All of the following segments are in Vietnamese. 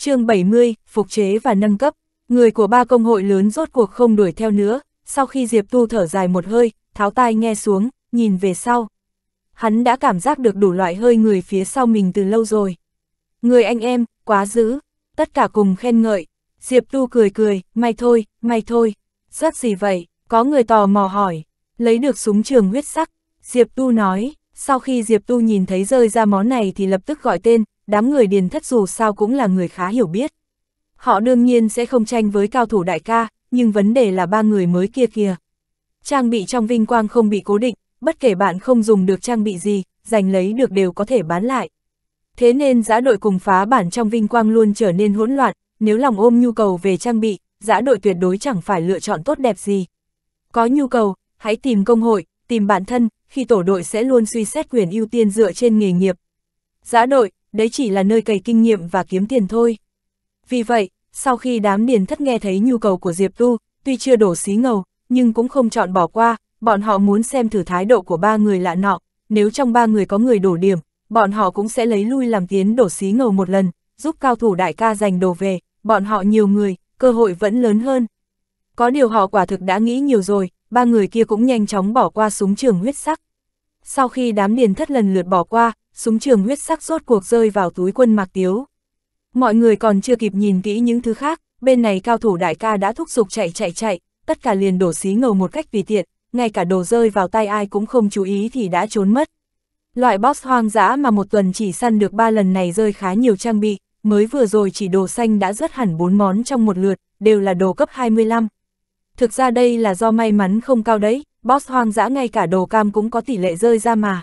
chương 70, phục chế và nâng cấp, người của ba công hội lớn rốt cuộc không đuổi theo nữa, sau khi Diệp Tu thở dài một hơi, tháo tai nghe xuống, nhìn về sau. Hắn đã cảm giác được đủ loại hơi người phía sau mình từ lâu rồi. Người anh em, quá dữ, tất cả cùng khen ngợi. Diệp Tu cười cười, may thôi, may thôi. Rất gì vậy, có người tò mò hỏi, lấy được súng trường huyết sắc. Diệp Tu nói, sau khi Diệp Tu nhìn thấy rơi ra món này thì lập tức gọi tên, đám người điền thất dù sao cũng là người khá hiểu biết. Họ đương nhiên sẽ không tranh với cao thủ đại ca, nhưng vấn đề là ba người mới kia kìa. Trang bị trong vinh quang không bị cố định, bất kể bạn không dùng được trang bị gì, giành lấy được đều có thể bán lại. Thế nên giã đội cùng phá bản trong vinh quang luôn trở nên hỗn loạn, nếu lòng ôm nhu cầu về trang bị, giã đội tuyệt đối chẳng phải lựa chọn tốt đẹp gì. Có nhu cầu, hãy tìm công hội, tìm bản thân, khi tổ đội sẽ luôn suy xét quyền ưu tiên dựa trên nghề nghiệp. Giã đội, đấy chỉ là nơi cày kinh nghiệm và kiếm tiền thôi. Vì vậy, sau khi đám điền thất nghe thấy nhu cầu của Diệp Tu, tuy chưa đổ xí ngầu, nhưng cũng không chọn bỏ qua, bọn họ muốn xem thử thái độ của ba người lạ nọ, nếu trong ba người có người đổ điểm, bọn họ cũng sẽ lấy lui làm tiến đổ xí ngầu một lần, giúp cao thủ đại ca giành đồ về, bọn họ nhiều người, cơ hội vẫn lớn hơn. Có điều họ quả thực đã nghĩ nhiều rồi, ba người kia cũng nhanh chóng bỏ qua súng trường huyết sắc. Sau khi đám điền thất lần lượt bỏ qua, súng trường huyết sắc rốt cuộc rơi vào túi quân Mạc Tiếu. Mọi người còn chưa kịp nhìn kỹ những thứ khác, bên này cao thủ đại ca đã thúc giục chạy chạy chạy, tất cả liền đổ xí ngầu một cách vì tiện, ngay cả đồ rơi vào tay ai cũng không chú ý thì đã trốn mất. Loại boss hoang dã mà một tuần chỉ săn được ba lần này rơi khá nhiều trang bị, mới vừa rồi chỉ đồ xanh đã rớt hẳn bốn món trong một lượt, đều là đồ cấp 25. Thực ra đây là do may mắn không cao đấy, boss hoang dã ngay cả đồ cam cũng có tỷ lệ rơi ra mà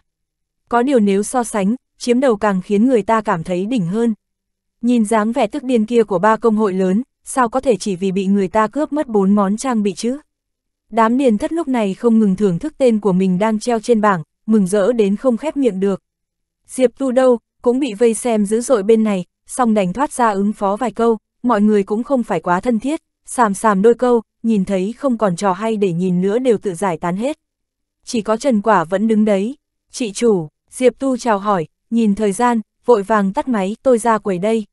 có điều nếu so sánh, chiếm đầu càng khiến người ta cảm thấy đỉnh hơn. Nhìn dáng vẻ tức điên kia của ba công hội lớn, sao có thể chỉ vì bị người ta cướp mất bốn món trang bị chứ? Đám điền thất lúc này không ngừng thưởng thức tên của mình đang treo trên bảng, mừng rỡ đến không khép miệng được. Diệp Tu đâu, cũng bị vây xem dữ dội bên này, song đành thoát ra ứng phó vài câu, mọi người cũng không phải quá thân thiết, sàm sàm đôi câu, nhìn thấy không còn trò hay để nhìn nữa đều tự giải tán hết. Chỉ có Trần Quả vẫn đứng đấy, chị chủ, Diệp Tu chào hỏi, nhìn thời gian, vội vàng tắt máy, tôi ra quầy đây.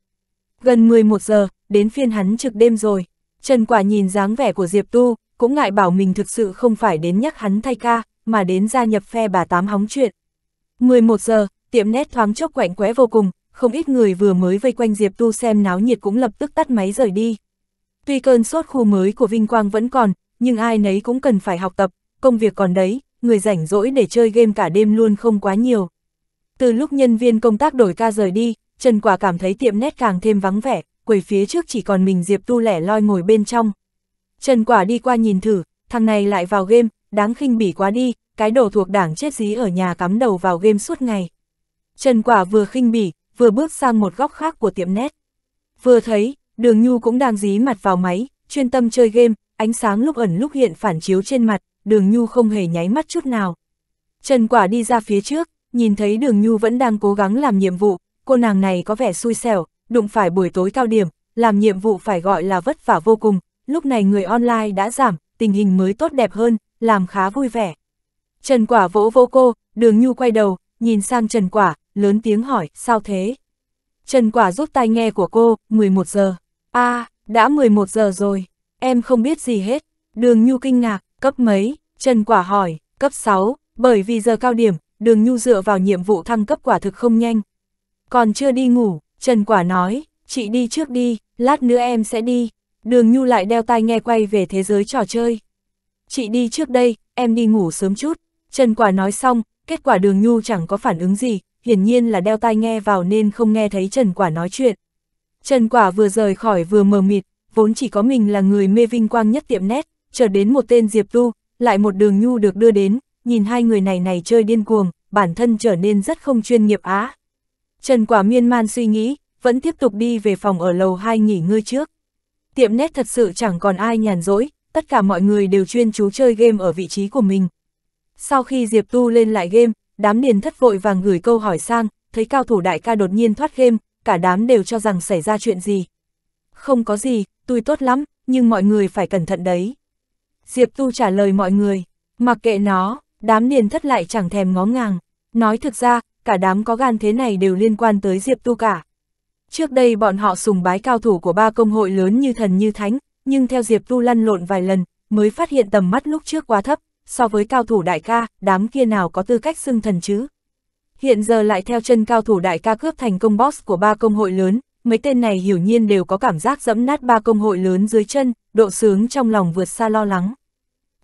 Gần 11 giờ, đến phiên hắn trực đêm rồi. Trần Quả nhìn dáng vẻ của Diệp Tu, cũng ngại bảo mình thực sự không phải đến nhắc hắn thay ca, mà đến gia nhập phe bà Tám hóng chuyện. 11 giờ, tiệm nét thoáng chốc quạnh quẽ vô cùng, không ít người vừa mới vây quanh Diệp Tu xem náo nhiệt cũng lập tức tắt máy rời đi. Tuy cơn sốt khu mới của Vinh Quang vẫn còn, nhưng ai nấy cũng cần phải học tập, công việc còn đấy, người rảnh rỗi để chơi game cả đêm luôn không quá nhiều. Từ lúc nhân viên công tác đổi ca rời đi, Trần Quả cảm thấy tiệm nét càng thêm vắng vẻ, quầy phía trước chỉ còn mình Diệp Tu lẻ loi ngồi bên trong. Trần Quả đi qua nhìn thử, thằng này lại vào game, đáng khinh bỉ quá đi, cái đồ thuộc đảng chết dí ở nhà cắm đầu vào game suốt ngày. Trần Quả vừa khinh bỉ, vừa bước sang một góc khác của tiệm nét. Vừa thấy, đường nhu cũng đang dí mặt vào máy, chuyên tâm chơi game, ánh sáng lúc ẩn lúc hiện phản chiếu trên mặt, đường nhu không hề nháy mắt chút nào. Trần Quả đi ra phía trước, Nhìn thấy đường Nhu vẫn đang cố gắng làm nhiệm vụ, cô nàng này có vẻ xui xẻo, đụng phải buổi tối cao điểm, làm nhiệm vụ phải gọi là vất vả vô cùng, lúc này người online đã giảm, tình hình mới tốt đẹp hơn, làm khá vui vẻ. Trần Quả vỗ vô cô, đường Nhu quay đầu, nhìn sang Trần Quả, lớn tiếng hỏi, sao thế? Trần Quả rút tai nghe của cô, 11 giờ. a à, đã 11 giờ rồi, em không biết gì hết. Đường Nhu kinh ngạc, cấp mấy? Trần Quả hỏi, cấp 6, bởi vì giờ cao điểm, đường nhu dựa vào nhiệm vụ thăng cấp quả thực không nhanh. Còn chưa đi ngủ, Trần Quả nói, chị đi trước đi, lát nữa em sẽ đi. Đường nhu lại đeo tai nghe quay về thế giới trò chơi. Chị đi trước đây, em đi ngủ sớm chút. Trần Quả nói xong, kết quả đường nhu chẳng có phản ứng gì, hiển nhiên là đeo tai nghe vào nên không nghe thấy Trần Quả nói chuyện. Trần Quả vừa rời khỏi vừa mờ mịt, vốn chỉ có mình là người mê vinh quang nhất tiệm nét, chờ đến một tên Diệp Tu, lại một đường nhu được đưa đến, nhìn hai người này này chơi điên cuồng, bản thân trở nên rất không chuyên nghiệp á. Trần Quả miên man suy nghĩ, vẫn tiếp tục đi về phòng ở lầu 2 nghỉ ngơi trước. Tiệm nét thật sự chẳng còn ai nhàn rỗi, tất cả mọi người đều chuyên chú chơi game ở vị trí của mình. Sau khi Diệp Tu lên lại game, đám điền thất vội vàng gửi câu hỏi sang, thấy cao thủ đại ca đột nhiên thoát game, cả đám đều cho rằng xảy ra chuyện gì. Không có gì, tôi tốt lắm, nhưng mọi người phải cẩn thận đấy. Diệp Tu trả lời mọi người, mặc kệ nó, đám liền thất lại chẳng thèm ngó ngàng. Nói thực ra, cả đám có gan thế này đều liên quan tới Diệp Tu cả. Trước đây bọn họ sùng bái cao thủ của ba công hội lớn như thần như thánh, nhưng theo Diệp Tu lăn lộn vài lần, mới phát hiện tầm mắt lúc trước quá thấp, so với cao thủ đại ca, đám kia nào có tư cách xưng thần chứ. Hiện giờ lại theo chân cao thủ đại ca cướp thành công boss của ba công hội lớn, mấy tên này hiểu nhiên đều có cảm giác dẫm nát ba công hội lớn dưới chân, độ sướng trong lòng vượt xa lo lắng.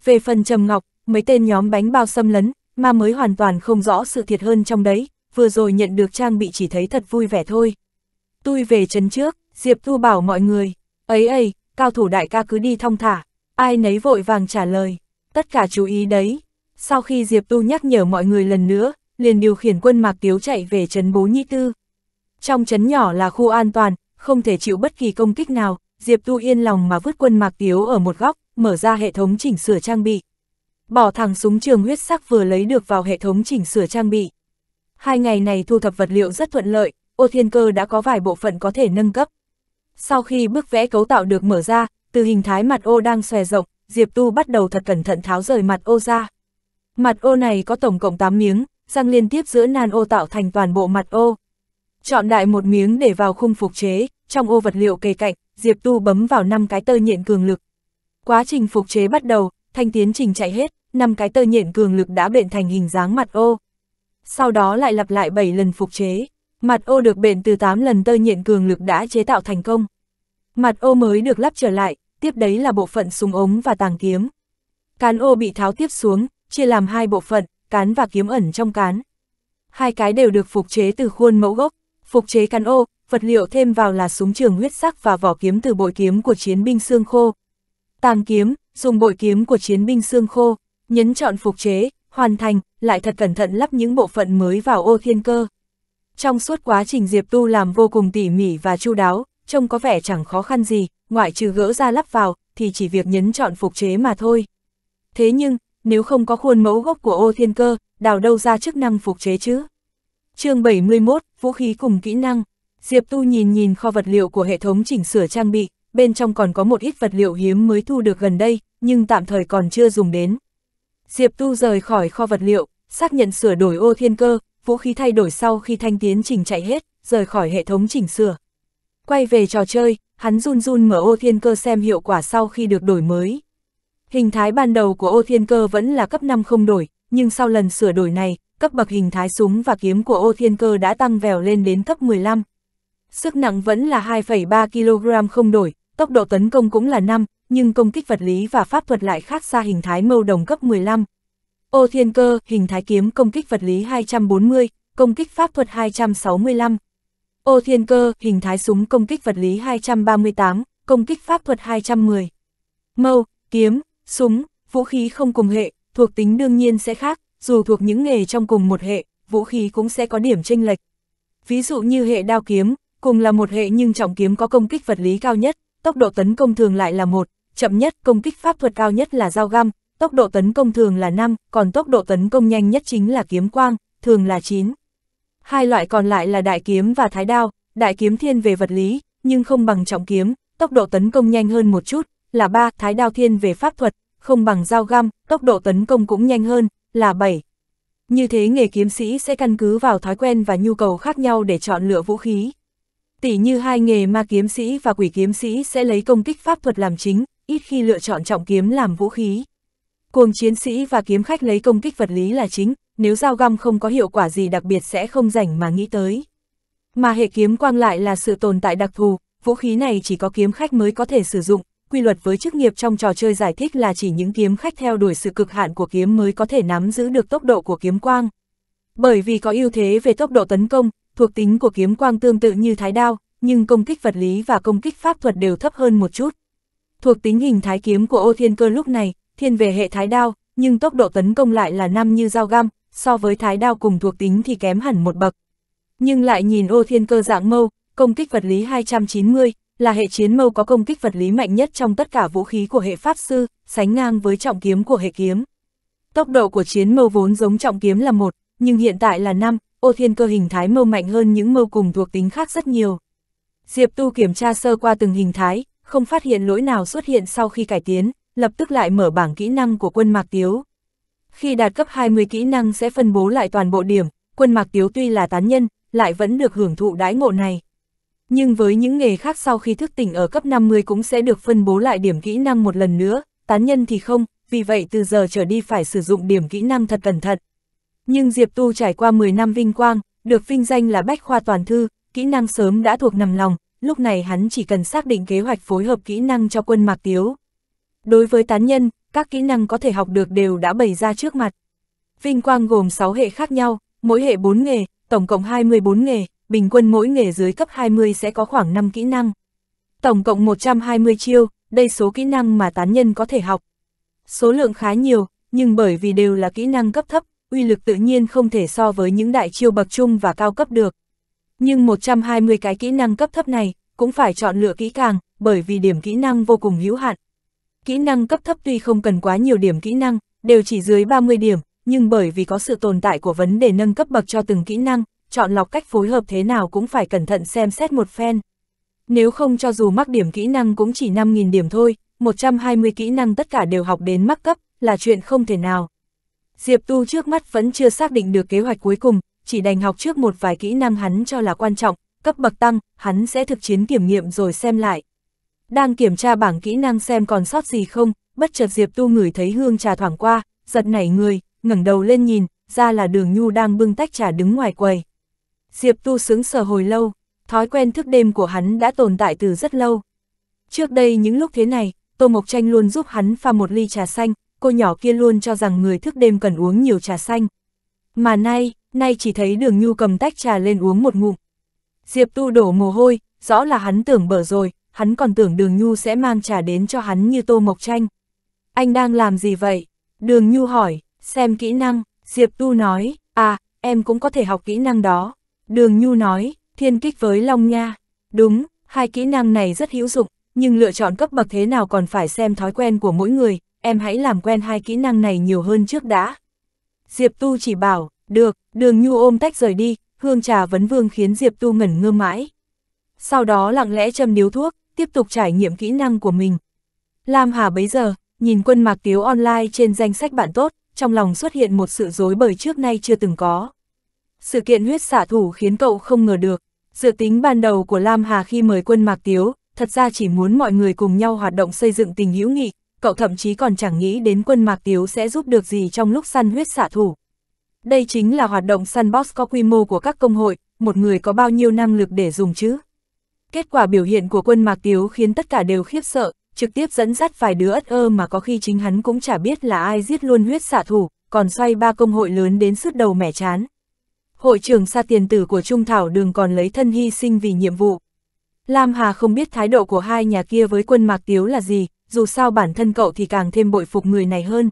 Về phần Trầm Ngọc, mấy tên nhóm bánh bao xâm lấn, mà mới hoàn toàn không rõ sự thiệt hơn trong đấy, vừa rồi nhận được trang bị chỉ thấy thật vui vẻ thôi. Tôi về chân trước, Diệp Thu bảo mọi người, ấy ấy, cao thủ đại ca cứ đi thong thả, ai nấy vội vàng trả lời, tất cả chú ý đấy. Sau khi Diệp Tu nhắc nhở mọi người lần nữa, liền điều khiển quân Mạc Tiếu chạy về trấn Bố nhi Tư. Trong trấn nhỏ là khu an toàn, không thể chịu bất kỳ công kích nào, Diệp Tu yên lòng mà vứt quân Mạc Tiếu ở một góc, mở ra hệ thống chỉnh sửa trang bị bỏ thẳng súng trường huyết sắc vừa lấy được vào hệ thống chỉnh sửa trang bị. Hai ngày này thu thập vật liệu rất thuận lợi, ô thiên cơ đã có vài bộ phận có thể nâng cấp. Sau khi bức vẽ cấu tạo được mở ra, từ hình thái mặt ô đang xòe rộng, Diệp Tu bắt đầu thật cẩn thận tháo rời mặt ô ra. Mặt ô này có tổng cộng 8 miếng, răng liên tiếp giữa nan ô tạo thành toàn bộ mặt ô. Chọn đại một miếng để vào khung phục chế, trong ô vật liệu kề cạnh, Diệp Tu bấm vào 5 cái tơ nhện cường lực. Quá trình phục chế bắt đầu, thanh tiến trình chạy hết năm cái tơ nhện cường lực đã bện thành hình dáng mặt ô. Sau đó lại lặp lại 7 lần phục chế, mặt ô được bện từ 8 lần tơ nhện cường lực đã chế tạo thành công. Mặt ô mới được lắp trở lại, tiếp đấy là bộ phận súng ống và tàng kiếm. Cán ô bị tháo tiếp xuống, chia làm hai bộ phận, cán và kiếm ẩn trong cán. Hai cái đều được phục chế từ khuôn mẫu gốc, phục chế cán ô, vật liệu thêm vào là súng trường huyết sắc và vỏ kiếm từ bội kiếm của chiến binh xương khô. Tàng kiếm, dùng bội kiếm của chiến binh xương khô nhấn chọn phục chế, hoàn thành, lại thật cẩn thận lắp những bộ phận mới vào ô thiên cơ. Trong suốt quá trình Diệp Tu làm vô cùng tỉ mỉ và chu đáo, trông có vẻ chẳng khó khăn gì, ngoại trừ gỡ ra lắp vào, thì chỉ việc nhấn chọn phục chế mà thôi. Thế nhưng, nếu không có khuôn mẫu gốc của ô thiên cơ, đào đâu ra chức năng phục chế chứ? chương 71, vũ khí cùng kỹ năng. Diệp Tu nhìn nhìn kho vật liệu của hệ thống chỉnh sửa trang bị, bên trong còn có một ít vật liệu hiếm mới thu được gần đây, nhưng tạm thời còn chưa dùng đến, Diệp Tu rời khỏi kho vật liệu, xác nhận sửa đổi ô thiên cơ, vũ khí thay đổi sau khi thanh tiến trình chạy hết, rời khỏi hệ thống chỉnh sửa. Quay về trò chơi, hắn run run mở ô thiên cơ xem hiệu quả sau khi được đổi mới. Hình thái ban đầu của ô thiên cơ vẫn là cấp 5 không đổi, nhưng sau lần sửa đổi này, cấp bậc hình thái súng và kiếm của ô thiên cơ đã tăng vèo lên đến cấp 15. Sức nặng vẫn là 2,3 kg không đổi, tốc độ tấn công cũng là 5, nhưng công kích vật lý và pháp thuật lại khác xa hình thái mâu đồng cấp 15. Ô thiên cơ, hình thái kiếm công kích vật lý 240, công kích pháp thuật 265. Ô thiên cơ, hình thái súng công kích vật lý 238, công kích pháp thuật 210. Mâu, kiếm, súng, vũ khí không cùng hệ, thuộc tính đương nhiên sẽ khác, dù thuộc những nghề trong cùng một hệ, vũ khí cũng sẽ có điểm chênh lệch. Ví dụ như hệ đao kiếm, cùng là một hệ nhưng trọng kiếm có công kích vật lý cao nhất, tốc độ tấn công thường lại là một, chậm nhất công kích pháp thuật cao nhất là dao găm, tốc độ tấn công thường là 5, còn tốc độ tấn công nhanh nhất chính là kiếm quang, thường là 9. Hai loại còn lại là đại kiếm và thái đao, đại kiếm thiên về vật lý, nhưng không bằng trọng kiếm, tốc độ tấn công nhanh hơn một chút, là 3, thái đao thiên về pháp thuật, không bằng dao găm, tốc độ tấn công cũng nhanh hơn, là 7. Như thế nghề kiếm sĩ sẽ căn cứ vào thói quen và nhu cầu khác nhau để chọn lựa vũ khí. Tỷ như hai nghề ma kiếm sĩ và quỷ kiếm sĩ sẽ lấy công kích pháp thuật làm chính, ít khi lựa chọn trọng kiếm làm vũ khí. Cuồng chiến sĩ và kiếm khách lấy công kích vật lý là chính, nếu dao găm không có hiệu quả gì đặc biệt sẽ không rảnh mà nghĩ tới. Mà hệ kiếm quang lại là sự tồn tại đặc thù, vũ khí này chỉ có kiếm khách mới có thể sử dụng, quy luật với chức nghiệp trong trò chơi giải thích là chỉ những kiếm khách theo đuổi sự cực hạn của kiếm mới có thể nắm giữ được tốc độ của kiếm quang. Bởi vì có ưu thế về tốc độ tấn công, thuộc tính của kiếm quang tương tự như thái đao, nhưng công kích vật lý và công kích pháp thuật đều thấp hơn một chút thuộc tính hình thái kiếm của ô thiên cơ lúc này, thiên về hệ thái đao, nhưng tốc độ tấn công lại là năm như dao găm, so với thái đao cùng thuộc tính thì kém hẳn một bậc. Nhưng lại nhìn ô thiên cơ dạng mâu, công kích vật lý 290, là hệ chiến mâu có công kích vật lý mạnh nhất trong tất cả vũ khí của hệ pháp sư, sánh ngang với trọng kiếm của hệ kiếm. Tốc độ của chiến mâu vốn giống trọng kiếm là một, nhưng hiện tại là năm. ô thiên cơ hình thái mâu mạnh hơn những mâu cùng thuộc tính khác rất nhiều. Diệp Tu kiểm tra sơ qua từng hình thái, không phát hiện lỗi nào xuất hiện sau khi cải tiến, lập tức lại mở bảng kỹ năng của quân Mạc Tiếu. Khi đạt cấp 20 kỹ năng sẽ phân bố lại toàn bộ điểm, quân Mạc Tiếu tuy là tán nhân, lại vẫn được hưởng thụ đãi ngộ này. Nhưng với những nghề khác sau khi thức tỉnh ở cấp 50 cũng sẽ được phân bố lại điểm kỹ năng một lần nữa, tán nhân thì không, vì vậy từ giờ trở đi phải sử dụng điểm kỹ năng thật cẩn thận. Nhưng Diệp Tu trải qua 10 năm vinh quang, được vinh danh là bách khoa toàn thư, kỹ năng sớm đã thuộc nằm lòng, lúc này hắn chỉ cần xác định kế hoạch phối hợp kỹ năng cho quân Mạc Tiếu. Đối với tán nhân, các kỹ năng có thể học được đều đã bày ra trước mặt. Vinh Quang gồm 6 hệ khác nhau, mỗi hệ 4 nghề, tổng cộng 24 nghề, bình quân mỗi nghề dưới cấp 20 sẽ có khoảng 5 kỹ năng. Tổng cộng 120 chiêu, đây số kỹ năng mà tán nhân có thể học. Số lượng khá nhiều, nhưng bởi vì đều là kỹ năng cấp thấp, uy lực tự nhiên không thể so với những đại chiêu bậc trung và cao cấp được. Nhưng 120 cái kỹ năng cấp thấp này, cũng phải chọn lựa kỹ càng, bởi vì điểm kỹ năng vô cùng hữu hạn. Kỹ năng cấp thấp tuy không cần quá nhiều điểm kỹ năng, đều chỉ dưới 30 điểm, nhưng bởi vì có sự tồn tại của vấn đề nâng cấp bậc cho từng kỹ năng, chọn lọc cách phối hợp thế nào cũng phải cẩn thận xem xét một phen. Nếu không cho dù mắc điểm kỹ năng cũng chỉ 5.000 điểm thôi, 120 kỹ năng tất cả đều học đến mắc cấp, là chuyện không thể nào. Diệp Tu trước mắt vẫn chưa xác định được kế hoạch cuối cùng, chỉ đành học trước một vài kỹ năng hắn cho là quan trọng, cấp bậc tăng, hắn sẽ thực chiến kiểm nghiệm rồi xem lại. Đang kiểm tra bảng kỹ năng xem còn sót gì không, bất chợt Diệp Tu ngửi thấy hương trà thoảng qua, giật nảy người, ngẩng đầu lên nhìn, ra là đường nhu đang bưng tách trà đứng ngoài quầy. Diệp Tu sướng sờ hồi lâu, thói quen thức đêm của hắn đã tồn tại từ rất lâu. Trước đây những lúc thế này, Tô Mộc Tranh luôn giúp hắn pha một ly trà xanh, cô nhỏ kia luôn cho rằng người thức đêm cần uống nhiều trà xanh. Mà nay, nay chỉ thấy đường nhu cầm tách trà lên uống một ngụm. Diệp tu đổ mồ hôi, rõ là hắn tưởng bở rồi, hắn còn tưởng đường nhu sẽ mang trà đến cho hắn như tô mộc tranh. Anh đang làm gì vậy? Đường nhu hỏi, xem kỹ năng, Diệp tu nói, à, em cũng có thể học kỹ năng đó. Đường nhu nói, thiên kích với Long Nha. Đúng, hai kỹ năng này rất hữu dụng, nhưng lựa chọn cấp bậc thế nào còn phải xem thói quen của mỗi người, em hãy làm quen hai kỹ năng này nhiều hơn trước đã. Diệp Tu chỉ bảo, được, đường nhu ôm tách rời đi, hương trà vấn vương khiến Diệp Tu ngẩn ngơ mãi. Sau đó lặng lẽ châm điếu thuốc, tiếp tục trải nghiệm kỹ năng của mình. Lam Hà bấy giờ, nhìn quân mạc tiếu online trên danh sách bạn tốt, trong lòng xuất hiện một sự dối bởi trước nay chưa từng có. Sự kiện huyết xạ thủ khiến cậu không ngờ được, dự tính ban đầu của Lam Hà khi mời quân mạc tiếu, thật ra chỉ muốn mọi người cùng nhau hoạt động xây dựng tình hữu nghị, cậu thậm chí còn chẳng nghĩ đến quân mạc tiếu sẽ giúp được gì trong lúc săn huyết xạ thủ. Đây chính là hoạt động sandbox có quy mô của các công hội, một người có bao nhiêu năng lực để dùng chứ. Kết quả biểu hiện của quân Mạc Tiếu khiến tất cả đều khiếp sợ, trực tiếp dẫn dắt vài đứa ất ơ mà có khi chính hắn cũng chả biết là ai giết luôn huyết xạ thủ, còn xoay ba công hội lớn đến sứt đầu mẻ chán. Hội trưởng xa tiền tử của Trung Thảo Đường còn lấy thân hy sinh vì nhiệm vụ. Lam Hà không biết thái độ của hai nhà kia với quân Mạc Tiếu là gì, dù sao bản thân cậu thì càng thêm bội phục người này hơn,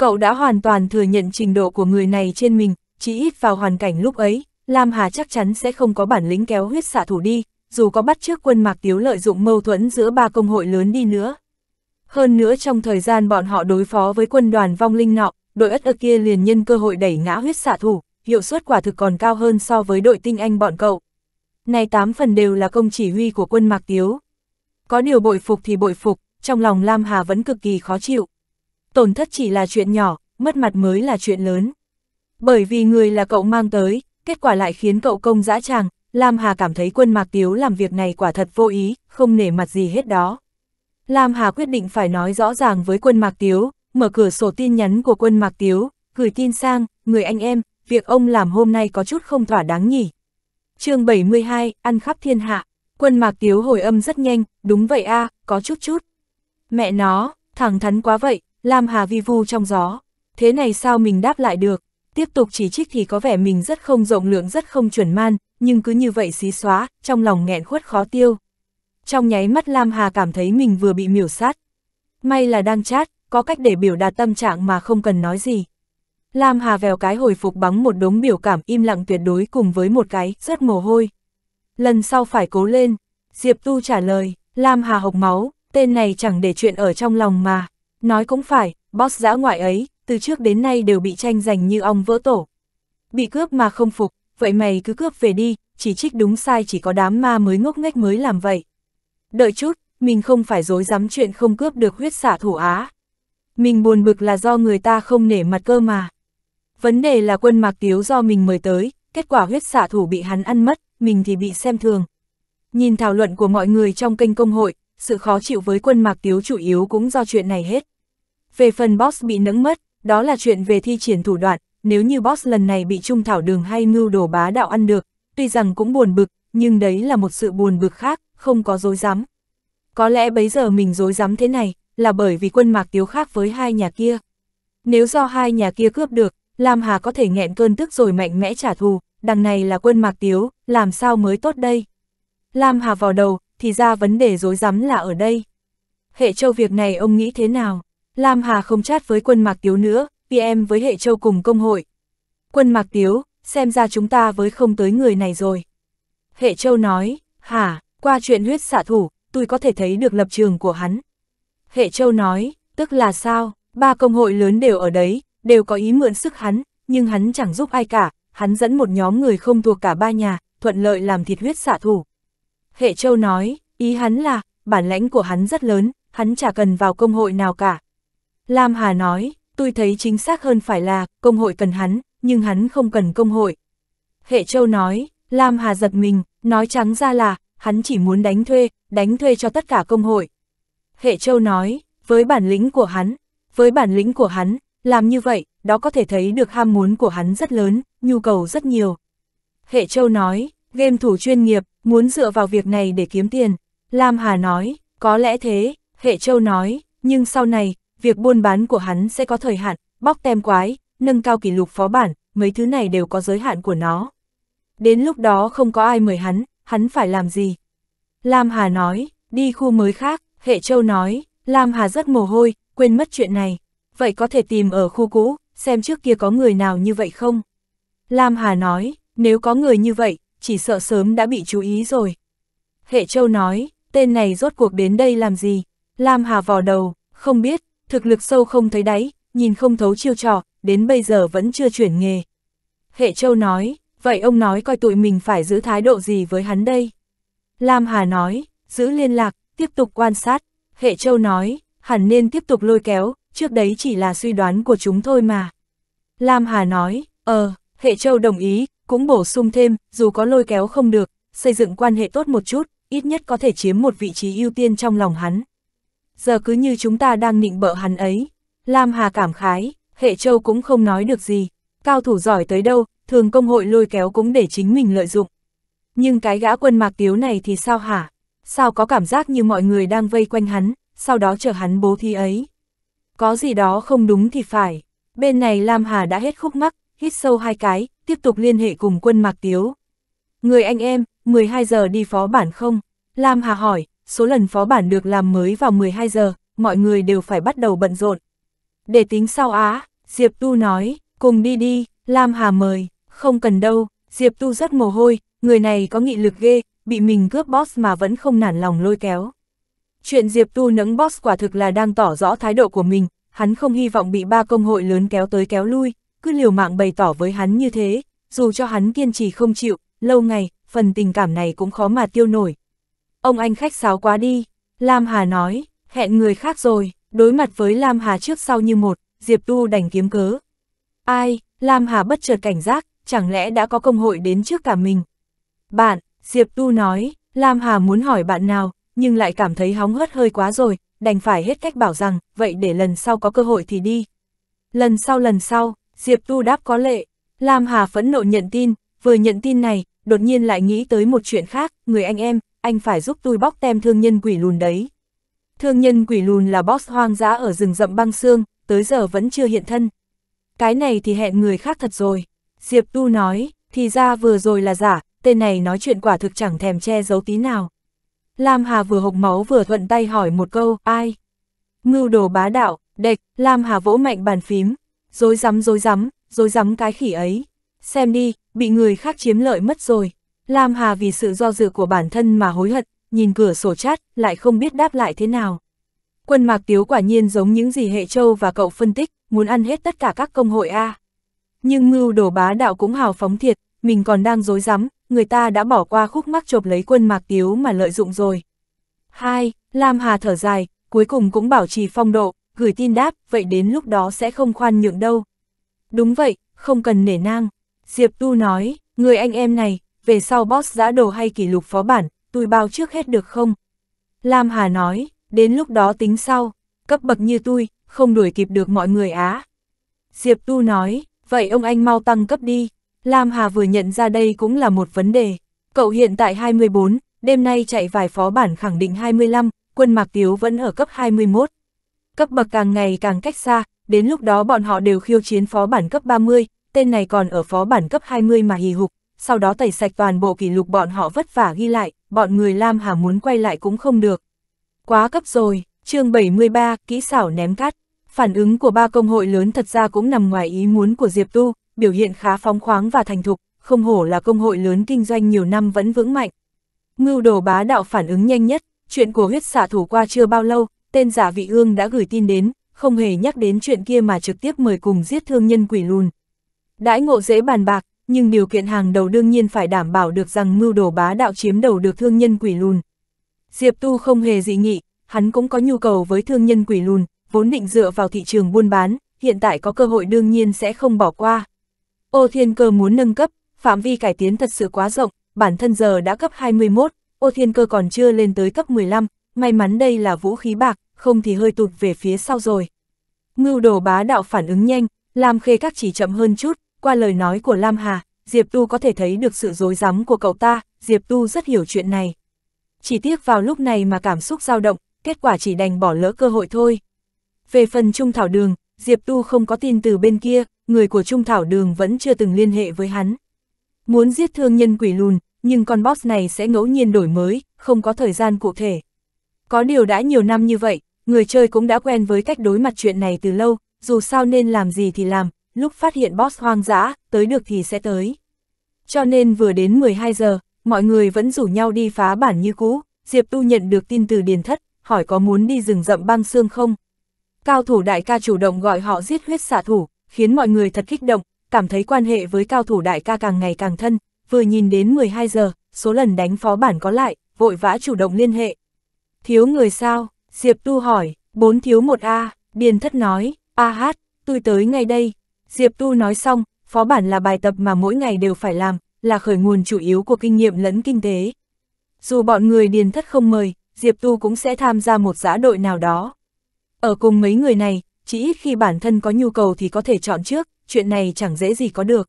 Cậu đã hoàn toàn thừa nhận trình độ của người này trên mình, chỉ ít vào hoàn cảnh lúc ấy, Lam Hà chắc chắn sẽ không có bản lĩnh kéo huyết xạ thủ đi, dù có bắt trước quân Mạc Tiếu lợi dụng mâu thuẫn giữa ba công hội lớn đi nữa. Hơn nữa trong thời gian bọn họ đối phó với quân đoàn vong linh nọ, đội ất ơ kia liền nhân cơ hội đẩy ngã huyết xạ thủ, hiệu suất quả thực còn cao hơn so với đội tinh anh bọn cậu. Này tám phần đều là công chỉ huy của quân Mạc Tiếu. Có điều bội phục thì bội phục, trong lòng Lam Hà vẫn cực kỳ khó chịu, tổn thất chỉ là chuyện nhỏ, mất mặt mới là chuyện lớn. Bởi vì người là cậu mang tới, kết quả lại khiến cậu công dã tràng, Lam Hà cảm thấy quân Mạc Tiếu làm việc này quả thật vô ý, không nể mặt gì hết đó. Lam Hà quyết định phải nói rõ ràng với quân Mạc Tiếu, mở cửa sổ tin nhắn của quân Mạc Tiếu, gửi tin sang, người anh em, việc ông làm hôm nay có chút không thỏa đáng nhỉ. chương 72, ăn khắp thiên hạ, quân Mạc Tiếu hồi âm rất nhanh, đúng vậy a à, có chút chút. Mẹ nó, thẳng thắn quá vậy, Lam Hà vi vu trong gió, thế này sao mình đáp lại được, tiếp tục chỉ trích thì có vẻ mình rất không rộng lượng rất không chuẩn man, nhưng cứ như vậy xí xóa, trong lòng nghẹn khuất khó tiêu. Trong nháy mắt Lam Hà cảm thấy mình vừa bị miểu sát. May là đang chat, có cách để biểu đạt tâm trạng mà không cần nói gì. Lam Hà vèo cái hồi phục bắn một đống biểu cảm im lặng tuyệt đối cùng với một cái, rất mồ hôi. Lần sau phải cố lên, Diệp Tu trả lời, Lam Hà hộc máu, tên này chẳng để chuyện ở trong lòng mà. Nói cũng phải, boss giã ngoại ấy, từ trước đến nay đều bị tranh giành như ong vỡ tổ. Bị cướp mà không phục, vậy mày cứ cướp về đi, chỉ trích đúng sai chỉ có đám ma mới ngốc nghếch mới làm vậy. Đợi chút, mình không phải dối dám chuyện không cướp được huyết xả thủ Á. Mình buồn bực là do người ta không nể mặt cơ mà. Vấn đề là quân mạc tiếu do mình mời tới, kết quả huyết xả thủ bị hắn ăn mất, mình thì bị xem thường. Nhìn thảo luận của mọi người trong kênh công hội, sự khó chịu với quân mạc tiếu chủ yếu cũng do chuyện này hết. Về phần boss bị nẫng mất, đó là chuyện về thi triển thủ đoạn, nếu như boss lần này bị trung thảo đường hay mưu đồ bá đạo ăn được, tuy rằng cũng buồn bực, nhưng đấy là một sự buồn bực khác, không có dối rắm Có lẽ bấy giờ mình dối rắm thế này, là bởi vì quân mạc tiếu khác với hai nhà kia. Nếu do hai nhà kia cướp được, Lam Hà có thể nghẹn cơn tức rồi mạnh mẽ trả thù, đằng này là quân mạc tiếu, làm sao mới tốt đây? Lam Hà vào đầu, thì ra vấn đề dối rắm là ở đây. Hệ châu việc này ông nghĩ thế nào? Lam Hà không chat với quân Mạc Tiếu nữa, vì em với hệ châu cùng công hội. Quân Mạc Tiếu, xem ra chúng ta với không tới người này rồi. Hệ châu nói, hả, qua chuyện huyết xạ thủ, tôi có thể thấy được lập trường của hắn. Hệ châu nói, tức là sao, ba công hội lớn đều ở đấy, đều có ý mượn sức hắn, nhưng hắn chẳng giúp ai cả, hắn dẫn một nhóm người không thuộc cả ba nhà, thuận lợi làm thịt huyết xạ thủ. Hệ Châu nói, ý hắn là, bản lãnh của hắn rất lớn, hắn chả cần vào công hội nào cả. Lam Hà nói, tôi thấy chính xác hơn phải là, công hội cần hắn, nhưng hắn không cần công hội. Hệ Châu nói, Lam Hà giật mình, nói trắng ra là, hắn chỉ muốn đánh thuê, đánh thuê cho tất cả công hội. Hệ Châu nói, với bản lĩnh của hắn, với bản lĩnh của hắn, làm như vậy, đó có thể thấy được ham muốn của hắn rất lớn, nhu cầu rất nhiều. Hệ Châu nói, game thủ chuyên nghiệp, muốn dựa vào việc này để kiếm tiền. Lam Hà nói, có lẽ thế, Hệ Châu nói, nhưng sau này, việc buôn bán của hắn sẽ có thời hạn, bóc tem quái, nâng cao kỷ lục phó bản, mấy thứ này đều có giới hạn của nó. Đến lúc đó không có ai mời hắn, hắn phải làm gì? Lam Hà nói, đi khu mới khác, Hệ Châu nói, Lam Hà rất mồ hôi, quên mất chuyện này. Vậy có thể tìm ở khu cũ, xem trước kia có người nào như vậy không? Lam Hà nói, nếu có người như vậy, chỉ sợ sớm đã bị chú ý rồi. Hệ Châu nói, tên này rốt cuộc đến đây làm gì? Lam Hà vò đầu, không biết, thực lực sâu không thấy đáy, nhìn không thấu chiêu trò, đến bây giờ vẫn chưa chuyển nghề. Hệ Châu nói, vậy ông nói coi tụi mình phải giữ thái độ gì với hắn đây? Lam Hà nói, giữ liên lạc, tiếp tục quan sát. Hệ Châu nói, hẳn nên tiếp tục lôi kéo, trước đấy chỉ là suy đoán của chúng thôi mà. Lam Hà nói, ờ, Hệ Châu đồng ý, cũng bổ sung thêm, dù có lôi kéo không được, xây dựng quan hệ tốt một chút, ít nhất có thể chiếm một vị trí ưu tiên trong lòng hắn. Giờ cứ như chúng ta đang nịnh bợ hắn ấy. Lam Hà cảm khái, hệ châu cũng không nói được gì. Cao thủ giỏi tới đâu, thường công hội lôi kéo cũng để chính mình lợi dụng. Nhưng cái gã quân mạc tiếu này thì sao hả? Sao có cảm giác như mọi người đang vây quanh hắn, sau đó chờ hắn bố thi ấy? Có gì đó không đúng thì phải. Bên này Lam Hà đã hết khúc mắc, hít sâu hai cái, tiếp tục liên hệ cùng quân Mạc Tiếu. Người anh em, 12 giờ đi phó bản không? Lam Hà hỏi, số lần phó bản được làm mới vào 12 giờ, mọi người đều phải bắt đầu bận rộn. Để tính sau á, Diệp Tu nói, cùng đi đi, Lam Hà mời, không cần đâu, Diệp Tu rất mồ hôi, người này có nghị lực ghê, bị mình cướp boss mà vẫn không nản lòng lôi kéo. Chuyện Diệp Tu nấng boss quả thực là đang tỏ rõ thái độ của mình, hắn không hy vọng bị ba công hội lớn kéo tới kéo lui, cứ liều mạng bày tỏ với hắn như thế, dù cho hắn kiên trì không chịu, lâu ngày, phần tình cảm này cũng khó mà tiêu nổi. Ông anh khách sáo quá đi, Lam Hà nói, hẹn người khác rồi, đối mặt với Lam Hà trước sau như một, Diệp Tu đành kiếm cớ. Ai, Lam Hà bất chợt cảnh giác, chẳng lẽ đã có công hội đến trước cả mình. Bạn, Diệp Tu nói, Lam Hà muốn hỏi bạn nào, nhưng lại cảm thấy hóng hớt hơi quá rồi, đành phải hết cách bảo rằng, vậy để lần sau có cơ hội thì đi. Lần sau lần sau, Diệp Tu đáp có lệ, Lam Hà phẫn nộ nhận tin, vừa nhận tin này, đột nhiên lại nghĩ tới một chuyện khác, người anh em, anh phải giúp tôi bóc tem thương nhân quỷ lùn đấy. Thương nhân quỷ lùn là boss hoang dã ở rừng rậm băng xương, tới giờ vẫn chưa hiện thân. Cái này thì hẹn người khác thật rồi. Diệp Tu nói, thì ra vừa rồi là giả, tên này nói chuyện quả thực chẳng thèm che giấu tí nào. Lam Hà vừa hộc máu vừa thuận tay hỏi một câu, ai? Ngưu đồ bá đạo, đệch, Lam Hà vỗ mạnh bàn phím, Dối rắm dối rắm, dối rắm cái khỉ ấy. Xem đi, bị người khác chiếm lợi mất rồi. Lam Hà vì sự do dự của bản thân mà hối hận, nhìn cửa sổ chát lại không biết đáp lại thế nào. Quân Mạc Tiếu quả nhiên giống những gì Hệ Châu và cậu phân tích, muốn ăn hết tất cả các công hội A. Nhưng mưu đồ bá đạo cũng hào phóng thiệt, mình còn đang dối rắm người ta đã bỏ qua khúc mắc chộp lấy quân Mạc Tiếu mà lợi dụng rồi. hai Lam Hà thở dài, cuối cùng cũng bảo trì phong độ, gửi tin đáp, vậy đến lúc đó sẽ không khoan nhượng đâu. Đúng vậy, không cần nể nang. Diệp Tu nói, người anh em này, về sau boss giã đồ hay kỷ lục phó bản, tôi bao trước hết được không? Lam Hà nói, đến lúc đó tính sau, cấp bậc như tôi, không đuổi kịp được mọi người á. Diệp Tu nói, vậy ông anh mau tăng cấp đi. Lam Hà vừa nhận ra đây cũng là một vấn đề. Cậu hiện tại 24, đêm nay chạy vài phó bản khẳng định 25, quân Mạc Tiếu vẫn ở cấp 21 cấp bậc càng ngày càng cách xa, đến lúc đó bọn họ đều khiêu chiến phó bản cấp 30, tên này còn ở phó bản cấp 20 mà hì hục, sau đó tẩy sạch toàn bộ kỷ lục bọn họ vất vả ghi lại, bọn người Lam Hà muốn quay lại cũng không được. Quá cấp rồi, chương 73, kỹ xảo ném cát. Phản ứng của ba công hội lớn thật ra cũng nằm ngoài ý muốn của Diệp Tu, biểu hiện khá phóng khoáng và thành thục, không hổ là công hội lớn kinh doanh nhiều năm vẫn vững mạnh. Ngưu đồ bá đạo phản ứng nhanh nhất, chuyện của huyết xạ thủ qua chưa bao lâu, tên giả vị ương đã gửi tin đến, không hề nhắc đến chuyện kia mà trực tiếp mời cùng giết thương nhân quỷ lùn. Đãi ngộ dễ bàn bạc, nhưng điều kiện hàng đầu đương nhiên phải đảm bảo được rằng mưu đồ bá đạo chiếm đầu được thương nhân quỷ lùn. Diệp Tu không hề dị nghị, hắn cũng có nhu cầu với thương nhân quỷ lùn, vốn định dựa vào thị trường buôn bán, hiện tại có cơ hội đương nhiên sẽ không bỏ qua. Ô Thiên Cơ muốn nâng cấp, phạm vi cải tiến thật sự quá rộng, bản thân giờ đã cấp 21, Ô Thiên Cơ còn chưa lên tới cấp 15, may mắn đây là vũ khí bạc, không thì hơi tụt về phía sau rồi. Ngưu đồ bá đạo phản ứng nhanh, Lam Khê các chỉ chậm hơn chút, qua lời nói của Lam Hà, Diệp Tu có thể thấy được sự dối rắm của cậu ta, Diệp Tu rất hiểu chuyện này. Chỉ tiếc vào lúc này mà cảm xúc dao động, kết quả chỉ đành bỏ lỡ cơ hội thôi. Về phần Trung Thảo Đường, Diệp Tu không có tin từ bên kia, người của Trung Thảo Đường vẫn chưa từng liên hệ với hắn. Muốn giết thương nhân quỷ lùn, nhưng con boss này sẽ ngẫu nhiên đổi mới, không có thời gian cụ thể. Có điều đã nhiều năm như vậy, người chơi cũng đã quen với cách đối mặt chuyện này từ lâu, dù sao nên làm gì thì làm, lúc phát hiện boss hoang dã, tới được thì sẽ tới. Cho nên vừa đến 12 giờ, mọi người vẫn rủ nhau đi phá bản như cũ, Diệp Tu nhận được tin từ Điền Thất, hỏi có muốn đi rừng rậm băng xương không. Cao thủ đại ca chủ động gọi họ giết huyết xạ thủ, khiến mọi người thật kích động, cảm thấy quan hệ với cao thủ đại ca càng ngày càng thân, vừa nhìn đến 12 giờ, số lần đánh phó bản có lại, vội vã chủ động liên hệ, thiếu người sao? Diệp Tu hỏi, bốn thiếu một A, Điền Thất nói, A hát, tôi tới ngay đây. Diệp Tu nói xong, phó bản là bài tập mà mỗi ngày đều phải làm, là khởi nguồn chủ yếu của kinh nghiệm lẫn kinh tế. Dù bọn người Điền Thất không mời, Diệp Tu cũng sẽ tham gia một giã đội nào đó. Ở cùng mấy người này, chỉ ít khi bản thân có nhu cầu thì có thể chọn trước, chuyện này chẳng dễ gì có được.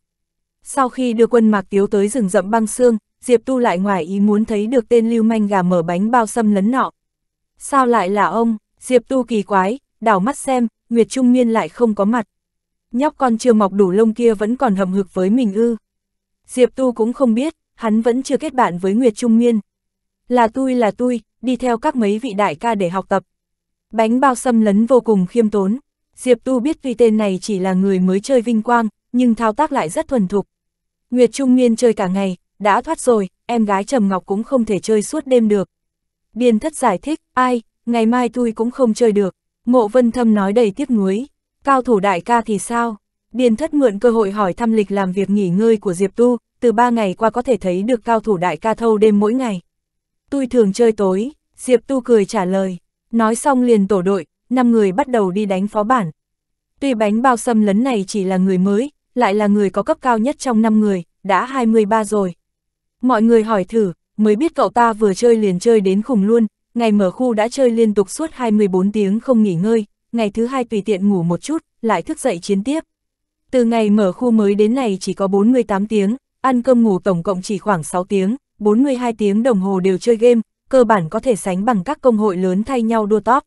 Sau khi đưa quân Mạc Tiếu tới rừng rậm băng xương, Diệp Tu lại ngoài ý muốn thấy được tên lưu manh gà mở bánh bao xâm lấn nọ, Sao lại là ông? Diệp Tu kỳ quái, đảo mắt xem, Nguyệt Trung Nguyên lại không có mặt. Nhóc con chưa mọc đủ lông kia vẫn còn hầm hực với mình ư. Diệp Tu cũng không biết, hắn vẫn chưa kết bạn với Nguyệt Trung Nguyên Là tôi là tôi, đi theo các mấy vị đại ca để học tập. Bánh bao xâm lấn vô cùng khiêm tốn. Diệp Tu biết tuy tên này chỉ là người mới chơi vinh quang, nhưng thao tác lại rất thuần thục. Nguyệt Trung Nguyên chơi cả ngày, đã thoát rồi, em gái Trầm Ngọc cũng không thể chơi suốt đêm được. Biên thất giải thích, ai, ngày mai tôi cũng không chơi được. Mộ vân thâm nói đầy tiếc nuối. Cao thủ đại ca thì sao? Biên thất mượn cơ hội hỏi thăm lịch làm việc nghỉ ngơi của Diệp Tu, từ ba ngày qua có thể thấy được cao thủ đại ca thâu đêm mỗi ngày. Tôi thường chơi tối, Diệp Tu cười trả lời. Nói xong liền tổ đội, năm người bắt đầu đi đánh phó bản. Tuy bánh bao xâm lấn này chỉ là người mới, lại là người có cấp cao nhất trong năm người, đã 23 rồi. Mọi người hỏi thử, mới biết cậu ta vừa chơi liền chơi đến khùng luôn, ngày mở khu đã chơi liên tục suốt 24 tiếng không nghỉ ngơi, ngày thứ hai tùy tiện ngủ một chút, lại thức dậy chiến tiếp. Từ ngày mở khu mới đến này chỉ có 48 tiếng, ăn cơm ngủ tổng cộng chỉ khoảng 6 tiếng, 42 tiếng đồng hồ đều chơi game, cơ bản có thể sánh bằng các công hội lớn thay nhau đua top.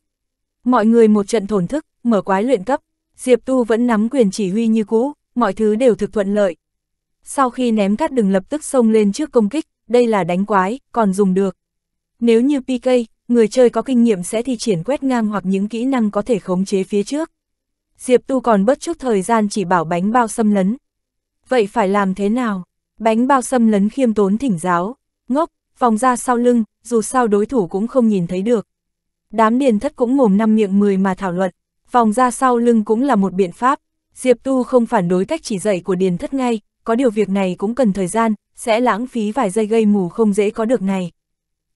Mọi người một trận thổn thức, mở quái luyện cấp, Diệp Tu vẫn nắm quyền chỉ huy như cũ, mọi thứ đều thực thuận lợi. Sau khi ném cát đừng lập tức xông lên trước công kích, đây là đánh quái, còn dùng được. Nếu như PK, người chơi có kinh nghiệm sẽ thi triển quét ngang hoặc những kỹ năng có thể khống chế phía trước. Diệp Tu còn bất chút thời gian chỉ bảo bánh bao xâm lấn. Vậy phải làm thế nào? Bánh bao xâm lấn khiêm tốn thỉnh giáo, ngốc, vòng ra sau lưng, dù sao đối thủ cũng không nhìn thấy được. Đám điền thất cũng mồm năm miệng 10 mà thảo luận, vòng ra sau lưng cũng là một biện pháp. Diệp Tu không phản đối cách chỉ dạy của điền thất ngay, có điều việc này cũng cần thời gian, sẽ lãng phí vài giây gây mù không dễ có được này.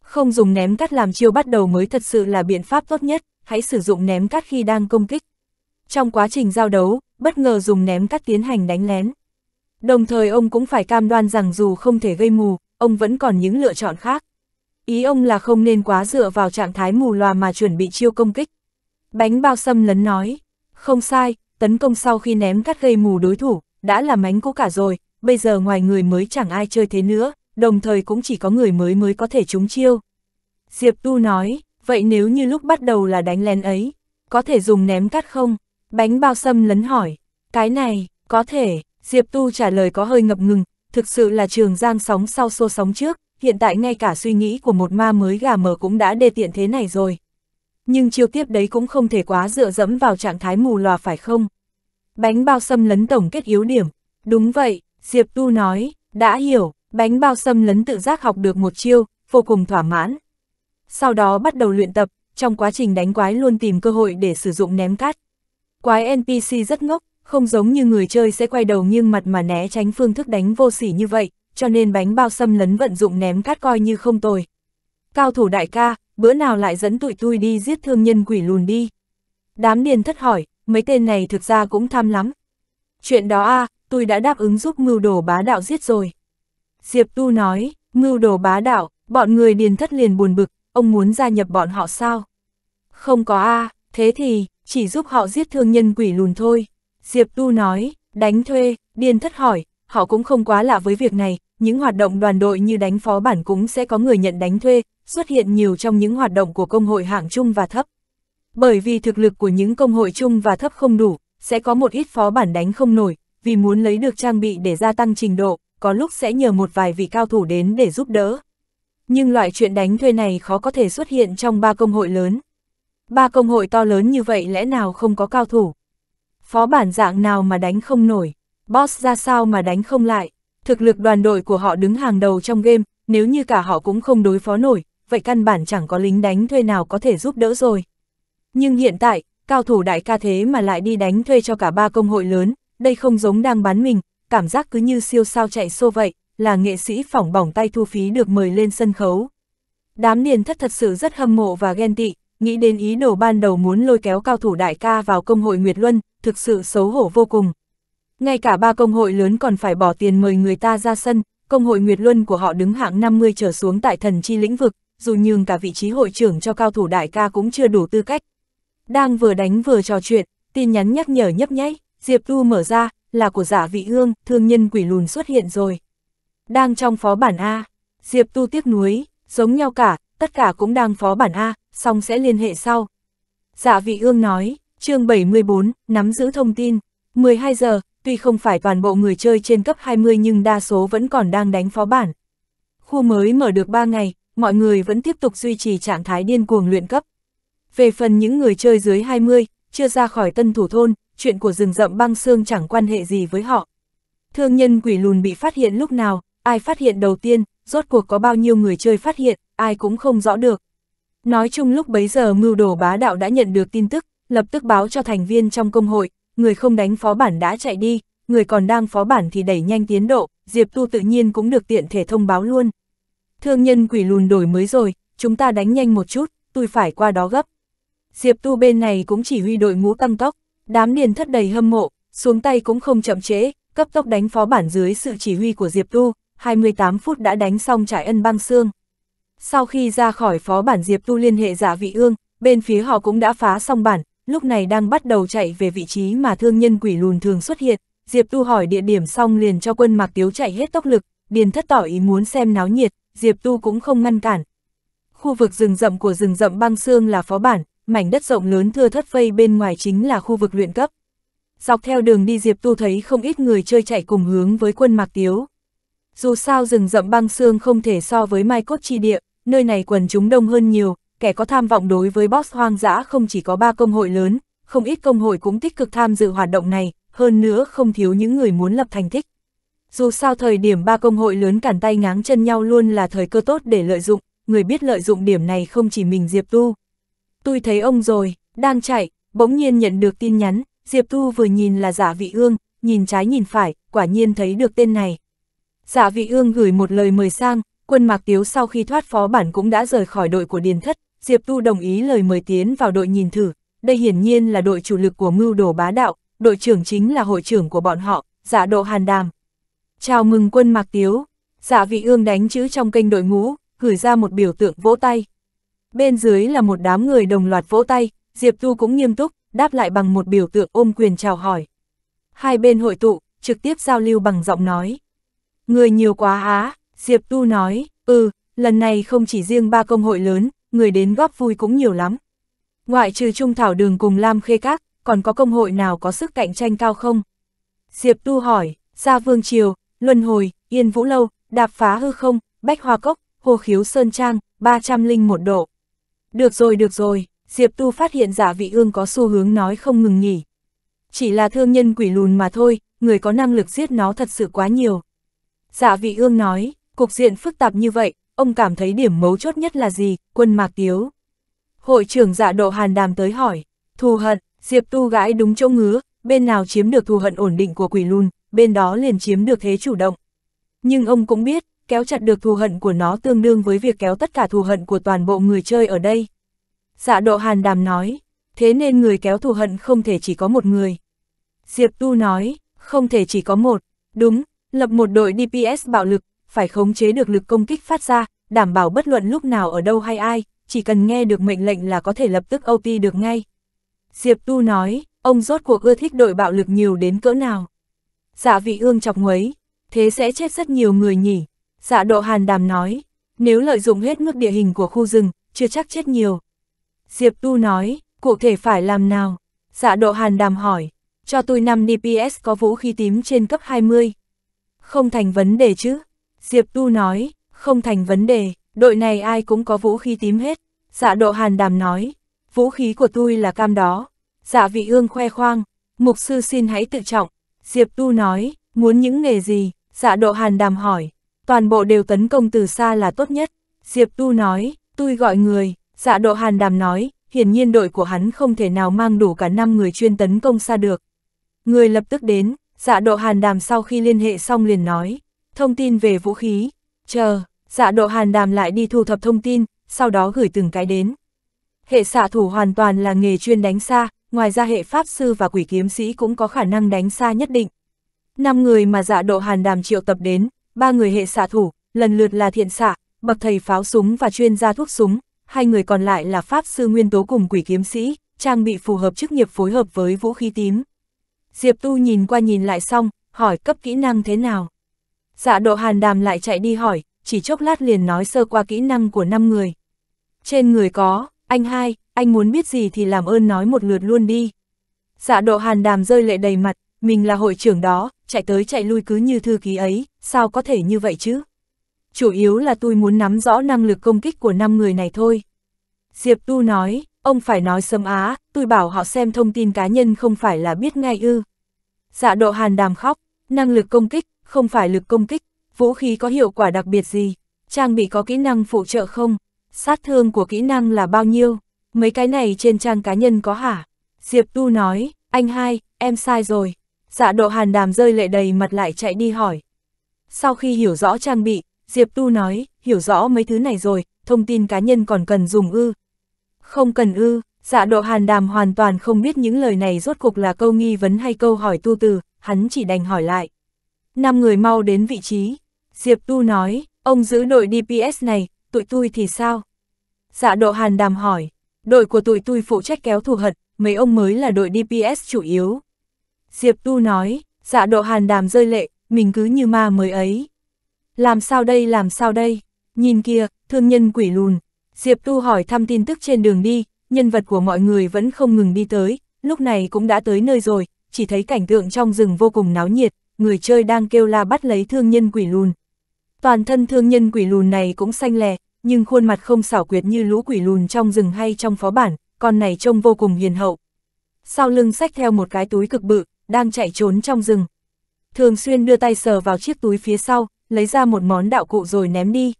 Không dùng ném cắt làm chiêu bắt đầu mới thật sự là biện pháp tốt nhất, hãy sử dụng ném cắt khi đang công kích. Trong quá trình giao đấu, bất ngờ dùng ném cắt tiến hành đánh lén. Đồng thời ông cũng phải cam đoan rằng dù không thể gây mù, ông vẫn còn những lựa chọn khác. Ý ông là không nên quá dựa vào trạng thái mù loà mà chuẩn bị chiêu công kích. Bánh bao xâm lấn nói, không sai, tấn công sau khi ném cắt gây mù đối thủ, đã là mánh cũ cả rồi, bây giờ ngoài người mới chẳng ai chơi thế nữa, đồng thời cũng chỉ có người mới mới có thể trúng chiêu. Diệp Tu nói, vậy nếu như lúc bắt đầu là đánh lén ấy, có thể dùng ném cắt không? Bánh bao sâm lấn hỏi, cái này, có thể, Diệp Tu trả lời có hơi ngập ngừng, thực sự là trường giang sóng sau xô sóng trước, hiện tại ngay cả suy nghĩ của một ma mới gà mờ cũng đã đề tiện thế này rồi. Nhưng chiêu tiếp đấy cũng không thể quá dựa dẫm vào trạng thái mù lòa phải không? Bánh bao Sâm lấn tổng kết yếu điểm. Đúng vậy, Diệp Tu nói, đã hiểu, bánh bao xâm lấn tự giác học được một chiêu, vô cùng thỏa mãn. Sau đó bắt đầu luyện tập, trong quá trình đánh quái luôn tìm cơ hội để sử dụng ném cát. Quái NPC rất ngốc, không giống như người chơi sẽ quay đầu nghiêng mặt mà né tránh phương thức đánh vô sỉ như vậy, cho nên bánh bao xâm lấn vận dụng ném cát coi như không tồi. Cao thủ đại ca, bữa nào lại dẫn tụi tôi đi giết thương nhân quỷ lùn đi. Đám điền thất hỏi, mấy tên này thực ra cũng tham lắm. Chuyện đó a à, tôi đã đáp ứng giúp mưu đồ bá đạo giết rồi. Diệp Tu nói, mưu đồ bá đạo, bọn người điền thất liền buồn bực, ông muốn gia nhập bọn họ sao? Không có a à, thế thì, chỉ giúp họ giết thương nhân quỷ lùn thôi. Diệp Tu nói, đánh thuê, điền thất hỏi, họ cũng không quá lạ với việc này, những hoạt động đoàn đội như đánh phó bản cũng sẽ có người nhận đánh thuê, xuất hiện nhiều trong những hoạt động của công hội hạng trung và thấp. Bởi vì thực lực của những công hội trung và thấp không đủ, sẽ có một ít phó bản đánh không nổi, vì muốn lấy được trang bị để gia tăng trình độ, có lúc sẽ nhờ một vài vị cao thủ đến để giúp đỡ. Nhưng loại chuyện đánh thuê này khó có thể xuất hiện trong ba công hội lớn. Ba công hội to lớn như vậy lẽ nào không có cao thủ? Phó bản dạng nào mà đánh không nổi? Boss ra sao mà đánh không lại? Thực lực đoàn đội của họ đứng hàng đầu trong game, nếu như cả họ cũng không đối phó nổi, vậy căn bản chẳng có lính đánh thuê nào có thể giúp đỡ rồi. Nhưng hiện tại, cao thủ đại ca thế mà lại đi đánh thuê cho cả ba công hội lớn, đây không giống đang bán mình, cảm giác cứ như siêu sao chạy xô vậy, là nghệ sĩ phỏng bỏng tay thu phí được mời lên sân khấu. Đám niên thất thật sự rất hâm mộ và ghen tị, nghĩ đến ý đồ ban đầu muốn lôi kéo cao thủ đại ca vào công hội Nguyệt Luân, thực sự xấu hổ vô cùng. Ngay cả ba công hội lớn còn phải bỏ tiền mời người ta ra sân, công hội Nguyệt Luân của họ đứng hạng 50 trở xuống tại thần chi lĩnh vực, dù nhường cả vị trí hội trưởng cho cao thủ đại ca cũng chưa đủ tư cách. Đang vừa đánh vừa trò chuyện, tin nhắn nhắc nhở nhấp nháy. Diệp Tu mở ra, là của giả dạ vị hương, thương nhân quỷ lùn xuất hiện rồi. Đang trong phó bản A, Diệp Tu tiếc nuối, giống nhau cả, tất cả cũng đang phó bản A, xong sẽ liên hệ sau. Giả dạ vị ương nói, chương 74, nắm giữ thông tin, 12 giờ, tuy không phải toàn bộ người chơi trên cấp 20 nhưng đa số vẫn còn đang đánh phó bản. Khu mới mở được 3 ngày, mọi người vẫn tiếp tục duy trì trạng thái điên cuồng luyện cấp. Về phần những người chơi dưới 20, chưa ra khỏi tân thủ thôn, chuyện của rừng rậm băng xương chẳng quan hệ gì với họ. Thương nhân quỷ lùn bị phát hiện lúc nào, ai phát hiện đầu tiên, rốt cuộc có bao nhiêu người chơi phát hiện, ai cũng không rõ được. Nói chung lúc bấy giờ mưu đồ bá đạo đã nhận được tin tức, lập tức báo cho thành viên trong công hội, người không đánh phó bản đã chạy đi, người còn đang phó bản thì đẩy nhanh tiến độ, Diệp Tu tự nhiên cũng được tiện thể thông báo luôn. Thương nhân quỷ lùn đổi mới rồi, chúng ta đánh nhanh một chút, tôi phải qua đó gấp. Diệp Tu bên này cũng chỉ huy đội ngũ tăng tốc, Đám điền thất đầy hâm mộ, xuống tay cũng không chậm trễ, cấp tốc đánh phó bản dưới sự chỉ huy của Diệp Tu, 28 phút đã đánh xong trải ân băng xương. Sau khi ra khỏi phó bản Diệp Tu liên hệ giả dạ vị ương, bên phía họ cũng đã phá xong bản, lúc này đang bắt đầu chạy về vị trí mà thương nhân quỷ lùn thường xuất hiện. Diệp Tu hỏi địa điểm xong liền cho quân Mạc Tiếu chạy hết tốc lực, điền thất tỏ ý muốn xem náo nhiệt, Diệp Tu cũng không ngăn cản. Khu vực rừng rậm của rừng rậm băng xương là phó bản, mảnh đất rộng lớn thưa thất vây bên ngoài chính là khu vực luyện cấp. Dọc theo đường đi Diệp Tu thấy không ít người chơi chạy cùng hướng với quân Mạc Tiếu. Dù sao rừng rậm băng xương không thể so với Mai Cốt Chi Địa, nơi này quần chúng đông hơn nhiều, kẻ có tham vọng đối với boss hoang dã không chỉ có ba công hội lớn, không ít công hội cũng tích cực tham dự hoạt động này, hơn nữa không thiếu những người muốn lập thành tích. Dù sao thời điểm ba công hội lớn cản tay ngáng chân nhau luôn là thời cơ tốt để lợi dụng, người biết lợi dụng điểm này không chỉ mình Diệp Tu, tôi thấy ông rồi, đang chạy, bỗng nhiên nhận được tin nhắn, Diệp Thu vừa nhìn là giả dạ vị ương, nhìn trái nhìn phải, quả nhiên thấy được tên này. Giả dạ vị ương gửi một lời mời sang, quân Mạc Tiếu sau khi thoát phó bản cũng đã rời khỏi đội của Điền Thất, Diệp Thu đồng ý lời mời tiến vào đội nhìn thử, đây hiển nhiên là đội chủ lực của mưu đồ bá đạo, đội trưởng chính là hội trưởng của bọn họ, giả dạ độ hàn đàm. Chào mừng quân Mạc Tiếu, giả vị ương đánh chữ trong kênh đội ngũ, gửi ra một biểu tượng vỗ tay, Bên dưới là một đám người đồng loạt vỗ tay, Diệp Tu cũng nghiêm túc, đáp lại bằng một biểu tượng ôm quyền chào hỏi. Hai bên hội tụ, trực tiếp giao lưu bằng giọng nói. Người nhiều quá á, Diệp Tu nói, ừ, lần này không chỉ riêng ba công hội lớn, người đến góp vui cũng nhiều lắm. Ngoại trừ Trung Thảo Đường cùng Lam Khê Các, còn có công hội nào có sức cạnh tranh cao không? Diệp Tu hỏi, Gia Vương Triều, Luân Hồi, Yên Vũ Lâu, Đạp Phá Hư Không, Bách Hoa Cốc, Hồ Khiếu Sơn Trang, 301 độ. Được rồi được rồi, Diệp Tu phát hiện giả vị ương có xu hướng nói không ngừng nghỉ. Chỉ là thương nhân quỷ lùn mà thôi, người có năng lực giết nó thật sự quá nhiều. Giả vị ương nói, cục diện phức tạp như vậy, ông cảm thấy điểm mấu chốt nhất là gì, quân mạc tiếu. Hội trưởng giả độ hàn đàm tới hỏi, thù hận, Diệp Tu gãi đúng chỗ ngứa, bên nào chiếm được thù hận ổn định của quỷ lùn, bên đó liền chiếm được thế chủ động. Nhưng ông cũng biết, kéo chặt được thù hận của nó tương đương với việc kéo tất cả thù hận của toàn bộ người chơi ở đây. Dạ độ hàn đàm nói, thế nên người kéo thù hận không thể chỉ có một người. Diệp Tu nói, không thể chỉ có một, đúng, lập một đội DPS bạo lực, phải khống chế được lực công kích phát ra, đảm bảo bất luận lúc nào ở đâu hay ai, chỉ cần nghe được mệnh lệnh là có thể lập tức OP được ngay. Diệp Tu nói, ông rốt cuộc ưa thích đội bạo lực nhiều đến cỡ nào. Dạ vị ương chọc nguấy, thế sẽ chết rất nhiều người nhỉ, Dạ độ hàn đàm nói, nếu lợi dụng hết mức địa hình của khu rừng, chưa chắc chết nhiều. Diệp Tu nói, cụ thể phải làm nào? Dạ độ hàn đàm hỏi, cho tôi 5 DPS có vũ khí tím trên cấp 20. Không thành vấn đề chứ? Diệp Tu nói, không thành vấn đề, đội này ai cũng có vũ khí tím hết. Dạ độ hàn đàm nói, vũ khí của tôi là cam đó. Dạ vị ương khoe khoang, mục sư xin hãy tự trọng. Diệp Tu nói, muốn những nghề gì? Dạ độ hàn đàm hỏi, toàn bộ đều tấn công từ xa là tốt nhất. Diệp Tu nói, tôi gọi người, dạ độ hàn đàm nói, hiển nhiên đội của hắn không thể nào mang đủ cả 5 người chuyên tấn công xa được. Người lập tức đến, dạ độ hàn đàm sau khi liên hệ xong liền nói, thông tin về vũ khí, chờ, dạ độ hàn đàm lại đi thu thập thông tin, sau đó gửi từng cái đến. Hệ xạ thủ hoàn toàn là nghề chuyên đánh xa, ngoài ra hệ pháp sư và quỷ kiếm sĩ cũng có khả năng đánh xa nhất định. Năm người mà dạ độ hàn đàm triệu tập đến, ba người hệ xạ thủ, lần lượt là thiện xạ, bậc thầy pháo súng và chuyên gia thuốc súng, hai người còn lại là pháp sư nguyên tố cùng quỷ kiếm sĩ, trang bị phù hợp chức nghiệp phối hợp với vũ khí tím. Diệp Tu nhìn qua nhìn lại xong, hỏi cấp kỹ năng thế nào. Dạ độ hàn đàm lại chạy đi hỏi, chỉ chốc lát liền nói sơ qua kỹ năng của năm người. Trên người có, anh hai, anh muốn biết gì thì làm ơn nói một lượt luôn đi. Dạ độ hàn đàm rơi lệ đầy mặt, mình là hội trưởng đó, chạy tới chạy lui cứ như thư ký ấy, sao có thể như vậy chứ? Chủ yếu là tôi muốn nắm rõ năng lực công kích của 5 người này thôi. Diệp Tu nói, ông phải nói sâm á, tôi bảo họ xem thông tin cá nhân không phải là biết ngay ư. Dạ độ hàn đàm khóc, năng lực công kích, không phải lực công kích, vũ khí có hiệu quả đặc biệt gì, trang bị có kỹ năng phụ trợ không, sát thương của kỹ năng là bao nhiêu, mấy cái này trên trang cá nhân có hả? Diệp Tu nói, anh hai, em sai rồi, Dạ độ hàn đàm rơi lệ đầy mặt lại chạy đi hỏi. Sau khi hiểu rõ trang bị, Diệp Tu nói, hiểu rõ mấy thứ này rồi, thông tin cá nhân còn cần dùng ư. Không cần ư, dạ độ hàn đàm hoàn toàn không biết những lời này rốt cuộc là câu nghi vấn hay câu hỏi tu từ, hắn chỉ đành hỏi lại. Năm người mau đến vị trí. Diệp Tu nói, ông giữ đội DPS này, tụi tôi thì sao? Dạ độ hàn đàm hỏi, đội của tụi tôi phụ trách kéo thù hận, mấy ông mới là đội DPS chủ yếu. Diệp Tu nói, dạ độ hàn đàm rơi lệ, mình cứ như ma mới ấy. Làm sao đây làm sao đây, nhìn kia, thương nhân quỷ lùn. Diệp Tu hỏi thăm tin tức trên đường đi, nhân vật của mọi người vẫn không ngừng đi tới, lúc này cũng đã tới nơi rồi, chỉ thấy cảnh tượng trong rừng vô cùng náo nhiệt, người chơi đang kêu la bắt lấy thương nhân quỷ lùn. Toàn thân thương nhân quỷ lùn này cũng xanh lè, nhưng khuôn mặt không xảo quyệt như lũ quỷ lùn trong rừng hay trong phó bản, con này trông vô cùng hiền hậu. Sau lưng xách theo một cái túi cực bự, đang chạy trốn trong rừng. Thường xuyên đưa tay sờ vào chiếc túi phía sau, lấy ra một món đạo cụ rồi ném đi.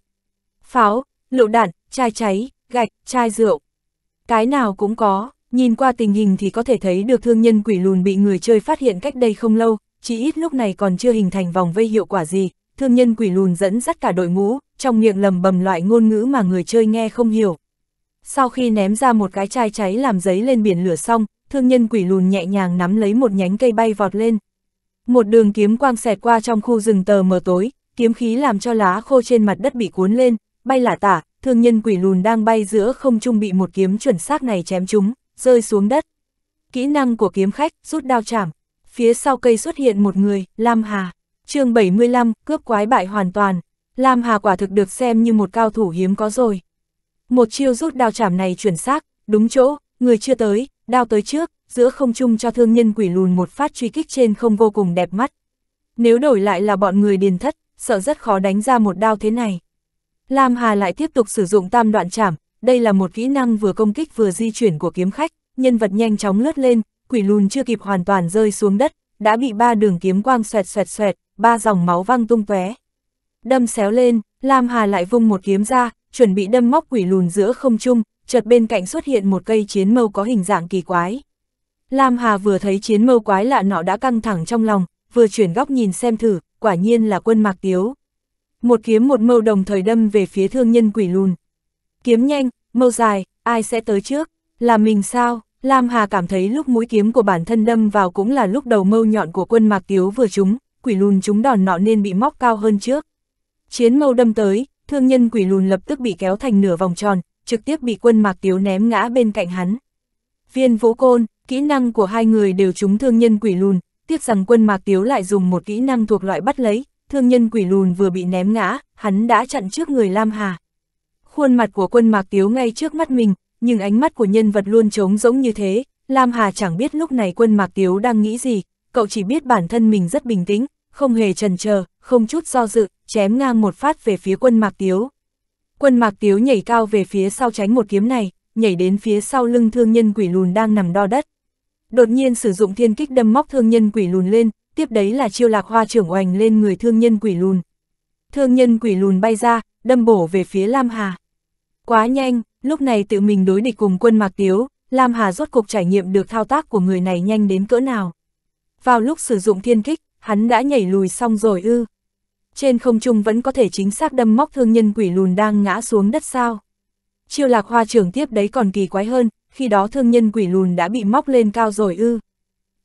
Pháo, lựu đạn, chai cháy, gạch, chai rượu. Cái nào cũng có, nhìn qua tình hình thì có thể thấy được thương nhân quỷ lùn bị người chơi phát hiện cách đây không lâu, chỉ ít lúc này còn chưa hình thành vòng vây hiệu quả gì. Thương nhân quỷ lùn dẫn dắt cả đội ngũ, trong miệng lầm bầm loại ngôn ngữ mà người chơi nghe không hiểu. Sau khi ném ra một cái chai cháy làm giấy lên biển lửa xong, thương nhân quỷ lùn nhẹ nhàng nắm lấy một nhánh cây bay vọt lên. Một đường kiếm quang xẹt qua trong khu rừng tờ mờ tối, kiếm khí làm cho lá khô trên mặt đất bị cuốn lên, bay lả tả, thương nhân quỷ lùn đang bay giữa không trung bị một kiếm chuẩn xác này chém trúng, rơi xuống đất. Kỹ năng của kiếm khách, rút đao chạm Phía sau cây xuất hiện một người, Lam Hà. chương 75, cướp quái bại hoàn toàn. Lam Hà quả thực được xem như một cao thủ hiếm có rồi. Một chiêu rút đao chạm này chuẩn xác, đúng chỗ, người chưa tới, Đao tới trước, giữa không trung cho thương nhân quỷ lùn một phát truy kích trên không vô cùng đẹp mắt. Nếu đổi lại là bọn người điền thất, sợ rất khó đánh ra một đao thế này. Lam Hà lại tiếp tục sử dụng tam đoạn chảm, đây là một kỹ năng vừa công kích vừa di chuyển của kiếm khách, nhân vật nhanh chóng lướt lên, quỷ lùn chưa kịp hoàn toàn rơi xuống đất, đã bị ba đường kiếm quang xoẹt xoẹt xoẹt, ba dòng máu văng tung tóe. Đâm xéo lên, Lam Hà lại vung một kiếm ra, chuẩn bị đâm móc quỷ lùn giữa không trung, chợt bên cạnh xuất hiện một cây chiến mâu có hình dạng kỳ quái. Lam Hà vừa thấy chiến mâu quái lạ nọ đã căng thẳng trong lòng, vừa chuyển góc nhìn xem thử, quả nhiên là quân mạc tiếu. Một kiếm một mâu đồng thời đâm về phía thương nhân quỷ lùn. Kiếm nhanh, mâu dài, ai sẽ tới trước, là mình sao? Lam Hà cảm thấy lúc mũi kiếm của bản thân đâm vào cũng là lúc đầu mâu nhọn của quân mạc tiếu vừa trúng, quỷ lùn trúng đòn nọ nên bị móc cao hơn trước. Chiến mâu đâm tới, thương nhân quỷ lùn lập tức bị kéo thành nửa vòng tròn, trực tiếp bị quân Mạc Tiếu ném ngã bên cạnh hắn. Viên vũ côn, kỹ năng của hai người đều trúng thương nhân quỷ lùn, tiếc rằng quân Mạc Tiếu lại dùng một kỹ năng thuộc loại bắt lấy, thương nhân quỷ lùn vừa bị ném ngã, hắn đã chặn trước người Lam Hà. Khuôn mặt của quân Mạc Tiếu ngay trước mắt mình, nhưng ánh mắt của nhân vật luôn trống rỗng như thế, Lam Hà chẳng biết lúc này quân Mạc Tiếu đang nghĩ gì, cậu chỉ biết bản thân mình rất bình tĩnh, không hề trần chờ, không chút do dự, chém ngang một phát về phía quân Mạc Tiếu. Quân mạc tiếu nhảy cao về phía sau tránh một kiếm này, nhảy đến phía sau lưng thương nhân quỷ lùn đang nằm đo đất. Đột nhiên sử dụng thiên kích đâm móc thương nhân quỷ lùn lên, tiếp đấy là chiêu lạc hoa trưởng oành lên người thương nhân quỷ lùn. Thương nhân quỷ lùn bay ra, đâm bổ về phía Lam Hà. Quá nhanh, lúc này tự mình đối địch cùng quân mạc tiếu, Lam Hà rốt cục trải nghiệm được thao tác của người này nhanh đến cỡ nào. Vào lúc sử dụng thiên kích, hắn đã nhảy lùi xong rồi ư trên không trung vẫn có thể chính xác đâm móc thương nhân quỷ lùn đang ngã xuống đất sao. Chiêu lạc hoa trưởng tiếp đấy còn kỳ quái hơn, khi đó thương nhân quỷ lùn đã bị móc lên cao rồi ư.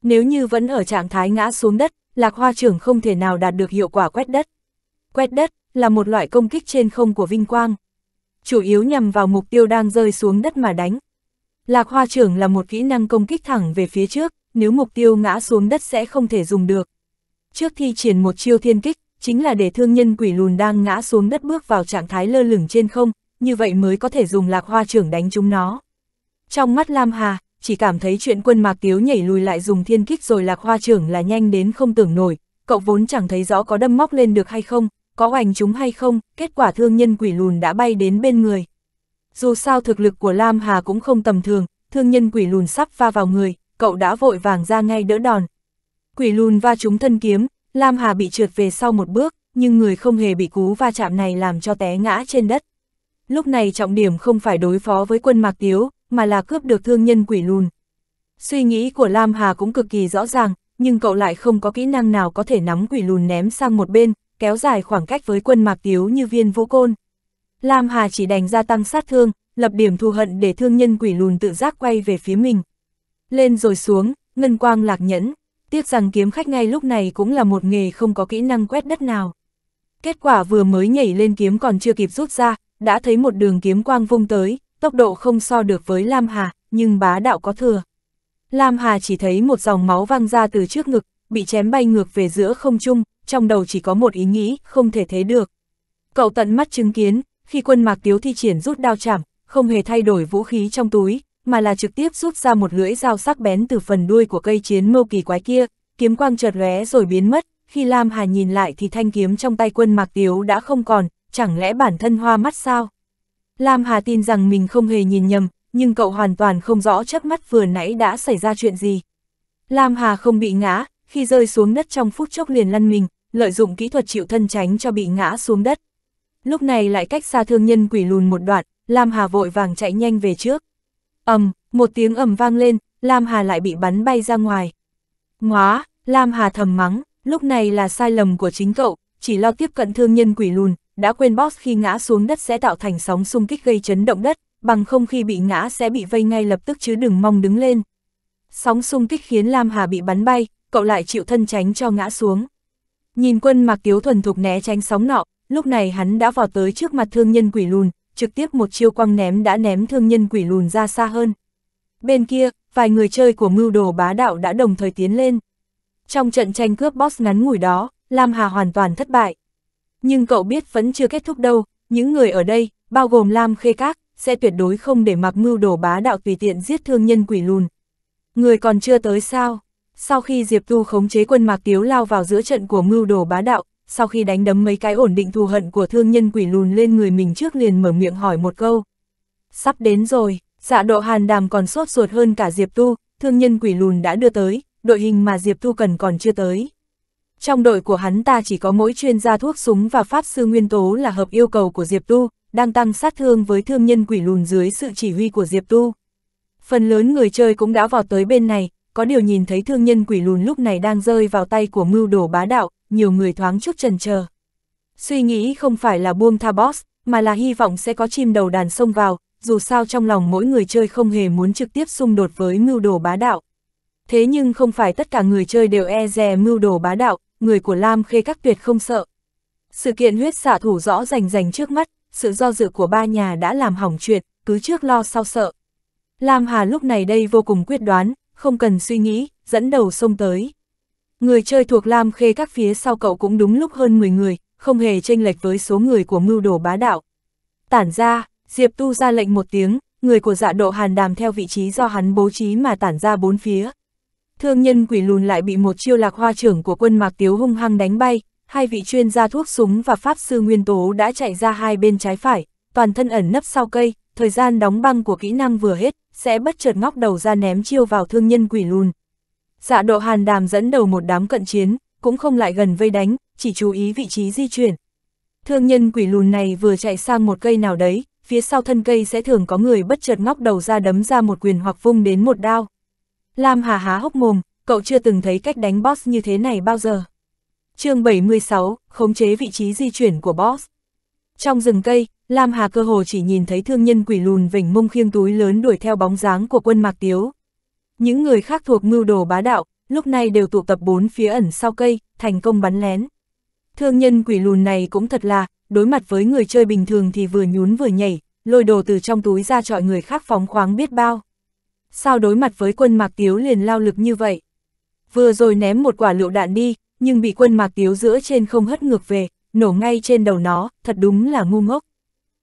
Nếu như vẫn ở trạng thái ngã xuống đất, lạc hoa trưởng không thể nào đạt được hiệu quả quét đất. Quét đất là một loại công kích trên không của vinh quang, chủ yếu nhằm vào mục tiêu đang rơi xuống đất mà đánh. Lạc hoa trưởng là một kỹ năng công kích thẳng về phía trước, nếu mục tiêu ngã xuống đất sẽ không thể dùng được. Trước thi triển một chiêu thiên kích, chính là để thương nhân quỷ lùn đang ngã xuống đất bước vào trạng thái lơ lửng trên không, như vậy mới có thể dùng lạc hoa trưởng đánh chúng nó. Trong mắt Lam Hà, chỉ cảm thấy chuyện quân mạc tiếu nhảy lùi lại dùng thiên kích rồi lạc hoa trưởng là nhanh đến không tưởng nổi, cậu vốn chẳng thấy rõ có đâm móc lên được hay không, có oành chúng hay không, kết quả thương nhân quỷ lùn đã bay đến bên người. Dù sao thực lực của Lam Hà cũng không tầm thường, thương nhân quỷ lùn sắp va vào người, cậu đã vội vàng ra ngay đỡ đòn. Quỷ lùn va trúng thân kiếm, Lam Hà bị trượt về sau một bước, nhưng người không hề bị cú va chạm này làm cho té ngã trên đất. Lúc này trọng điểm không phải đối phó với quân Mạc Tiếu, mà là cướp được thương nhân quỷ lùn. Suy nghĩ của Lam Hà cũng cực kỳ rõ ràng, nhưng cậu lại không có kỹ năng nào có thể nắm quỷ lùn ném sang một bên, kéo dài khoảng cách với quân Mạc Tiếu như viên vũ côn. Lam Hà chỉ đành gia tăng sát thương, lập điểm thù hận để thương nhân quỷ lùn tự giác quay về phía mình. Lên rồi xuống, ngân quang lạc nhẫn, Tiếc rằng kiếm khách ngay lúc này cũng là một nghề không có kỹ năng quét đất nào. Kết quả vừa mới nhảy lên kiếm còn chưa kịp rút ra, đã thấy một đường kiếm quang vung tới, tốc độ không so được với Lam Hà, nhưng bá đạo có thừa. Lam Hà chỉ thấy một dòng máu văng ra từ trước ngực, bị chém bay ngược về giữa không trung, trong đầu chỉ có một ý nghĩ, không thể thế được. Cậu tận mắt chứng kiến, khi quân mạc tiếu thi triển rút đao chảm, không hề thay đổi vũ khí trong túi, mà là trực tiếp rút ra một lưỡi dao sắc bén từ phần đuôi của cây chiến mâu kỳ quái kia, kiếm quang chợt lóe rồi biến mất, khi Lam Hà nhìn lại thì thanh kiếm trong tay quân Mạc Tiếu đã không còn, chẳng lẽ bản thân hoa mắt sao? Lam Hà tin rằng mình không hề nhìn nhầm, nhưng cậu hoàn toàn không rõ chớp mắt vừa nãy đã xảy ra chuyện gì. Lam Hà không bị ngã, khi rơi xuống đất trong phút chốc liền lăn mình, lợi dụng kỹ thuật chịu thân tránh cho bị ngã xuống đất. Lúc này lại cách xa thương nhân quỷ lùn một đoạn, Lam Hà vội vàng chạy nhanh về trước ầm, một tiếng ầm vang lên, Lam Hà lại bị bắn bay ra ngoài. Ngóa, Lam Hà thầm mắng, lúc này là sai lầm của chính cậu, chỉ lo tiếp cận thương nhân quỷ lùn, đã quên boss khi ngã xuống đất sẽ tạo thành sóng xung kích gây chấn động đất, bằng không khi bị ngã sẽ bị vây ngay lập tức chứ đừng mong đứng lên. Sóng xung kích khiến Lam Hà bị bắn bay, cậu lại chịu thân tránh cho ngã xuống. Nhìn quân mặc kiếu thuần thục né tránh sóng nọ, lúc này hắn đã vào tới trước mặt thương nhân quỷ lùn, trực tiếp một chiêu quăng ném đã ném thương nhân quỷ lùn ra xa hơn. Bên kia, vài người chơi của mưu đồ bá đạo đã đồng thời tiến lên. Trong trận tranh cướp boss ngắn ngủi đó, Lam Hà hoàn toàn thất bại. Nhưng cậu biết vẫn chưa kết thúc đâu, những người ở đây, bao gồm Lam Khê Các, sẽ tuyệt đối không để mặc mưu đồ bá đạo tùy tiện giết thương nhân quỷ lùn. Người còn chưa tới sao? Sau khi Diệp Tu khống chế quân Mạc Tiếu lao vào giữa trận của mưu đồ bá đạo, sau khi đánh đấm mấy cái ổn định thù hận của thương nhân quỷ lùn lên người mình trước liền mở miệng hỏi một câu. Sắp đến rồi, dạ độ hàn đàm còn sốt ruột hơn cả Diệp Tu, thương nhân quỷ lùn đã đưa tới, đội hình mà Diệp Tu cần còn chưa tới. Trong đội của hắn ta chỉ có mỗi chuyên gia thuốc súng và pháp sư nguyên tố là hợp yêu cầu của Diệp Tu, đang tăng sát thương với thương nhân quỷ lùn dưới sự chỉ huy của Diệp Tu. Phần lớn người chơi cũng đã vào tới bên này, có điều nhìn thấy thương nhân quỷ lùn lúc này đang rơi vào tay của mưu đồ bá đạo, nhiều người thoáng chút trần chờ. Suy nghĩ không phải là buông tha boss, mà là hy vọng sẽ có chim đầu đàn xông vào, dù sao trong lòng mỗi người chơi không hề muốn trực tiếp xung đột với mưu đồ bá đạo. Thế nhưng không phải tất cả người chơi đều e dè mưu đồ bá đạo, người của Lam Khê các tuyệt không sợ. Sự kiện huyết xạ thủ rõ rành rành trước mắt, sự do dự của ba nhà đã làm hỏng chuyện, cứ trước lo sau sợ. Lam Hà lúc này đây vô cùng quyết đoán, không cần suy nghĩ, dẫn đầu xông tới. Người chơi thuộc Lam Khê các phía sau cậu cũng đúng lúc hơn 10 người, không hề chênh lệch với số người của mưu đồ bá đạo. Tản ra, Diệp Tu ra lệnh một tiếng, người của dạ độ hàn đàm theo vị trí do hắn bố trí mà tản ra bốn phía. Thương nhân quỷ lùn lại bị một chiêu lạc hoa trưởng của quân Mạc Tiếu hung hăng đánh bay, hai vị chuyên gia thuốc súng và pháp sư nguyên tố đã chạy ra hai bên trái phải, toàn thân ẩn nấp sau cây, thời gian đóng băng của kỹ năng vừa hết, sẽ bất chợt ngóc đầu ra ném chiêu vào thương nhân quỷ lùn, Dạ độ hàn đàm dẫn đầu một đám cận chiến, cũng không lại gần vây đánh, chỉ chú ý vị trí di chuyển. Thương nhân quỷ lùn này vừa chạy sang một cây nào đấy, phía sau thân cây sẽ thường có người bất chợt ngóc đầu ra đấm ra một quyền hoặc vung đến một đao. Lam Hà há hốc mồm, cậu chưa từng thấy cách đánh boss như thế này bao giờ. chương 76, khống chế vị trí di chuyển của boss. Trong rừng cây, Lam Hà cơ hồ chỉ nhìn thấy thương nhân quỷ lùn vỉnh mông khiêng túi lớn đuổi theo bóng dáng của quân Mạc Tiếu. Những người khác thuộc mưu đồ bá đạo, lúc này đều tụ tập bốn phía ẩn sau cây, thành công bắn lén. Thương nhân quỷ lùn này cũng thật là, đối mặt với người chơi bình thường thì vừa nhún vừa nhảy, lôi đồ từ trong túi ra trọi người khác phóng khoáng biết bao. Sao đối mặt với quân Mạc Tiếu liền lao lực như vậy? Vừa rồi ném một quả lựu đạn đi, nhưng bị quân Mạc Tiếu giữa trên không hất ngược về, nổ ngay trên đầu nó, thật đúng là ngu ngốc.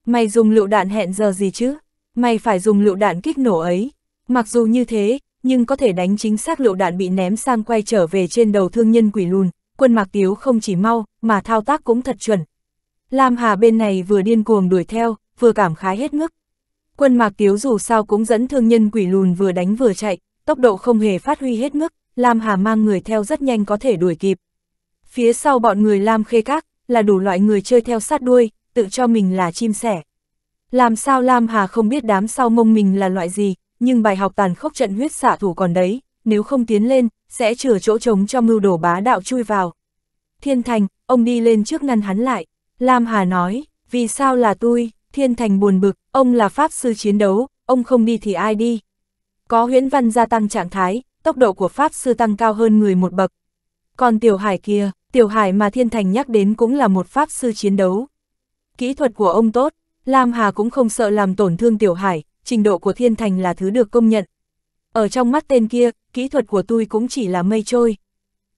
Mày dùng lựu đạn hẹn giờ gì chứ? Mày phải dùng lựu đạn kích nổ ấy. Mặc dù như thế, nhưng có thể đánh chính xác lựu đạn bị ném sang quay trở về trên đầu thương nhân quỷ lùn, quân Mạc Tiếu không chỉ mau, mà thao tác cũng thật chuẩn. Lam Hà bên này vừa điên cuồng đuổi theo, vừa cảm khái hết mức. Quân Mạc Tiếu dù sao cũng dẫn thương nhân quỷ lùn vừa đánh vừa chạy, tốc độ không hề phát huy hết mức, Lam Hà mang người theo rất nhanh có thể đuổi kịp. Phía sau bọn người Lam Khê Các là đủ loại người chơi theo sát đuôi, tự cho mình là chim sẻ. Làm sao Lam Hà không biết đám sau mông mình là loại gì, nhưng bài học tàn khốc trận huyết xạ thủ còn đấy, nếu không tiến lên, sẽ chừa chỗ trống cho mưu đồ bá đạo chui vào. Thiên Thành, ông đi lên trước ngăn hắn lại. Lam Hà nói, vì sao là tôi, Thiên Thành buồn bực, ông là pháp sư chiến đấu, ông không đi thì ai đi. Có huyễn văn gia tăng trạng thái, tốc độ của pháp sư tăng cao hơn người một bậc. Còn Tiểu Hải kia, Tiểu Hải mà Thiên Thành nhắc đến cũng là một pháp sư chiến đấu. Kỹ thuật của ông tốt, Lam Hà cũng không sợ làm tổn thương Tiểu Hải, trình độ của thiên thành là thứ được công nhận. Ở trong mắt tên kia, kỹ thuật của tôi cũng chỉ là mây trôi.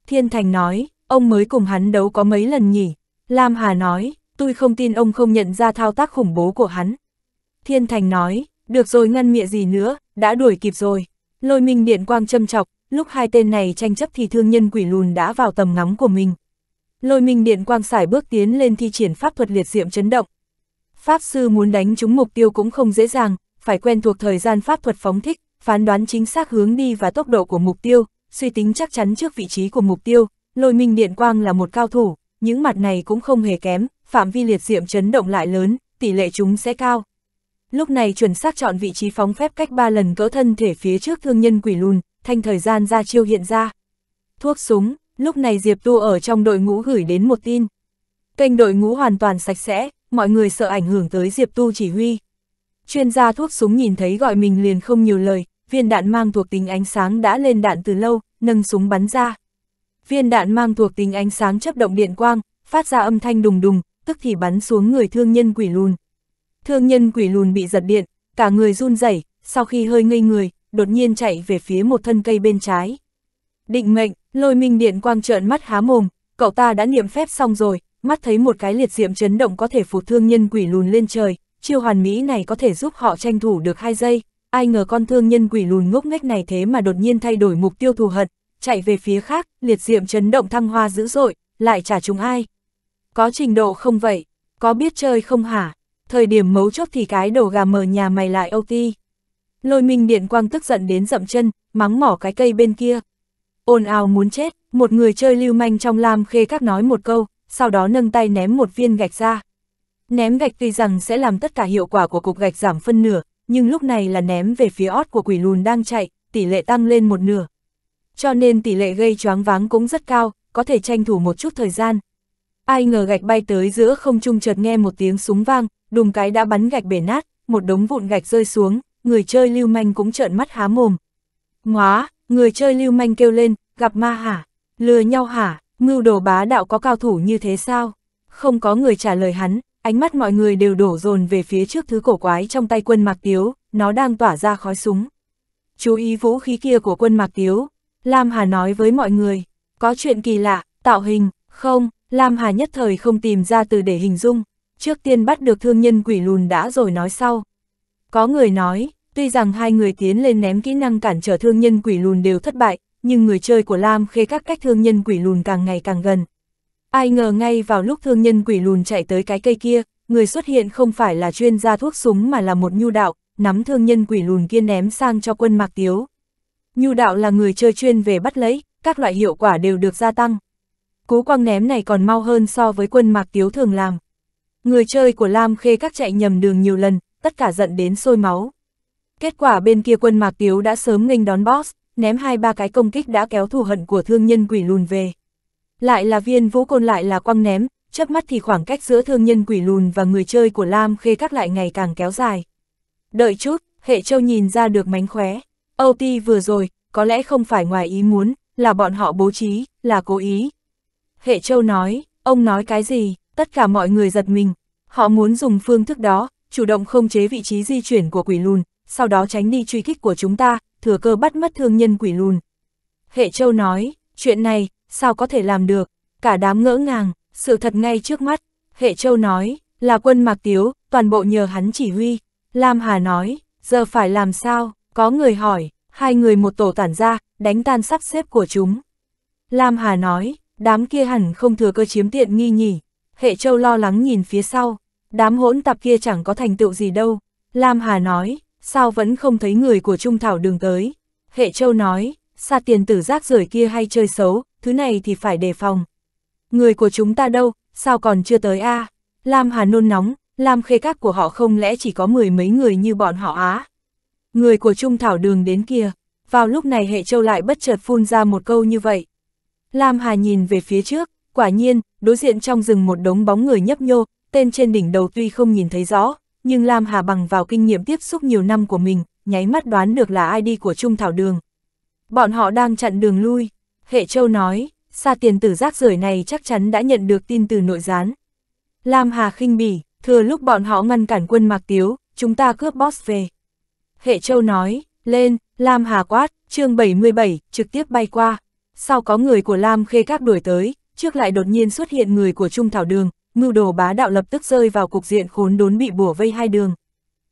Thiên thành nói, ông mới cùng hắn đấu có mấy lần nhỉ? Lam Hà nói, tôi không tin ông không nhận ra thao tác khủng bố của hắn. Thiên thành nói, được rồi ngăn miệng gì nữa, đã đuổi kịp rồi. Lôi minh điện quang châm chọc, lúc hai tên này tranh chấp thì thương nhân quỷ lùn đã vào tầm ngắm của mình. Lôi minh điện quang xài bước tiến lên thi triển pháp thuật liệt diệm chấn động. Pháp sư muốn đánh chúng mục tiêu cũng không dễ dàng, phải quen thuộc thời gian pháp thuật phóng thích, phán đoán chính xác hướng đi và tốc độ của mục tiêu, suy tính chắc chắn trước vị trí của mục tiêu, lôi minh điện quang là một cao thủ, những mặt này cũng không hề kém, phạm vi liệt diệm chấn động lại lớn, tỷ lệ chúng sẽ cao. Lúc này chuẩn xác chọn vị trí phóng phép cách 3 lần cỡ thân thể phía trước thương nhân quỷ lùn, thanh thời gian ra chiêu hiện ra. Thuốc súng, lúc này Diệp Tu ở trong đội ngũ gửi đến một tin. Kênh đội ngũ hoàn toàn sạch sẽ, mọi người sợ ảnh hưởng tới Diệp Tu chỉ huy. Chuyên gia thuốc súng nhìn thấy gọi mình liền không nhiều lời, viên đạn mang thuộc tính ánh sáng đã lên đạn từ lâu, nâng súng bắn ra. Viên đạn mang thuộc tính ánh sáng chấp động điện quang, phát ra âm thanh đùng đùng, tức thì bắn xuống người thương nhân quỷ lùn. Thương nhân quỷ lùn bị giật điện, cả người run rẩy, sau khi hơi ngây người, đột nhiên chạy về phía một thân cây bên trái. Định mệnh, lôi minh điện quang trợn mắt há mồm, cậu ta đã niệm phép xong rồi, mắt thấy một cái liệt diệm chấn động có thể phục thương nhân quỷ lùn lên trời, chiêu hoàn mỹ này có thể giúp họ tranh thủ được 2 giây, ai ngờ con thương nhân quỷ lùn ngốc nghếch này thế mà đột nhiên thay đổi mục tiêu thù hận, chạy về phía khác, liệt diệm chấn động thăng hoa dữ dội, lại trả chúng ai. Có trình độ không vậy, có biết chơi không hả, thời điểm mấu chốt thì cái đồ gà mờ nhà mày lại âu ti. Lôi minh điện quang tức giận đến dậm chân, mắng mỏ cái cây bên kia. Ồn ào muốn chết, một người chơi lưu manh trong lam khê các nói một câu, sau đó nâng tay ném một viên gạch ra. Ném gạch tuy rằng sẽ làm tất cả hiệu quả của cục gạch giảm phân nửa, nhưng lúc này là ném về phía ót của quỷ lùn đang chạy, tỷ lệ tăng lên một nửa. Cho nên tỷ lệ gây choáng váng cũng rất cao, có thể tranh thủ một chút thời gian. Ai ngờ gạch bay tới giữa không trung chợt nghe một tiếng súng vang, đùng cái đã bắn gạch bể nát, một đống vụn gạch rơi xuống, người chơi lưu manh cũng trợn mắt há mồm. Ngóa, người chơi lưu manh kêu lên, gặp ma hả, lừa nhau hả, mưu đồ bá đạo có cao thủ như thế sao? Không có người trả lời hắn, Ánh mắt mọi người đều đổ dồn về phía trước thứ cổ quái trong tay quân Mạc Tiếu, nó đang tỏa ra khói súng. Chú ý vũ khí kia của quân Mạc Tiếu. Lam Hà nói với mọi người, có chuyện kỳ lạ, tạo hình, không, Lam Hà nhất thời không tìm ra từ để hình dung. Trước tiên bắt được thương nhân quỷ lùn đã rồi nói sau. Có người nói, tuy rằng hai người tiến lên ném kỹ năng cản trở thương nhân quỷ lùn đều thất bại, nhưng người chơi của Lam khê các cách thương nhân quỷ lùn càng ngày càng gần, Ai ngờ ngay vào lúc thương nhân quỷ lùn chạy tới cái cây kia, người xuất hiện không phải là chuyên gia thuốc súng mà là một nhu đạo, nắm thương nhân quỷ lùn kia ném sang cho quân Mạc Tiếu. Nhu đạo là người chơi chuyên về bắt lấy, các loại hiệu quả đều được gia tăng. Cú quăng ném này còn mau hơn so với quân Mạc Tiếu thường làm. Người chơi của Lam Khê các chạy nhầm đường nhiều lần, tất cả giận đến sôi máu. Kết quả bên kia quân Mạc Tiếu đã sớm nghênh đón boss, ném hai ba cái công kích đã kéo thù hận của thương nhân quỷ lùn về. Lại là viên vũ côn lại là quăng ném, chớp mắt thì khoảng cách giữa thương nhân quỷ lùn và người chơi của Lam Khê các lại ngày càng kéo dài. Đợi chút, hệ châu nhìn ra được mánh khóe. Âu ti vừa rồi, có lẽ không phải ngoài ý muốn, là bọn họ bố trí, là cố ý. Hệ châu nói, ông nói cái gì, tất cả mọi người giật mình. Họ muốn dùng phương thức đó, chủ động không chế vị trí di chuyển của quỷ lùn, sau đó tránh đi truy kích của chúng ta, thừa cơ bắt mất thương nhân quỷ lùn. Hệ châu nói, chuyện này, sao có thể làm được, cả đám ngỡ ngàng, sự thật ngay trước mắt, hệ châu nói, là quân mạc tiếu, toàn bộ nhờ hắn chỉ huy, Lam Hà nói, giờ phải làm sao, có người hỏi, hai người một tổ tản ra, đánh tan sắp xếp của chúng. Lam Hà nói, đám kia hẳn không thừa cơ chiếm tiện nghi nhỉ, hệ châu lo lắng nhìn phía sau, đám hỗn tạp kia chẳng có thành tựu gì đâu, Lam Hà nói, sao vẫn không thấy người của Trung Thảo đường tới, hệ châu nói, xa tiền tử rác rưởi kia hay chơi xấu, thứ này thì phải đề phòng. Người của chúng ta đâu, sao còn chưa tới a à? Lam Hà nôn nóng, Lam khê các của họ không lẽ chỉ có mười mấy người như bọn họ á? Người của Trung Thảo Đường đến kia, vào lúc này hệ châu lại bất chợt phun ra một câu như vậy. Lam Hà nhìn về phía trước, quả nhiên, đối diện trong rừng một đống bóng người nhấp nhô, tên trên đỉnh đầu tuy không nhìn thấy rõ, nhưng Lam Hà bằng vào kinh nghiệm tiếp xúc nhiều năm của mình, nháy mắt đoán được là ai đi của Trung Thảo Đường. Bọn họ đang chặn đường lui. Hệ Châu nói, xa tiền tử rác rưởi này chắc chắn đã nhận được tin từ nội gián. Lam Hà khinh bỉ, thừa lúc bọn họ ngăn cản quân Mạc Tiếu, chúng ta cướp boss về. Hệ Châu nói, lên, Lam Hà quát, chương 77, trực tiếp bay qua. Sau có người của Lam Khê Các đuổi tới, trước lại đột nhiên xuất hiện người của Trung Thảo Đường, mưu đồ bá đạo lập tức rơi vào cục diện khốn đốn bị bùa vây hai đường.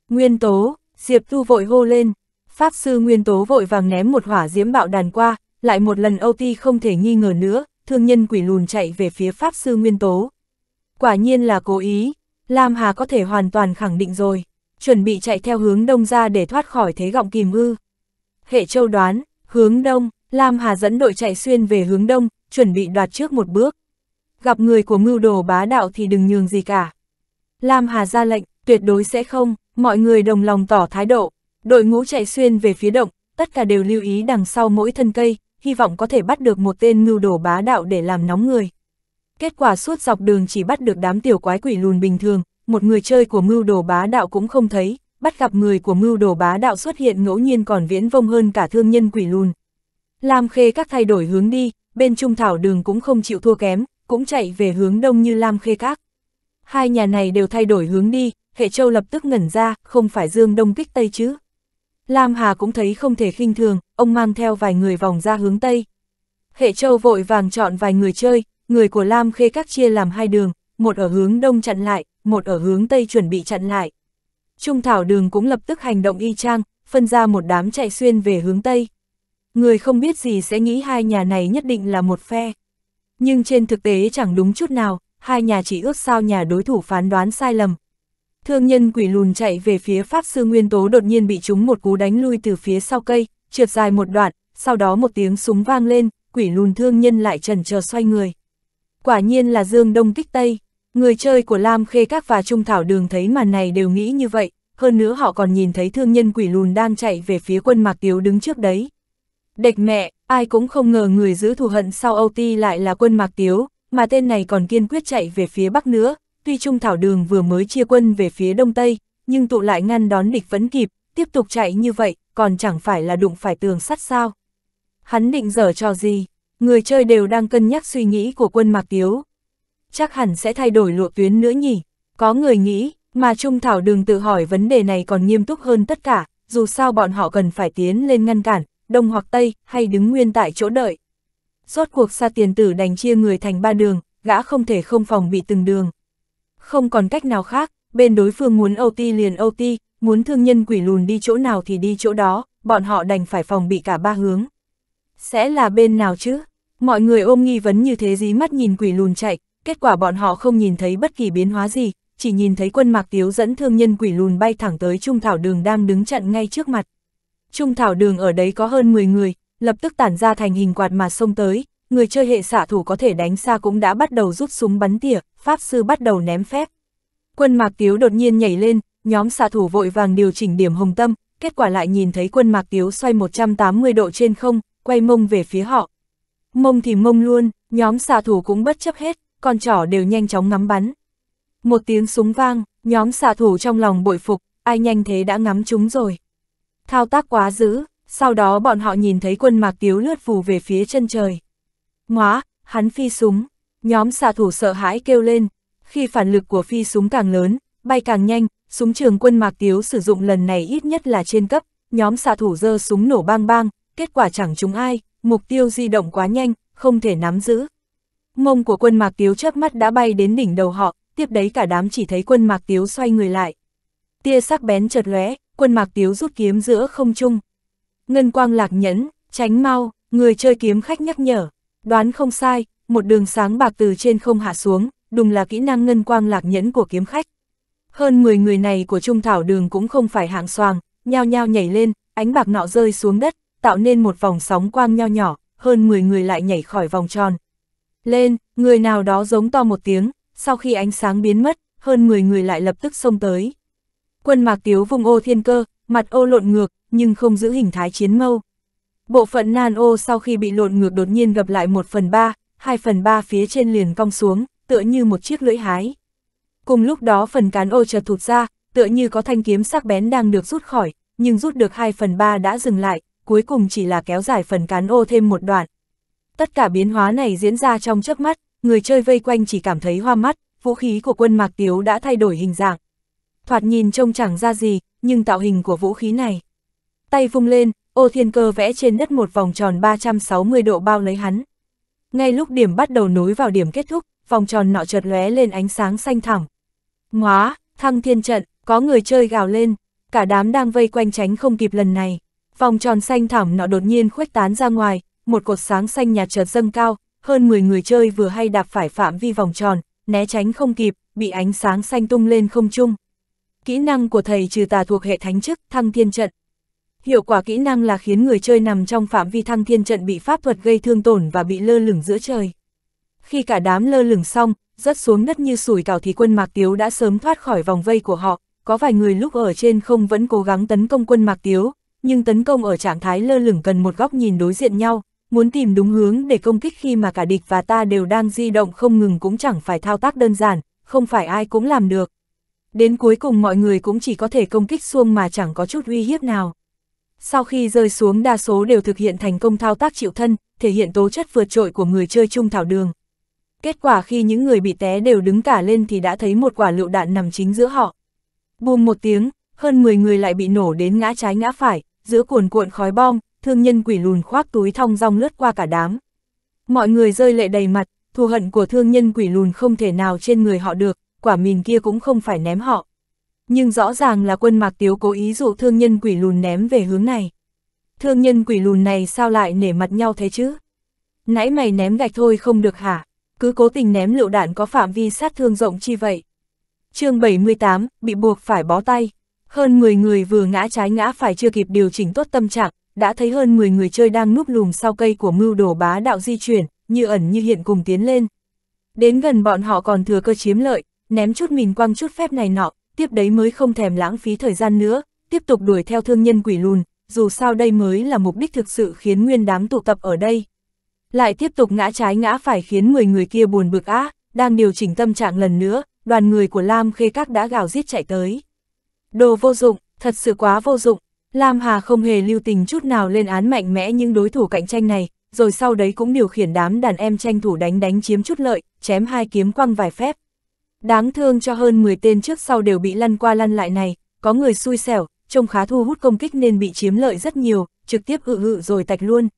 Nguyên Tố, Diệp Thu vội hô lên, Pháp Sư Nguyên Tố vội vàng ném một hỏa diễm bạo đàn qua, lại một lần Âu OT không thể nghi ngờ nữa, thương nhân quỷ lùn chạy về phía Pháp Sư Nguyên Tố. Quả nhiên là cố ý, Lam Hà có thể hoàn toàn khẳng định rồi, chuẩn bị chạy theo hướng đông ra để thoát khỏi thế gọng kìm ư. Hệ châu đoán, hướng đông, Lam Hà dẫn đội chạy xuyên về hướng đông, chuẩn bị đoạt trước một bước. Gặp người của mưu đồ bá đạo thì đừng nhường gì cả. Lam Hà ra lệnh, tuyệt đối sẽ không, mọi người đồng lòng tỏ thái độ. Đội ngũ chạy xuyên về phía động, tất cả đều lưu ý đằng sau mỗi thân cây, hy vọng có thể bắt được một tên mưu đồ bá đạo để làm nóng người. Kết quả suốt dọc đường chỉ bắt được đám tiểu quái quỷ lùn bình thường, một người chơi của mưu đồ bá đạo cũng không thấy, bắt gặp người của mưu đồ bá đạo xuất hiện ngẫu nhiên còn viễn vông hơn cả thương nhân quỷ lùn. Lam Khê các thay đổi hướng đi, bên Trung Thảo Đường cũng không chịu thua kém, cũng chạy về hướng đông như Lam Khê các. Hai nhà này đều thay đổi hướng đi, Hệ Châu lập tức ngẩn ra, không phải Dương Đông kích Tây chứ. Lam Hà cũng thấy không thể khinh thường, ông mang theo vài người vòng ra hướng Tây. Hệ Châu vội vàng chọn vài người chơi, người của Lam Khê các chia làm hai đường, một ở hướng Đông chặn lại, một ở hướng Tây chuẩn bị chặn lại. Trung Thảo Đường cũng lập tức hành động y chang, phân ra một đám chạy xuyên về hướng Tây. Người không biết gì sẽ nghĩ hai nhà này nhất định là một phe. Nhưng trên thực tế chẳng đúng chút nào, hai nhà chỉ ước sao nhà đối thủ phán đoán sai lầm, Thương nhân quỷ lùn chạy về phía Pháp Sư Nguyên Tố đột nhiên bị chúng một cú đánh lui từ phía sau cây, trượt dài một đoạn, sau đó một tiếng súng vang lên, quỷ lùn thương nhân lại trần chờ xoay người. Quả nhiên là Dương Đông kích Tây, người chơi của Lam Khê Các và Trung Thảo Đường thấy màn này đều nghĩ như vậy, hơn nữa họ còn nhìn thấy thương nhân quỷ lùn đang chạy về phía quân Mạc Tiếu đứng trước đấy. Địch mẹ, ai cũng không ngờ người giữ thù hận sau Âu Ti lại là quân Mạc Tiếu, mà tên này còn kiên quyết chạy về phía Bắc nữa, tuy Trung Thảo Đường vừa mới chia quân về phía Đông Tây, nhưng tụ lại ngăn đón địch vẫn kịp, tiếp tục chạy như vậy, còn chẳng phải là đụng phải tường sắt sao. Hắn định dở trò gì, người chơi đều đang cân nhắc suy nghĩ của quân Mạc Tiếu. Chắc hẳn sẽ thay đổi lộ tuyến nữa nhỉ, có người nghĩ, mà Trung Thảo Đường tự hỏi vấn đề này còn nghiêm túc hơn tất cả, dù sao bọn họ cần phải tiến lên ngăn cản, đông hoặc tây, hay đứng nguyên tại chỗ đợi. Rốt cuộc xa tiền tử đành chia người thành ba đường, gã không thể không phòng bị từng đường không còn cách nào khác, bên đối phương muốn OT liền OT, muốn thương nhân quỷ lùn đi chỗ nào thì đi chỗ đó, bọn họ đành phải phòng bị cả ba hướng. Sẽ là bên nào chứ? Mọi người ôm nghi vấn như thế dí mắt nhìn quỷ lùn chạy, kết quả bọn họ không nhìn thấy bất kỳ biến hóa gì, chỉ nhìn thấy quân mạc tiếu dẫn thương nhân quỷ lùn bay thẳng tới trung thảo đường đang đứng chặn ngay trước mặt. Trung thảo đường ở đấy có hơn 10 người, lập tức tản ra thành hình quạt mà xông tới, người chơi hệ xạ thủ có thể đánh xa cũng đã bắt đầu rút súng bắn tỉa, pháp sư bắt đầu ném phép. Quân Mạc Tiếu đột nhiên nhảy lên, nhóm xạ thủ vội vàng điều chỉnh điểm hồng tâm, kết quả lại nhìn thấy quân Mạc Tiếu xoay 180 độ trên không, quay mông về phía họ. Mông thì mông luôn, nhóm xạ thủ cũng bất chấp hết, con trỏ đều nhanh chóng ngắm bắn. Một tiếng súng vang, nhóm xạ thủ trong lòng bội phục, ai nhanh thế đã ngắm chúng rồi. Thao tác quá dữ, sau đó bọn họ nhìn thấy quân Mạc Tiếu lướt phù về phía chân trời. Ngóa, hắn phi súng. Nhóm xạ thủ sợ hãi kêu lên. Khi phản lực của phi súng càng lớn, bay càng nhanh, súng trường quân Mạc Tiếu sử dụng lần này ít nhất là trên cấp. Nhóm xạ thủ dơ súng nổ bang bang, kết quả chẳng trúng ai, mục tiêu di động quá nhanh, không thể nắm giữ. Mông của quân Mạc Tiếu chớp mắt đã bay đến đỉnh đầu họ, tiếp đấy cả đám chỉ thấy quân Mạc Tiếu xoay người lại. Tia sắc bén chợt lóe, quân Mạc Tiếu rút kiếm giữa không trung. Ngân quang lạc nhẫn, tránh mau, người chơi kiếm khách nhắc nhở. Đoán không sai, một đường sáng bạc từ trên không hạ xuống, đùng là kỹ năng ngân quang lạc nhẫn của kiếm khách. Hơn 10 người này của trung thảo đường cũng không phải hạng xoàng, nhao nhao nhảy lên, ánh bạc nọ rơi xuống đất, tạo nên một vòng sóng quang nho nhỏ, hơn 10 người lại nhảy khỏi vòng tròn. Lên, người nào đó giống to một tiếng, sau khi ánh sáng biến mất, hơn 10 người lại lập tức xông tới. Quân mạc tiếu vùng ô thiên cơ, mặt ô lộn ngược, nhưng không giữ hình thái chiến mâu. Bộ phận nano sau khi bị lộn ngược đột nhiên gặp lại 1 phần 3, 2 phần 3 phía trên liền cong xuống, tựa như một chiếc lưỡi hái. Cùng lúc đó phần cán ô chợt thụt ra, tựa như có thanh kiếm sắc bén đang được rút khỏi, nhưng rút được 2 phần 3 đã dừng lại, cuối cùng chỉ là kéo dài phần cán ô thêm một đoạn. Tất cả biến hóa này diễn ra trong chớp mắt, người chơi vây quanh chỉ cảm thấy hoa mắt, vũ khí của quân Mạc Tiếu đã thay đổi hình dạng. Thoạt nhìn trông chẳng ra gì, nhưng tạo hình của vũ khí này. Tay vung lên, ô thiên cơ vẽ trên đất một vòng tròn 360 độ bao lấy hắn. Ngay lúc điểm bắt đầu nối vào điểm kết thúc, vòng tròn nọ chợt lóe lên ánh sáng xanh thẳm. Ngóa, thăng thiên trận, có người chơi gào lên, cả đám đang vây quanh tránh không kịp lần này. Vòng tròn xanh thẳm nọ đột nhiên khuếch tán ra ngoài, một cột sáng xanh nhạt chợt dâng cao, hơn 10 người chơi vừa hay đạp phải phạm vi vòng tròn, né tránh không kịp, bị ánh sáng xanh tung lên không trung. Kỹ năng của thầy trừ tà thuộc hệ thánh chức, thăng thiên trận, Hiệu quả kỹ năng là khiến người chơi nằm trong phạm vi thăng thiên trận bị pháp thuật gây thương tổn và bị lơ lửng giữa trời. Khi cả đám lơ lửng xong, rớt xuống đất như sủi cảo thì quân Mạc Tiếu đã sớm thoát khỏi vòng vây của họ, có vài người lúc ở trên không vẫn cố gắng tấn công quân Mạc Tiếu, nhưng tấn công ở trạng thái lơ lửng cần một góc nhìn đối diện nhau, muốn tìm đúng hướng để công kích khi mà cả địch và ta đều đang di động không ngừng cũng chẳng phải thao tác đơn giản, không phải ai cũng làm được. Đến cuối cùng mọi người cũng chỉ có thể công kích xuông mà chẳng có chút uy hiếp nào. Sau khi rơi xuống đa số đều thực hiện thành công thao tác chịu thân, thể hiện tố chất vượt trội của người chơi Trung thảo đường. Kết quả khi những người bị té đều đứng cả lên thì đã thấy một quả lựu đạn nằm chính giữa họ. Bùm một tiếng, hơn 10 người lại bị nổ đến ngã trái ngã phải, giữa cuồn cuộn khói bom, thương nhân quỷ lùn khoác túi thong rong lướt qua cả đám. Mọi người rơi lệ đầy mặt, thù hận của thương nhân quỷ lùn không thể nào trên người họ được, quả mìn kia cũng không phải ném họ nhưng rõ ràng là quân mạc tiếu cố ý dụ thương nhân quỷ lùn ném về hướng này. Thương nhân quỷ lùn này sao lại nể mặt nhau thế chứ? Nãy mày ném gạch thôi không được hả? Cứ cố tình ném lựu đạn có phạm vi sát thương rộng chi vậy? chương 78, bị buộc phải bó tay. Hơn 10 người vừa ngã trái ngã phải chưa kịp điều chỉnh tốt tâm trạng, đã thấy hơn 10 người chơi đang núp lùm sau cây của mưu đồ bá đạo di chuyển, như ẩn như hiện cùng tiến lên. Đến gần bọn họ còn thừa cơ chiếm lợi, ném chút mìn quăng chút phép này nọ, tiếp đấy mới không thèm lãng phí thời gian nữa, tiếp tục đuổi theo thương nhân quỷ lùn, dù sao đây mới là mục đích thực sự khiến nguyên đám tụ tập ở đây. Lại tiếp tục ngã trái ngã phải khiến 10 người kia buồn bực á, đang điều chỉnh tâm trạng lần nữa, đoàn người của Lam Khê Các đã gào giết chạy tới. Đồ vô dụng, thật sự quá vô dụng, Lam Hà không hề lưu tình chút nào lên án mạnh mẽ những đối thủ cạnh tranh này, rồi sau đấy cũng điều khiển đám đàn em tranh thủ đánh đánh chiếm chút lợi, chém hai kiếm quăng vài phép, Đáng thương cho hơn 10 tên trước sau đều bị lăn qua lăn lại này, có người xui xẻo, trông khá thu hút công kích nên bị chiếm lợi rất nhiều, trực tiếp hự hự rồi tạch luôn.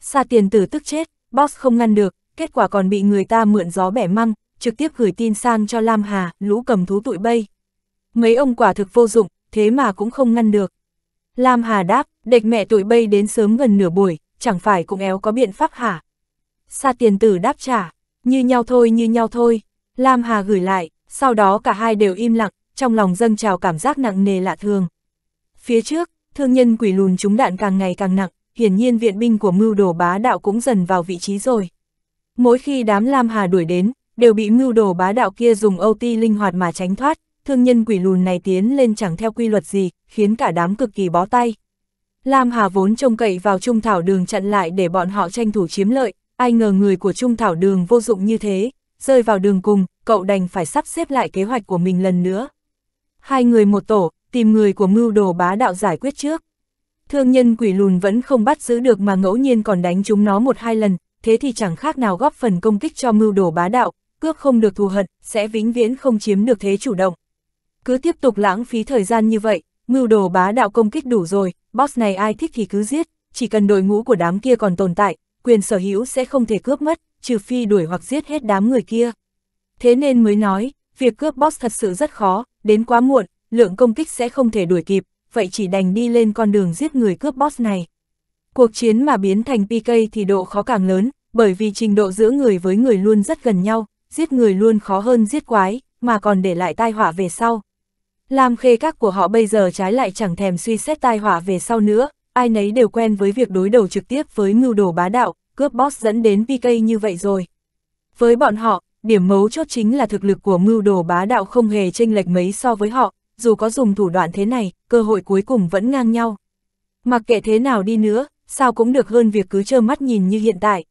Sa tiền tử tức chết, boss không ngăn được, kết quả còn bị người ta mượn gió bẻ măng, trực tiếp gửi tin sang cho Lam Hà, lũ cầm thú tụi bay. Mấy ông quả thực vô dụng, thế mà cũng không ngăn được. Lam Hà đáp, địch mẹ tụi bay đến sớm gần nửa buổi, chẳng phải cũng éo có biện pháp hả? Sa tiền tử đáp trả, như nhau thôi như nhau thôi, Lam Hà gửi lại, sau đó cả hai đều im lặng, trong lòng dâng trào cảm giác nặng nề lạ thường. Phía trước, thương nhân quỷ lùn trúng đạn càng ngày càng nặng, hiển nhiên viện binh của mưu đồ bá đạo cũng dần vào vị trí rồi. Mỗi khi đám Lam Hà đuổi đến, đều bị mưu đồ bá đạo kia dùng ti linh hoạt mà tránh thoát, thương nhân quỷ lùn này tiến lên chẳng theo quy luật gì, khiến cả đám cực kỳ bó tay. Lam Hà vốn trông cậy vào Trung Thảo Đường chặn lại để bọn họ tranh thủ chiếm lợi, ai ngờ người của Trung Thảo Đường vô dụng như thế, rơi vào đường cùng, cậu đành phải sắp xếp lại kế hoạch của mình lần nữa. Hai người một tổ, tìm người của mưu đồ bá đạo giải quyết trước. Thương nhân quỷ lùn vẫn không bắt giữ được mà ngẫu nhiên còn đánh chúng nó một hai lần, thế thì chẳng khác nào góp phần công kích cho mưu đồ bá đạo, cướp không được thù hận, sẽ vĩnh viễn không chiếm được thế chủ động. Cứ tiếp tục lãng phí thời gian như vậy, mưu đồ bá đạo công kích đủ rồi, boss này ai thích thì cứ giết, chỉ cần đội ngũ của đám kia còn tồn tại, quyền sở hữu sẽ không thể cướp mất, trừ phi đuổi hoặc giết hết đám người kia. Thế nên mới nói, việc cướp boss thật sự rất khó, đến quá muộn, lượng công kích sẽ không thể đuổi kịp, vậy chỉ đành đi lên con đường giết người cướp boss này. Cuộc chiến mà biến thành PK thì độ khó càng lớn, bởi vì trình độ giữa người với người luôn rất gần nhau, giết người luôn khó hơn giết quái, mà còn để lại tai họa về sau. Làm khê các của họ bây giờ trái lại chẳng thèm suy xét tai họa về sau nữa, ai nấy đều quen với việc đối đầu trực tiếp với ngưu đồ bá đạo, cướp boss dẫn đến PK như vậy rồi. Với bọn họ, điểm mấu chốt chính là thực lực của mưu đồ bá đạo không hề chênh lệch mấy so với họ, dù có dùng thủ đoạn thế này, cơ hội cuối cùng vẫn ngang nhau. Mặc kệ thế nào đi nữa, sao cũng được hơn việc cứ trơ mắt nhìn như hiện tại.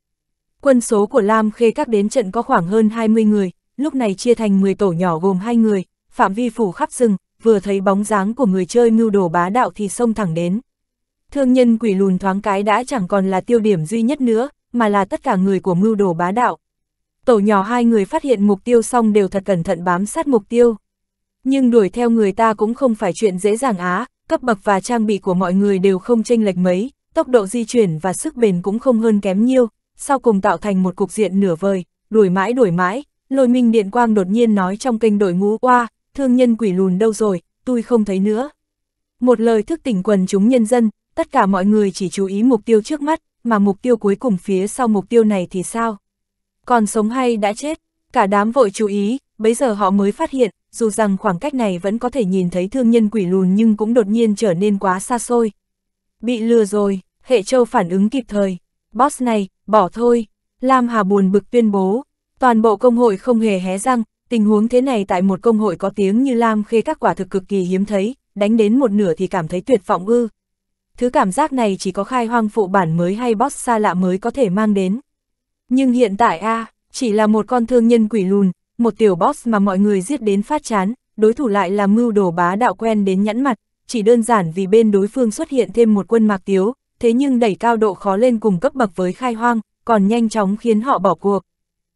Quân số của Lam Khê các đến trận có khoảng hơn 20 người, lúc này chia thành 10 tổ nhỏ gồm hai người, phạm vi phủ khắp rừng, vừa thấy bóng dáng của người chơi mưu đồ bá đạo thì xông thẳng đến. Thương nhân quỷ lùn thoáng cái đã chẳng còn là tiêu điểm duy nhất nữa, mà là tất cả người của mưu đồ bá đạo. Tổ nhỏ hai người phát hiện mục tiêu xong đều thật cẩn thận bám sát mục tiêu. Nhưng đuổi theo người ta cũng không phải chuyện dễ dàng á, cấp bậc và trang bị của mọi người đều không chênh lệch mấy, tốc độ di chuyển và sức bền cũng không hơn kém nhiều, sau cùng tạo thành một cục diện nửa vời, đuổi mãi đuổi mãi, lôi minh điện quang đột nhiên nói trong kênh đội ngũ qua, thương nhân quỷ lùn đâu rồi, tôi không thấy nữa. Một lời thức tỉnh quần chúng nhân dân, tất cả mọi người chỉ chú ý mục tiêu trước mắt, mà mục tiêu cuối cùng phía sau mục tiêu này thì sao? Còn sống hay đã chết, cả đám vội chú ý, bấy giờ họ mới phát hiện, dù rằng khoảng cách này vẫn có thể nhìn thấy thương nhân quỷ lùn nhưng cũng đột nhiên trở nên quá xa xôi. Bị lừa rồi, hệ châu phản ứng kịp thời. Boss này, bỏ thôi. Lam Hà buồn bực tuyên bố. Toàn bộ công hội không hề hé răng, tình huống thế này tại một công hội có tiếng như Lam Khê các quả thực cực kỳ hiếm thấy, đánh đến một nửa thì cảm thấy tuyệt vọng ư thứ cảm giác này chỉ có khai hoang phụ bản mới hay boss xa lạ mới có thể mang đến. Nhưng hiện tại a à, chỉ là một con thương nhân quỷ lùn, một tiểu boss mà mọi người giết đến phát chán, đối thủ lại là mưu đồ bá đạo quen đến nhẫn mặt, chỉ đơn giản vì bên đối phương xuất hiện thêm một quân mạc tiếu, thế nhưng đẩy cao độ khó lên cùng cấp bậc với khai hoang, còn nhanh chóng khiến họ bỏ cuộc.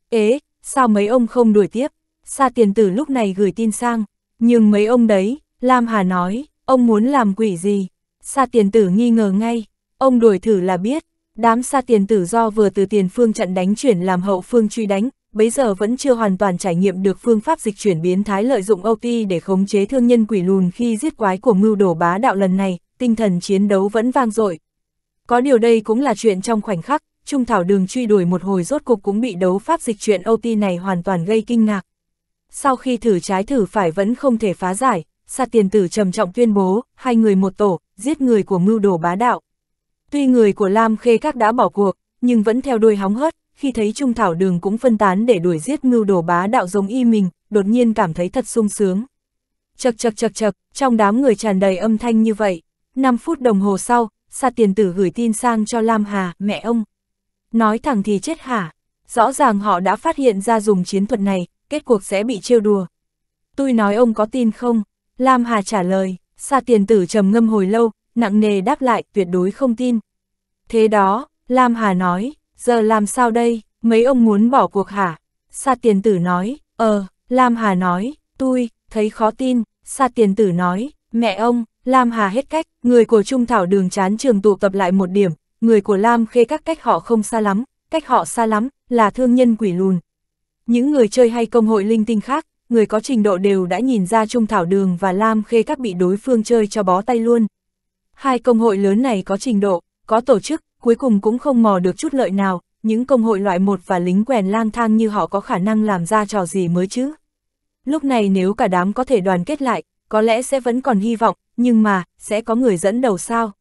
Ế, sao mấy ông không đuổi tiếp? Sa tiền tử lúc này gửi tin sang, nhưng mấy ông đấy, Lam Hà nói, ông muốn làm quỷ gì? Sa tiền tử nghi ngờ ngay, ông đuổi thử là biết, đám sa tiền tử do vừa từ tiền phương trận đánh chuyển làm hậu phương truy đánh, bấy giờ vẫn chưa hoàn toàn trải nghiệm được phương pháp dịch chuyển biến thái lợi dụng OT để khống chế thương nhân quỷ lùn khi giết quái của mưu đổ bá đạo lần này, tinh thần chiến đấu vẫn vang dội. Có điều đây cũng là chuyện trong khoảnh khắc, Trung Thảo Đường truy đuổi một hồi rốt cục cũng bị đấu pháp dịch chuyển OT này hoàn toàn gây kinh ngạc. Sau khi thử trái thử phải vẫn không thể phá giải, Sa tiền tử trầm trọng tuyên bố, hai người một tổ, giết người của mưu đồ bá đạo. Tuy người của Lam Khê Các đã bỏ cuộc, nhưng vẫn theo đuôi hóng hớt, khi thấy Trung Thảo Đường cũng phân tán để đuổi giết mưu đồ bá đạo giống y mình, đột nhiên cảm thấy thật sung sướng. Chật chật chật chật, trong đám người tràn đầy âm thanh như vậy, 5 phút đồng hồ sau, Sa tiền tử gửi tin sang cho Lam Hà, mẹ ông. Nói thẳng thì chết hả? Rõ ràng họ đã phát hiện ra dùng chiến thuật này, kết cuộc sẽ bị trêu đùa. Tôi nói ông có tin không? Lam Hà trả lời, Sa tiền tử trầm ngâm hồi lâu, nặng nề đáp lại tuyệt đối không tin. Thế đó, Lam Hà nói, giờ làm sao đây, mấy ông muốn bỏ cuộc hả? Sa tiền tử nói, ờ, Lam Hà nói, tôi, thấy khó tin, Sa tiền tử nói, mẹ ông, Lam Hà hết cách, người của Trung Thảo đường chán trường tụ tập lại một điểm, người của Lam khê các cách họ không xa lắm, cách họ xa lắm, là thương nhân quỷ lùn. Những người chơi hay công hội linh tinh khác, người có trình độ đều đã nhìn ra Trung Thảo Đường và Lam Khê các bị đối phương chơi cho bó tay luôn. Hai công hội lớn này có trình độ, có tổ chức, cuối cùng cũng không mò được chút lợi nào, những công hội loại một và lính quèn lang thang như họ có khả năng làm ra trò gì mới chứ. Lúc này nếu cả đám có thể đoàn kết lại, có lẽ sẽ vẫn còn hy vọng, nhưng mà, sẽ có người dẫn đầu sao?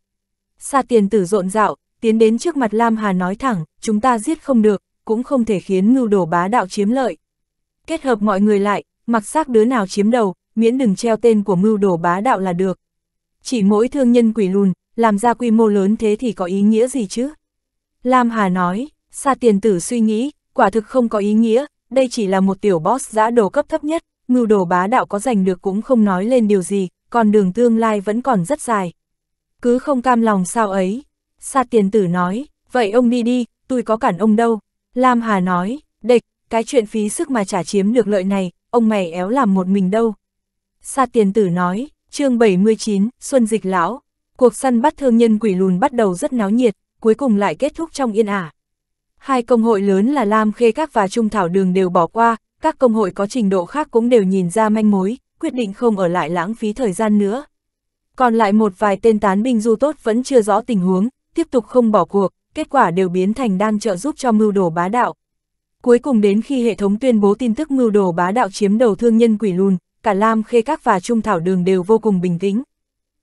Sa tiền tử rộn rạo, tiến đến trước mặt Lam Hà nói thẳng, chúng ta giết không được, cũng không thể khiến mưu đồ bá đạo chiếm lợi. Kết hợp mọi người lại, mặc xác đứa nào chiếm đầu, miễn đừng treo tên của mưu đồ bá đạo là được. Chỉ mỗi thương nhân quỷ lùn, làm ra quy mô lớn thế thì có ý nghĩa gì chứ? Lam Hà nói, Sa tiền tử suy nghĩ, quả thực không có ý nghĩa, đây chỉ là một tiểu boss giã đồ cấp thấp nhất, mưu đồ bá đạo có giành được cũng không nói lên điều gì, còn đường tương lai vẫn còn rất dài. Cứ không cam lòng sao ấy. Sa tiền tử nói, vậy ông đi đi, tôi có cản ông đâu. Lam Hà nói, địch, cái chuyện phí sức mà trả chiếm được lợi này, ông mày éo làm một mình đâu. Sa tiền tử nói, chương 79, Xuân Dịch Lão, cuộc săn bắt thương nhân quỷ lùn bắt đầu rất náo nhiệt, cuối cùng lại kết thúc trong yên ả. Hai công hội lớn là Lam Khê Các và Trung Thảo Đường đều bỏ qua, các công hội có trình độ khác cũng đều nhìn ra manh mối, quyết định không ở lại lãng phí thời gian nữa. Còn lại một vài tên tán binh du tốt vẫn chưa rõ tình huống, tiếp tục không bỏ cuộc, kết quả đều biến thành đang trợ giúp cho mưu đồ bá đạo, Cuối cùng đến khi hệ thống tuyên bố tin tức mưu đồ bá đạo chiếm đầu thương nhân quỷ lùn, cả Lam Khê Các và Trung Thảo Đường đều vô cùng bình tĩnh.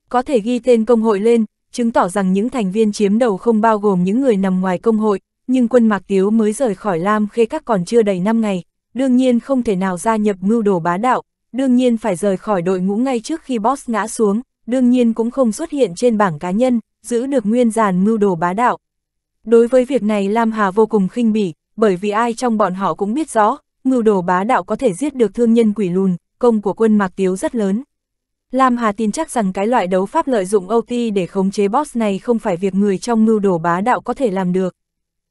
Có thể ghi tên công hội lên, chứng tỏ rằng những thành viên chiếm đầu không bao gồm những người nằm ngoài công hội, nhưng quân Mạc Tiếu mới rời khỏi Lam Khê Các còn chưa đầy 5 ngày, đương nhiên không thể nào gia nhập mưu đồ bá đạo, đương nhiên phải rời khỏi đội ngũ ngay trước khi boss ngã xuống, đương nhiên cũng không xuất hiện trên bảng cá nhân, giữ được nguyên giàn mưu đồ bá đạo. Đối với việc này Lam Hà vô cùng khinh bỉ, bởi vì ai trong bọn họ cũng biết rõ, mưu đồ bá đạo có thể giết được thương nhân quỷ lùn, công của quân Mạc Tiếu rất lớn. Lam Hà tin chắc rằng cái loại đấu pháp lợi dụng OT để khống chế boss này không phải việc người trong mưu đồ bá đạo có thể làm được.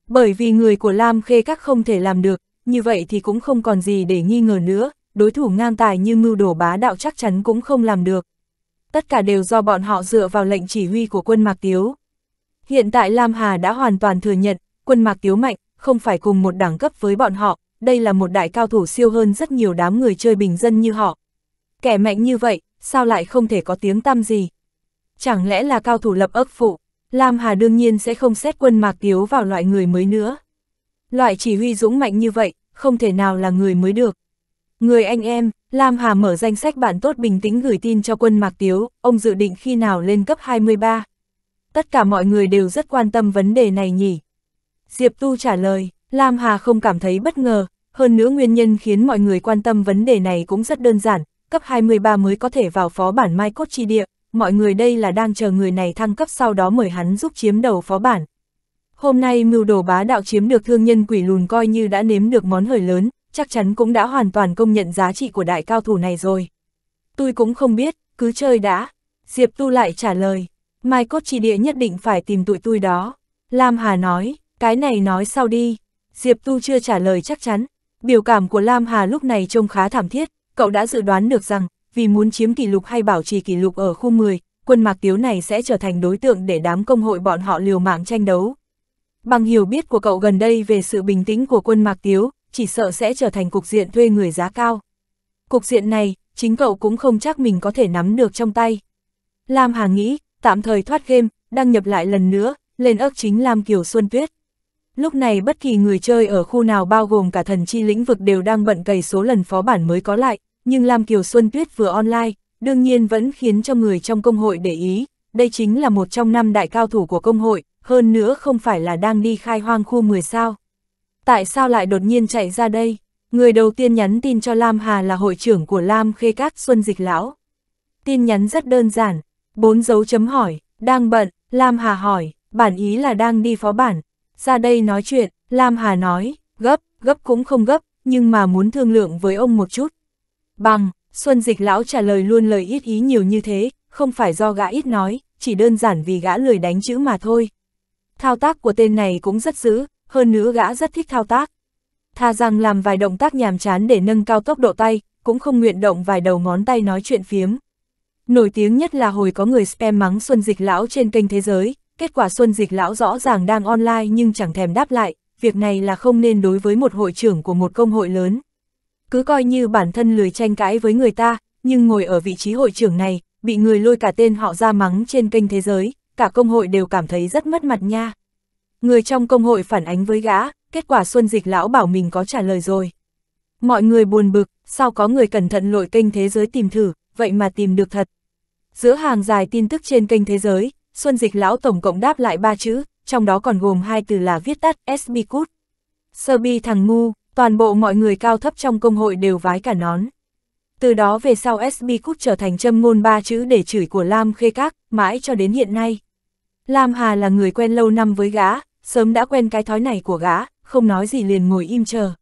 Bởi vì người của Lam Khê các không thể làm được, như vậy thì cũng không còn gì để nghi ngờ nữa, đối thủ ngang tài như mưu đồ bá đạo chắc chắn cũng không làm được. Tất cả đều do bọn họ dựa vào lệnh chỉ huy của quân Mạc Tiếu. Hiện tại Lam Hà đã hoàn toàn thừa nhận, quân Mạc Tiếu mạnh, không phải cùng một đẳng cấp với bọn họ, đây là một đại cao thủ siêu hơn rất nhiều đám người chơi bình dân như họ. Kẻ mạnh như vậy, sao lại không thể có tiếng tăm gì? Chẳng lẽ là cao thủ lập ức phụ? Lam Hà đương nhiên sẽ không xét quân mạc tiếu vào loại người mới nữa. Loại chỉ huy dũng mạnh như vậy, không thể nào là người mới được. Người anh em, Lam Hà mở danh sách bạn tốt bình tĩnh gửi tin cho quân Mạc Tiếu, ông dự định khi nào lên cấp 23. Tất cả mọi người đều rất quan tâm vấn đề này nhỉ. Diệp Tu trả lời, Lam Hà không cảm thấy bất ngờ, hơn nữa nguyên nhân khiến mọi người quan tâm vấn đề này cũng rất đơn giản, cấp 23 mới có thể vào phó bản Mai Cốt Chi Địa, mọi người đây là đang chờ người này thăng cấp sau đó mời hắn giúp chiếm đầu phó bản. Hôm nay mưu đồ bá đạo chiếm được thương nhân quỷ lùn coi như đã nếm được món hời lớn, chắc chắn cũng đã hoàn toàn công nhận giá trị của đại cao thủ này rồi. Tôi cũng không biết, cứ chơi đã. Diệp Tu lại trả lời, Mai Cốt Chi Địa nhất định phải tìm tụi tôi đó. Lam Hà nói, cái này nói sau đi, Diệp Tu chưa trả lời chắc chắn, biểu cảm của Lam Hà lúc này trông khá thảm thiết, cậu đã dự đoán được rằng, vì muốn chiếm kỷ lục hay bảo trì kỷ lục ở khu 10, quân Mạc Tiếu này sẽ trở thành đối tượng để đám công hội bọn họ liều mạng tranh đấu. Bằng hiểu biết của cậu gần đây về sự bình tĩnh của quân Mạc Tiếu, chỉ sợ sẽ trở thành cục diện thuê người giá cao. Cục diện này, chính cậu cũng không chắc mình có thể nắm được trong tay. Lam Hà nghĩ, tạm thời thoát game, đăng nhập lại lần nữa, lên ức chính Lam Kiều Xuân Tuyết. Lúc này bất kỳ người chơi ở khu nào bao gồm cả thần chi lĩnh vực đều đang bận cày số lần phó bản mới có lại, nhưng Lam Kiều Xuân Tuyết vừa online, đương nhiên vẫn khiến cho người trong công hội để ý, đây chính là một trong năm đại cao thủ của công hội, hơn nữa không phải là đang đi khai hoang khu 10 sao. Tại sao lại đột nhiên chạy ra đây? Người đầu tiên nhắn tin cho Lam Hà là hội trưởng của Lam Khê Cát Xuân Dịch Lão. Tin nhắn rất đơn giản, bốn dấu chấm hỏi, đang bận, Lam Hà hỏi, bản ý là đang đi phó bản, ra đây nói chuyện, Lam Hà nói, gấp, gấp cũng không gấp, nhưng mà muốn thương lượng với ông một chút. Bằng, Xuân Dịch lão trả lời luôn lời ít ý nhiều như thế, không phải do gã ít nói, chỉ đơn giản vì gã lười đánh chữ mà thôi. Thao tác của tên này cũng rất dữ, hơn nữa gã rất thích thao tác. Tha rằng làm vài động tác nhàm chán để nâng cao tốc độ tay, cũng không nguyện động vài đầu ngón tay nói chuyện phiếm. Nổi tiếng nhất là hồi có người spam mắng Xuân Dịch Lão trên kênh thế giới, Kết quả Xuân Dịch Lão rõ ràng đang online nhưng chẳng thèm đáp lại, việc này là không nên đối với một hội trưởng của một công hội lớn. Cứ coi như bản thân lười tranh cãi với người ta, nhưng ngồi ở vị trí hội trưởng này, bị người lôi cả tên họ ra mắng trên kênh thế giới, cả công hội đều cảm thấy rất mất mặt nha. Người trong công hội phản ánh với gã, kết quả Xuân Dịch Lão bảo mình có trả lời rồi. Mọi người buồn bực, sao có người cẩn thận lội kênh thế giới tìm thử, vậy mà tìm được thật. Giữa hàng dài tin tức trên kênh thế giới, Xuân Dịch lão tổng cộng đáp lại ba chữ, trong đó còn gồm hai từ là viết tắt SB cút. Sơ bi thằng ngu, toàn bộ mọi người cao thấp trong công hội đều vái cả nón. Từ đó về sau SB trở thành châm ngôn ba chữ để chửi của Lam Khê Các, mãi cho đến hiện nay. Lam Hà là người quen lâu năm với gã, sớm đã quen cái thói này của gã, không nói gì liền ngồi im chờ.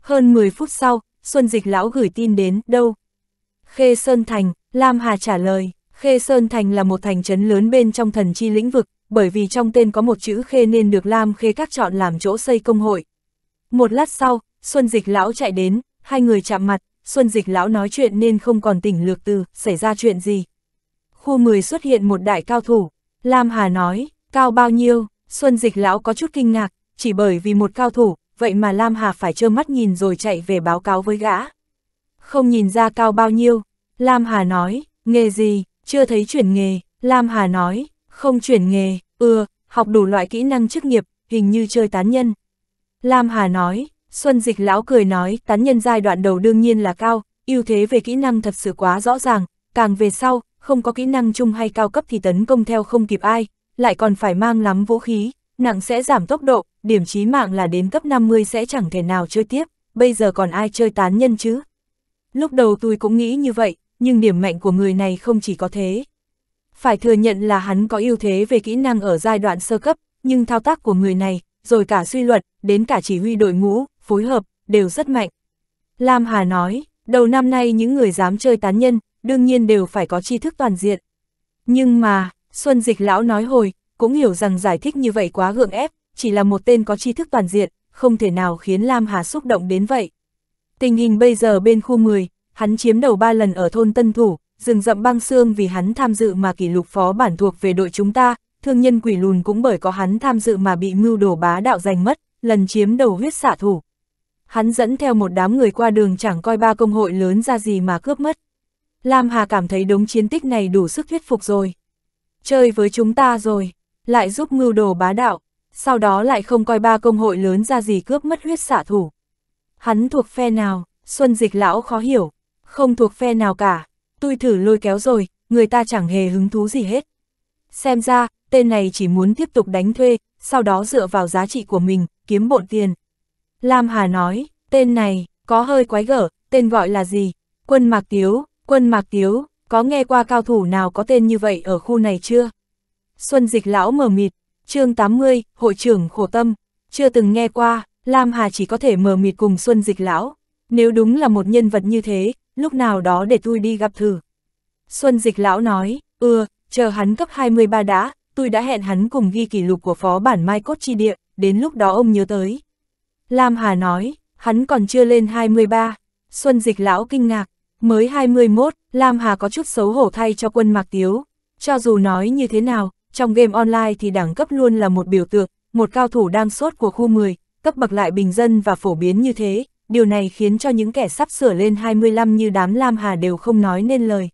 Hơn 10 phút sau, Xuân Dịch lão gửi tin đến, đâu? Khê Sơn Thành, Lam Hà trả lời. Khê Sơn Thành là một thành trấn lớn bên trong thần chi lĩnh vực, bởi vì trong tên có một chữ khê nên được Lam Khê các chọn làm chỗ xây công hội. Một lát sau, Xuân Dịch Lão chạy đến, hai người chạm mặt, Xuân Dịch Lão nói chuyện nên không còn tỉnh lược từ, xảy ra chuyện gì. Khu 10 xuất hiện một đại cao thủ, Lam Hà nói, cao bao nhiêu, Xuân Dịch Lão có chút kinh ngạc, chỉ bởi vì một cao thủ, vậy mà Lam Hà phải trơ mắt nhìn rồi chạy về báo cáo với gã. Không nhìn ra cao bao nhiêu, Lam Hà nói, nghề gì, chưa thấy chuyển nghề, Lam Hà nói, không chuyển nghề, ưa, ừ, học đủ loại kỹ năng chức nghiệp, hình như chơi tán nhân. Lam Hà nói, Xuân Dịch lão cười nói, tán nhân giai đoạn đầu đương nhiên là cao, ưu thế về kỹ năng thật sự quá rõ ràng, càng về sau, không có kỹ năng chung hay cao cấp thì tấn công theo không kịp ai, lại còn phải mang lắm vũ khí, nặng sẽ giảm tốc độ, điểm chí mạng là đến cấp 50 sẽ chẳng thể nào chơi tiếp, bây giờ còn ai chơi tán nhân chứ. Lúc đầu tôi cũng nghĩ như vậy, nhưng điểm mạnh của người này không chỉ có thế. Phải thừa nhận là hắn có ưu thế về kỹ năng ở giai đoạn sơ cấp, nhưng thao tác của người này, rồi cả suy luận, đến cả chỉ huy đội ngũ, phối hợp, đều rất mạnh. Lam Hà nói, đầu năm nay những người dám chơi tán nhân, đương nhiên đều phải có tri thức toàn diện. Nhưng mà, Xuân Dịch Lão nói hồi, cũng hiểu rằng giải thích như vậy quá gượng ép, chỉ là một tên có tri thức toàn diện, không thể nào khiến Lam Hà xúc động đến vậy. Tình hình bây giờ bên khu 10, hắn chiếm đầu ba lần ở thôn Tân Thủ, rừng rậm băng xương vì hắn tham dự mà kỷ lục phó bản thuộc về đội chúng ta, thương nhân quỷ lùn cũng bởi có hắn tham dự mà bị mưu đồ bá đạo giành mất, lần chiếm đầu huyết xạ thủ. Hắn dẫn theo một đám người qua đường chẳng coi ba công hội lớn ra gì mà cướp mất. Lam Hà cảm thấy đống chiến tích này đủ sức thuyết phục rồi. Chơi với chúng ta rồi, lại giúp mưu đồ bá đạo, sau đó lại không coi ba công hội lớn ra gì cướp mất huyết xạ thủ. Hắn thuộc phe nào, Xuân Dịch Lão khó hiểu không thuộc phe nào cả, tôi thử lôi kéo rồi, người ta chẳng hề hứng thú gì hết. Xem ra, tên này chỉ muốn tiếp tục đánh thuê, sau đó dựa vào giá trị của mình, kiếm bộn tiền. Lam Hà nói, tên này, có hơi quái gở, tên gọi là gì? Quân Mạc Tiếu, quân Mạc Tiếu, có nghe qua cao thủ nào có tên như vậy ở khu này chưa? Xuân Dịch Lão mờ mịt, chương 80, hội trưởng khổ tâm, chưa từng nghe qua, Lam Hà chỉ có thể mờ mịt cùng Xuân Dịch Lão. Nếu đúng là một nhân vật như thế, lúc nào đó để tôi đi gặp thử. Xuân dịch lão nói, ưa, ừ, chờ hắn cấp 23 đã, tôi đã hẹn hắn cùng ghi kỷ lục của phó bản Mai Cốt Chi Địa, đến lúc đó ông nhớ tới. Lam Hà nói, hắn còn chưa lên 23, Xuân dịch lão kinh ngạc, mới 21, Lam Hà có chút xấu hổ thay cho quân Mạc Tiếu. Cho dù nói như thế nào, trong game online thì đẳng cấp luôn là một biểu tượng, một cao thủ đang sốt của khu 10, cấp bậc lại bình dân và phổ biến như thế, điều này khiến cho những kẻ sắp sửa lên 25 như đám Lam Hà đều không nói nên lời.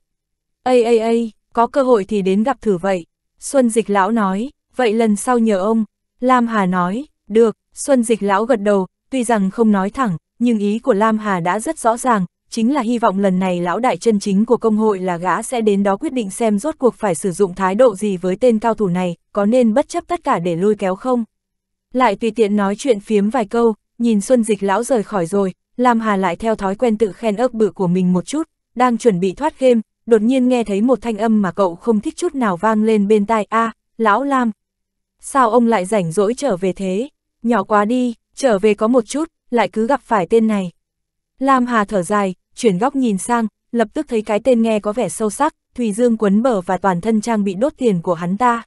Ây ây ây, có cơ hội thì đến gặp thử vậy. Xuân Dịch Lão nói, vậy lần sau nhờ ông. Lam Hà nói, được, Xuân Dịch Lão gật đầu, tuy rằng không nói thẳng, nhưng ý của Lam Hà đã rất rõ ràng, chính là hy vọng lần này lão đại chân chính của công hội là gã sẽ đến đó quyết định xem rốt cuộc phải sử dụng thái độ gì với tên cao thủ này, có nên bất chấp tất cả để lôi kéo không. Lại tùy tiện nói chuyện phiếm vài câu, Nhìn Xuân Dịch lão rời khỏi rồi, Lam Hà lại theo thói quen tự khen ớt bự của mình một chút, đang chuẩn bị thoát game, đột nhiên nghe thấy một thanh âm mà cậu không thích chút nào vang lên bên tai a à, lão Lam. Sao ông lại rảnh rỗi trở về thế? Nhỏ quá đi, trở về có một chút, lại cứ gặp phải tên này. Lam Hà thở dài, chuyển góc nhìn sang, lập tức thấy cái tên nghe có vẻ sâu sắc, Thùy Dương quấn bờ và toàn thân trang bị đốt tiền của hắn ta.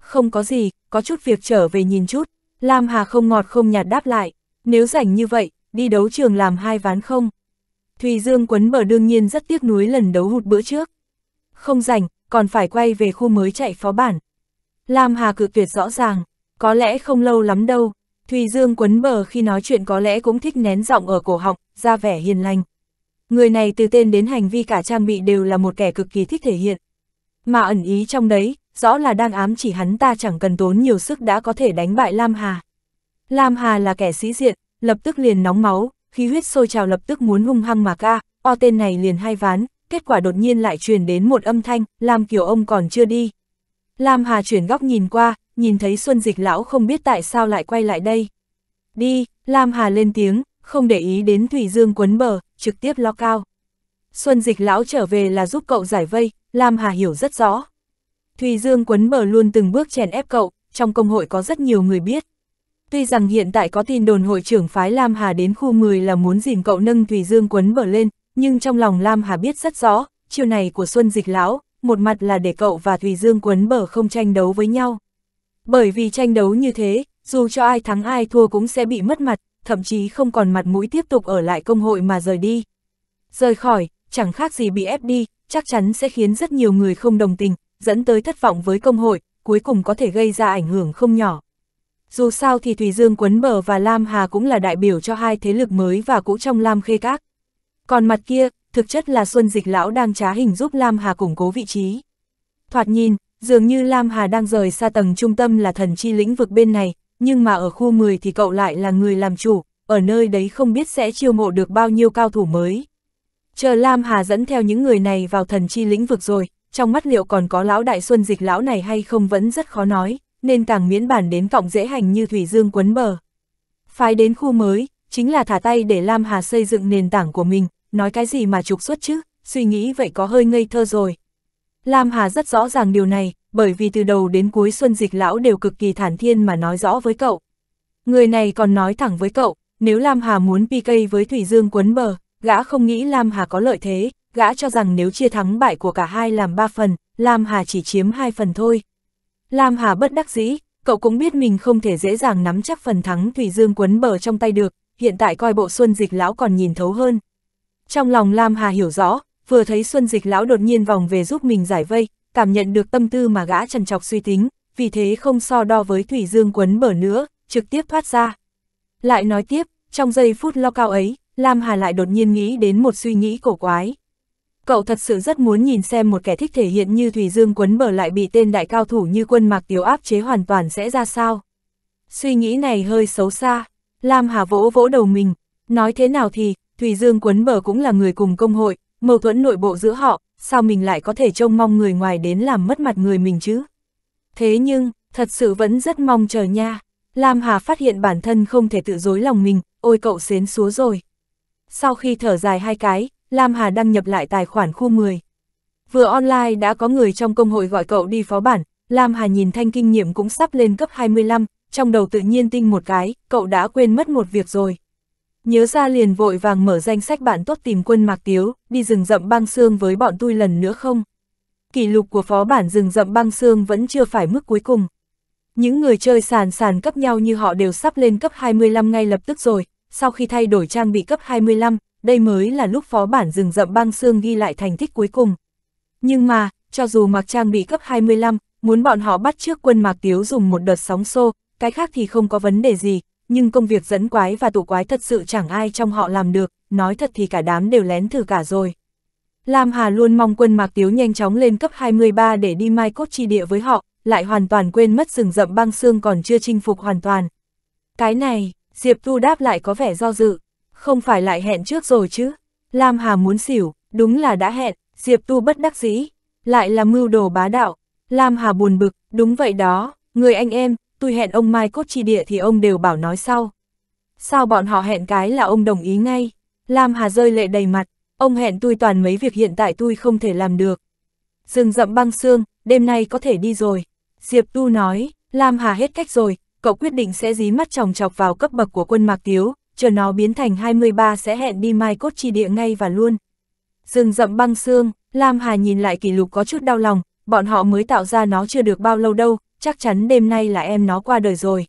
Không có gì, có chút việc trở về nhìn chút, Lam Hà không ngọt không nhạt đáp lại. Nếu rảnh như vậy, đi đấu trường làm hai ván không? Thùy Dương quấn bờ đương nhiên rất tiếc nuối lần đấu hụt bữa trước. Không rảnh, còn phải quay về khu mới chạy phó bản. Lam Hà cự tuyệt rõ ràng, có lẽ không lâu lắm đâu. Thùy Dương quấn bờ khi nói chuyện có lẽ cũng thích nén giọng ở cổ họng, ra vẻ hiền lành. Người này từ tên đến hành vi cả trang bị đều là một kẻ cực kỳ thích thể hiện. Mà ẩn ý trong đấy, rõ là đang ám chỉ hắn ta chẳng cần tốn nhiều sức đã có thể đánh bại Lam Hà. Lam Hà là kẻ sĩ diện, lập tức liền nóng máu, khí huyết sôi trào lập tức muốn hung hăng mà ca, o tên này liền hai ván, kết quả đột nhiên lại truyền đến một âm thanh, Lam Kiều ông còn chưa đi. Lam Hà chuyển góc nhìn qua, nhìn thấy Xuân Dịch lão không biết tại sao lại quay lại đây. Đi, Lam Hà lên tiếng, không để ý đến Thủy Dương quấn bờ, trực tiếp lo cao. Xuân Dịch lão trở về là giúp cậu giải vây, Lam Hà hiểu rất rõ. Thùy Dương quấn bờ luôn từng bước chèn ép cậu, trong công hội có rất nhiều người biết. Tuy rằng hiện tại có tin đồn hội trưởng phái Lam Hà đến khu 10 là muốn dìm cậu nâng Thủy Dương quấn bờ lên, nhưng trong lòng Lam Hà biết rất rõ, chiều này của Xuân Dịch Lão, một mặt là để cậu và Thủy Dương quấn bờ không tranh đấu với nhau. Bởi vì tranh đấu như thế, dù cho ai thắng ai thua cũng sẽ bị mất mặt, thậm chí không còn mặt mũi tiếp tục ở lại công hội mà rời đi. Rời khỏi, chẳng khác gì bị ép đi, chắc chắn sẽ khiến rất nhiều người không đồng tình, dẫn tới thất vọng với công hội, cuối cùng có thể gây ra ảnh hưởng không nhỏ dù sao thì Thùy Dương Quấn Bờ và Lam Hà cũng là đại biểu cho hai thế lực mới và cũ trong Lam Khê Các. Còn mặt kia, thực chất là Xuân Dịch Lão đang trá hình giúp Lam Hà củng cố vị trí. Thoạt nhìn, dường như Lam Hà đang rời xa tầng trung tâm là thần chi lĩnh vực bên này, nhưng mà ở khu 10 thì cậu lại là người làm chủ, ở nơi đấy không biết sẽ chiêu mộ được bao nhiêu cao thủ mới. Chờ Lam Hà dẫn theo những người này vào thần chi lĩnh vực rồi, trong mắt liệu còn có lão đại xuân dịch lão này hay không vẫn rất khó nói nền tảng miễn bản đến cọng dễ hành như thủy dương quấn bờ. Phái đến khu mới, chính là thả tay để Lam Hà xây dựng nền tảng của mình, nói cái gì mà trục xuất chứ, suy nghĩ vậy có hơi ngây thơ rồi. Lam Hà rất rõ ràng điều này, bởi vì từ đầu đến cuối xuân dịch lão đều cực kỳ thản thiên mà nói rõ với cậu. Người này còn nói thẳng với cậu, nếu Lam Hà muốn PK với Thủy Dương quấn bờ, gã không nghĩ Lam Hà có lợi thế, gã cho rằng nếu chia thắng bại của cả hai làm ba phần, Lam Hà chỉ chiếm hai phần thôi. Lam Hà bất đắc dĩ, cậu cũng biết mình không thể dễ dàng nắm chắc phần thắng Thủy Dương quấn bờ trong tay được, hiện tại coi bộ Xuân Dịch Lão còn nhìn thấu hơn. Trong lòng Lam Hà hiểu rõ, vừa thấy Xuân Dịch Lão đột nhiên vòng về giúp mình giải vây, cảm nhận được tâm tư mà gã trần trọc suy tính, vì thế không so đo với Thủy Dương quấn bờ nữa, trực tiếp thoát ra. Lại nói tiếp, trong giây phút lo cao ấy, Lam Hà lại đột nhiên nghĩ đến một suy nghĩ cổ quái cậu thật sự rất muốn nhìn xem một kẻ thích thể hiện như Thủy Dương quấn bờ lại bị tên đại cao thủ như quân mạc tiếu áp chế hoàn toàn sẽ ra sao. Suy nghĩ này hơi xấu xa, Lam Hà vỗ vỗ đầu mình, nói thế nào thì, Thủy Dương quấn bờ cũng là người cùng công hội, mâu thuẫn nội bộ giữa họ, sao mình lại có thể trông mong người ngoài đến làm mất mặt người mình chứ? Thế nhưng, thật sự vẫn rất mong chờ nha. Lam Hà phát hiện bản thân không thể tự dối lòng mình, ôi cậu xến xúa rồi. Sau khi thở dài hai cái, Lam Hà đăng nhập lại tài khoản khu 10. Vừa online đã có người trong công hội gọi cậu đi phó bản, Lam Hà nhìn thanh kinh nghiệm cũng sắp lên cấp 25, trong đầu tự nhiên tinh một cái, cậu đã quên mất một việc rồi. Nhớ ra liền vội vàng mở danh sách bạn tốt tìm quân Mạc Tiếu, đi rừng rậm băng xương với bọn tôi lần nữa không? Kỷ lục của phó bản rừng rậm băng xương vẫn chưa phải mức cuối cùng. Những người chơi sàn sàn cấp nhau như họ đều sắp lên cấp 25 ngay lập tức rồi, sau khi thay đổi trang bị cấp 25, đây mới là lúc phó bản rừng rậm băng xương ghi lại thành tích cuối cùng. Nhưng mà, cho dù mặc trang bị cấp 25, muốn bọn họ bắt trước quân mạc tiếu dùng một đợt sóng xô, cái khác thì không có vấn đề gì, nhưng công việc dẫn quái và tụ quái thật sự chẳng ai trong họ làm được, nói thật thì cả đám đều lén thử cả rồi. Lam Hà luôn mong quân Mạc Tiếu nhanh chóng lên cấp 23 để đi mai cốt chi địa với họ, lại hoàn toàn quên mất rừng rậm băng xương còn chưa chinh phục hoàn toàn. Cái này, Diệp Tu đáp lại có vẻ do dự không phải lại hẹn trước rồi chứ. Lam Hà muốn xỉu, đúng là đã hẹn, Diệp Tu bất đắc dĩ, lại là mưu đồ bá đạo. Lam Hà buồn bực, đúng vậy đó, người anh em, tôi hẹn ông Mai Cốt Chi Địa thì ông đều bảo nói sau. Sao bọn họ hẹn cái là ông đồng ý ngay? Lam Hà rơi lệ đầy mặt, ông hẹn tôi toàn mấy việc hiện tại tôi không thể làm được. Dừng rậm băng xương, đêm nay có thể đi rồi. Diệp Tu nói, Lam Hà hết cách rồi, cậu quyết định sẽ dí mắt chồng chọc vào cấp bậc của quân Mạc Tiếu, chờ nó biến thành 23 sẽ hẹn đi mai cốt chi địa ngay và luôn. Rừng rậm băng xương, Lam Hà nhìn lại kỷ lục có chút đau lòng, bọn họ mới tạo ra nó chưa được bao lâu đâu, chắc chắn đêm nay là em nó qua đời rồi.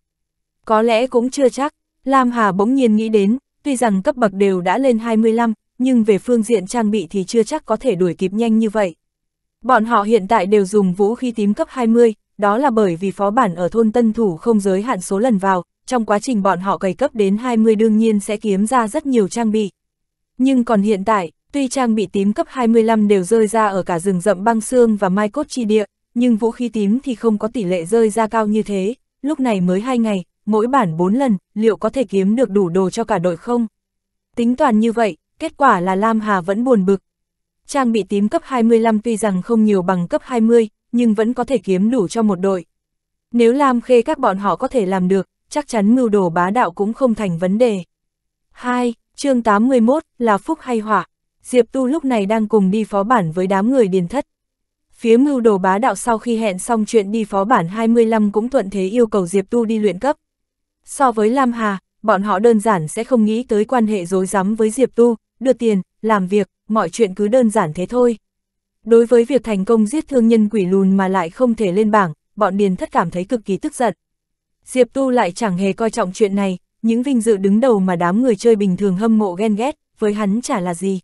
Có lẽ cũng chưa chắc, Lam Hà bỗng nhiên nghĩ đến, tuy rằng cấp bậc đều đã lên 25, nhưng về phương diện trang bị thì chưa chắc có thể đuổi kịp nhanh như vậy. Bọn họ hiện tại đều dùng vũ khí tím cấp 20, đó là bởi vì phó bản ở thôn Tân Thủ không giới hạn số lần vào, trong quá trình bọn họ cày cấp đến 20 đương nhiên sẽ kiếm ra rất nhiều trang bị. Nhưng còn hiện tại, tuy trang bị tím cấp 25 đều rơi ra ở cả rừng rậm băng xương và mai cốt chi địa, nhưng vũ khí tím thì không có tỷ lệ rơi ra cao như thế, lúc này mới 2 ngày, mỗi bản 4 lần, liệu có thể kiếm được đủ đồ cho cả đội không? Tính toàn như vậy, kết quả là Lam Hà vẫn buồn bực. Trang bị tím cấp 25 tuy rằng không nhiều bằng cấp 20, nhưng vẫn có thể kiếm đủ cho một đội. Nếu Lam Khê các bọn họ có thể làm được, chắc chắn mưu đồ bá đạo cũng không thành vấn đề. 2. chương 81, là phúc hay họa? Diệp Tu lúc này đang cùng đi phó bản với đám người điền thất. Phía mưu đồ bá đạo sau khi hẹn xong chuyện đi phó bản 25 cũng thuận thế yêu cầu Diệp Tu đi luyện cấp. So với Lam Hà, bọn họ đơn giản sẽ không nghĩ tới quan hệ dối rắm với Diệp Tu, đưa tiền, làm việc, mọi chuyện cứ đơn giản thế thôi. Đối với việc thành công giết thương nhân quỷ lùn mà lại không thể lên bảng, bọn Điền Thất cảm thấy cực kỳ tức giận. Diệp Tu lại chẳng hề coi trọng chuyện này, những vinh dự đứng đầu mà đám người chơi bình thường hâm mộ ghen ghét, với hắn chả là gì.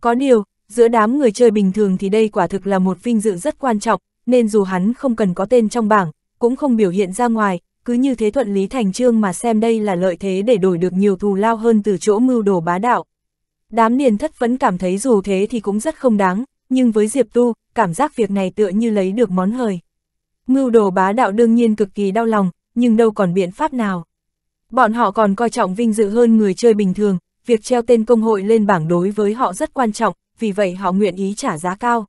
Có điều, giữa đám người chơi bình thường thì đây quả thực là một vinh dự rất quan trọng, nên dù hắn không cần có tên trong bảng, cũng không biểu hiện ra ngoài, cứ như thế thuận lý thành trương mà xem đây là lợi thế để đổi được nhiều thù lao hơn từ chỗ mưu đồ bá đạo. Đám điền thất vẫn cảm thấy dù thế thì cũng rất không đáng, nhưng với Diệp Tu, cảm giác việc này tựa như lấy được món hời. Mưu đồ bá đạo đương nhiên cực kỳ đau lòng, nhưng đâu còn biện pháp nào. Bọn họ còn coi trọng vinh dự hơn người chơi bình thường, việc treo tên công hội lên bảng đối với họ rất quan trọng, vì vậy họ nguyện ý trả giá cao.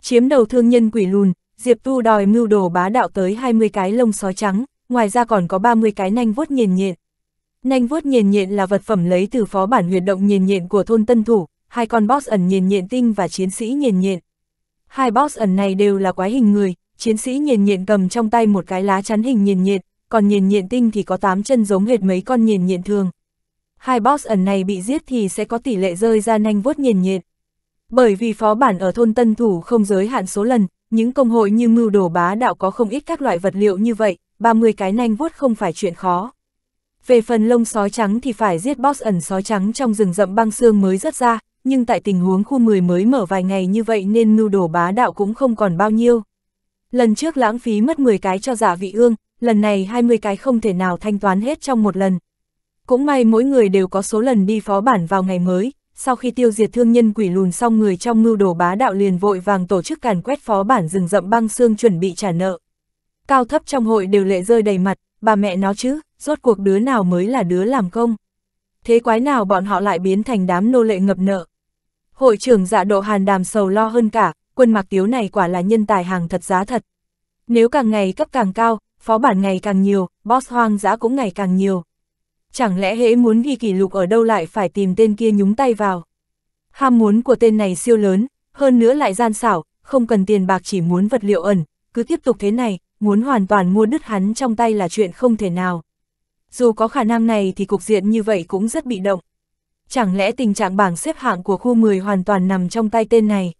Chiếm đầu thương nhân quỷ lùn, Diệp Tu đòi mưu đồ bá đạo tới 20 cái lông sói trắng, ngoài ra còn có 30 cái nanh vuốt nhền nhện. Nanh vuốt nhền nhện là vật phẩm lấy từ phó bản huyệt động nhền nhện của thôn Tân Thủ, hai con boss ẩn nhền nhện tinh và chiến sĩ nhền nhện. Hai boss ẩn này đều là quái hình người, chiến sĩ nhền nhện cầm trong tay một cái lá chắn hình nhền nhện, còn nhìn nhện tinh thì có 8 chân giống hệt mấy con nhìn nhện thường. Hai boss ẩn này bị giết thì sẽ có tỷ lệ rơi ra nhanh vuốt nhìn nhện. Bởi vì phó bản ở thôn Tân Thủ không giới hạn số lần, những công hội như mưu đồ bá đạo có không ít các loại vật liệu như vậy, 30 cái nhanh vuốt không phải chuyện khó. Về phần lông sói trắng thì phải giết boss ẩn sói trắng trong rừng rậm băng xương mới rất ra, nhưng tại tình huống khu 10 mới mở vài ngày như vậy nên mưu đồ bá đạo cũng không còn bao nhiêu. Lần trước lãng phí mất 10 cái cho giả dạ vị ương, lần này 20 cái không thể nào thanh toán hết trong một lần. Cũng may mỗi người đều có số lần đi phó bản vào ngày mới, sau khi tiêu diệt thương nhân quỷ lùn xong người trong mưu đồ bá đạo liền vội vàng tổ chức càn quét phó bản rừng rậm băng xương chuẩn bị trả nợ. Cao thấp trong hội đều lệ rơi đầy mặt, bà mẹ nó chứ, rốt cuộc đứa nào mới là đứa làm công. Thế quái nào bọn họ lại biến thành đám nô lệ ngập nợ. Hội trưởng dạ độ hàn đàm sầu lo hơn cả, quân mặc tiếu này quả là nhân tài hàng thật giá thật. Nếu càng ngày cấp càng cao, phó bản ngày càng nhiều, boss hoang dã cũng ngày càng nhiều. Chẳng lẽ hễ muốn ghi kỷ lục ở đâu lại phải tìm tên kia nhúng tay vào. Ham muốn của tên này siêu lớn, hơn nữa lại gian xảo, không cần tiền bạc chỉ muốn vật liệu ẩn, cứ tiếp tục thế này, muốn hoàn toàn mua đứt hắn trong tay là chuyện không thể nào. Dù có khả năng này thì cục diện như vậy cũng rất bị động. Chẳng lẽ tình trạng bảng xếp hạng của khu 10 hoàn toàn nằm trong tay tên này?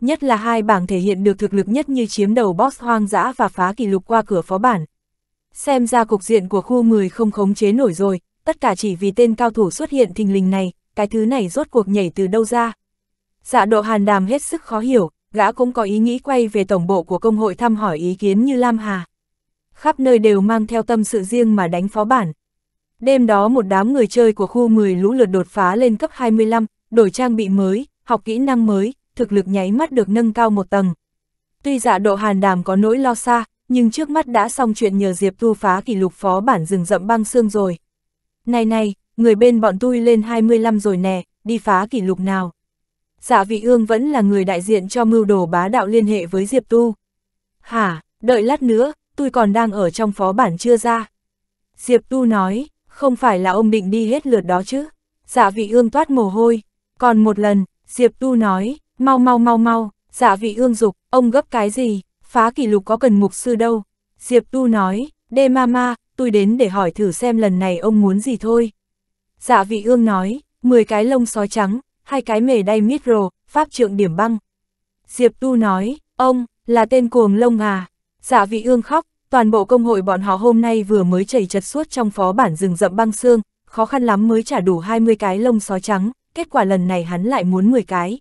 nhất là hai bảng thể hiện được thực lực nhất như chiếm đầu boss hoang dã và phá kỷ lục qua cửa phó bản. Xem ra cục diện của khu 10 không khống chế nổi rồi, tất cả chỉ vì tên cao thủ xuất hiện thình lình này, cái thứ này rốt cuộc nhảy từ đâu ra. Dạ độ hàn đàm hết sức khó hiểu, gã cũng có ý nghĩ quay về tổng bộ của công hội thăm hỏi ý kiến như Lam Hà. Khắp nơi đều mang theo tâm sự riêng mà đánh phó bản. Đêm đó một đám người chơi của khu 10 lũ lượt đột phá lên cấp 25, đổi trang bị mới, học kỹ năng mới, thực lực nháy mắt được nâng cao một tầng. Tuy dạ độ hàn đàm có nỗi lo xa, nhưng trước mắt đã xong chuyện nhờ Diệp Thu phá kỷ lục phó bản rừng rậm băng xương rồi. Này này, người bên bọn tôi lên 25 rồi nè, đi phá kỷ lục nào. Dạ vị ương vẫn là người đại diện cho mưu đồ bá đạo liên hệ với Diệp Tu. Hả, đợi lát nữa, tôi còn đang ở trong phó bản chưa ra. Diệp Tu nói, không phải là ông định đi hết lượt đó chứ. Dạ vị ương toát mồ hôi. Còn một lần, Diệp Tu nói, Mau mau mau mau, dạ vị ương dục, ông gấp cái gì, phá kỷ lục có cần mục sư đâu. Diệp Tu nói, đê ma ma, tôi đến để hỏi thử xem lần này ông muốn gì thôi. Dạ vị ương nói, 10 cái lông sói trắng, hai cái mề đay miết rồ, pháp trượng điểm băng. Diệp Tu nói, ông, là tên cuồng lông à. Dạ vị ương khóc, toàn bộ công hội bọn họ hôm nay vừa mới chảy chật suốt trong phó bản rừng rậm băng xương, khó khăn lắm mới trả đủ 20 cái lông sói trắng, kết quả lần này hắn lại muốn 10 cái,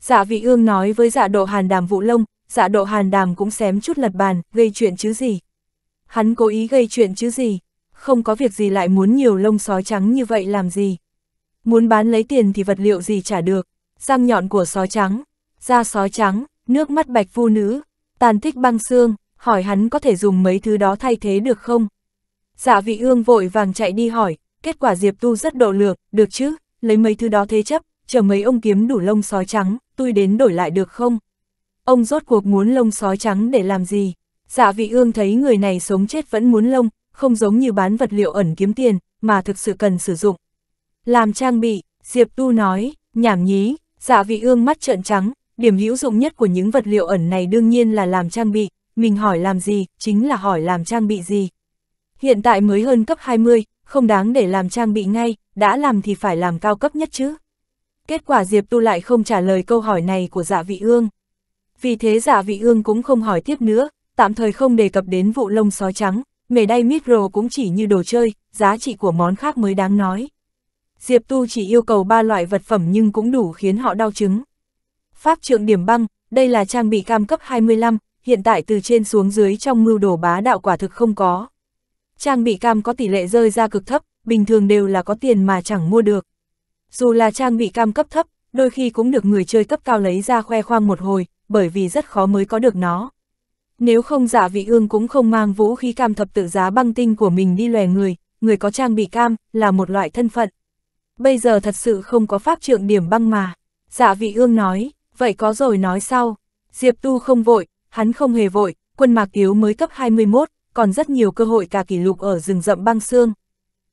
Dạ vị ương nói với dạ độ hàn đàm vụ lông, dạ độ hàn đàm cũng xém chút lật bàn, gây chuyện chứ gì. Hắn cố ý gây chuyện chứ gì, không có việc gì lại muốn nhiều lông sói trắng như vậy làm gì. Muốn bán lấy tiền thì vật liệu gì trả được, răng nhọn của sói trắng, da sói trắng, nước mắt bạch vu nữ, tàn tích băng xương, hỏi hắn có thể dùng mấy thứ đó thay thế được không? Dạ vị ương vội vàng chạy đi hỏi, kết quả Diệp Tu rất độ lược, được chứ, lấy mấy thứ đó thế chấp, chờ mấy ông kiếm đủ lông sói trắng, tôi đến đổi lại được không? Ông rốt cuộc muốn lông sói trắng để làm gì? Dạ vị ương thấy người này sống chết vẫn muốn lông, không giống như bán vật liệu ẩn kiếm tiền, mà thực sự cần sử dụng. Làm trang bị, Diệp Tu nói, nhảm nhí, dạ vị ương mắt trợn trắng, điểm hữu dụng nhất của những vật liệu ẩn này đương nhiên là làm trang bị, mình hỏi làm gì, chính là hỏi làm trang bị gì. Hiện tại mới hơn cấp 20, không đáng để làm trang bị ngay, đã làm thì phải làm cao cấp nhất chứ. Kết quả Diệp Tu lại không trả lời câu hỏi này của dạ vị ương. Vì thế dạ vị ương cũng không hỏi tiếp nữa, tạm thời không đề cập đến vụ lông sói trắng, mề đay micro cũng chỉ như đồ chơi, giá trị của món khác mới đáng nói. Diệp Tu chỉ yêu cầu ba loại vật phẩm nhưng cũng đủ khiến họ đau chứng. Pháp trượng điểm băng, đây là trang bị cam cấp 25, hiện tại từ trên xuống dưới trong mưu đồ bá đạo quả thực không có. Trang bị cam có tỷ lệ rơi ra cực thấp, bình thường đều là có tiền mà chẳng mua được. Dù là trang bị cam cấp thấp, đôi khi cũng được người chơi cấp cao lấy ra khoe khoang một hồi, bởi vì rất khó mới có được nó. Nếu không giả dạ vị ương cũng không mang vũ khí cam thập tự giá băng tinh của mình đi lòe người, người có trang bị cam là một loại thân phận. Bây giờ thật sự không có pháp trượng điểm băng mà. giả dạ vị ương nói, vậy có rồi nói sau. Diệp Tu không vội, hắn không hề vội, quân mạc yếu mới cấp 21, còn rất nhiều cơ hội cả kỷ lục ở rừng rậm băng xương.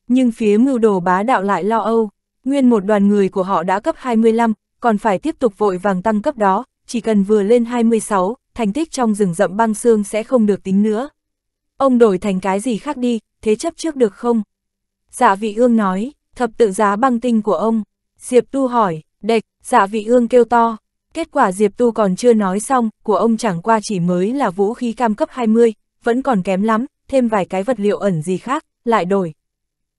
Nhưng phía mưu đồ bá đạo lại lo âu, Nguyên một đoàn người của họ đã cấp 25, còn phải tiếp tục vội vàng tăng cấp đó, chỉ cần vừa lên 26, thành tích trong rừng rậm băng xương sẽ không được tính nữa. Ông đổi thành cái gì khác đi, thế chấp trước được không? Dạ vị ương nói, thập tự giá băng tinh của ông. Diệp Tu hỏi, đệch, dạ vị ương kêu to. Kết quả Diệp Tu còn chưa nói xong, của ông chẳng qua chỉ mới là vũ khí cam cấp 20, vẫn còn kém lắm, thêm vài cái vật liệu ẩn gì khác, lại đổi.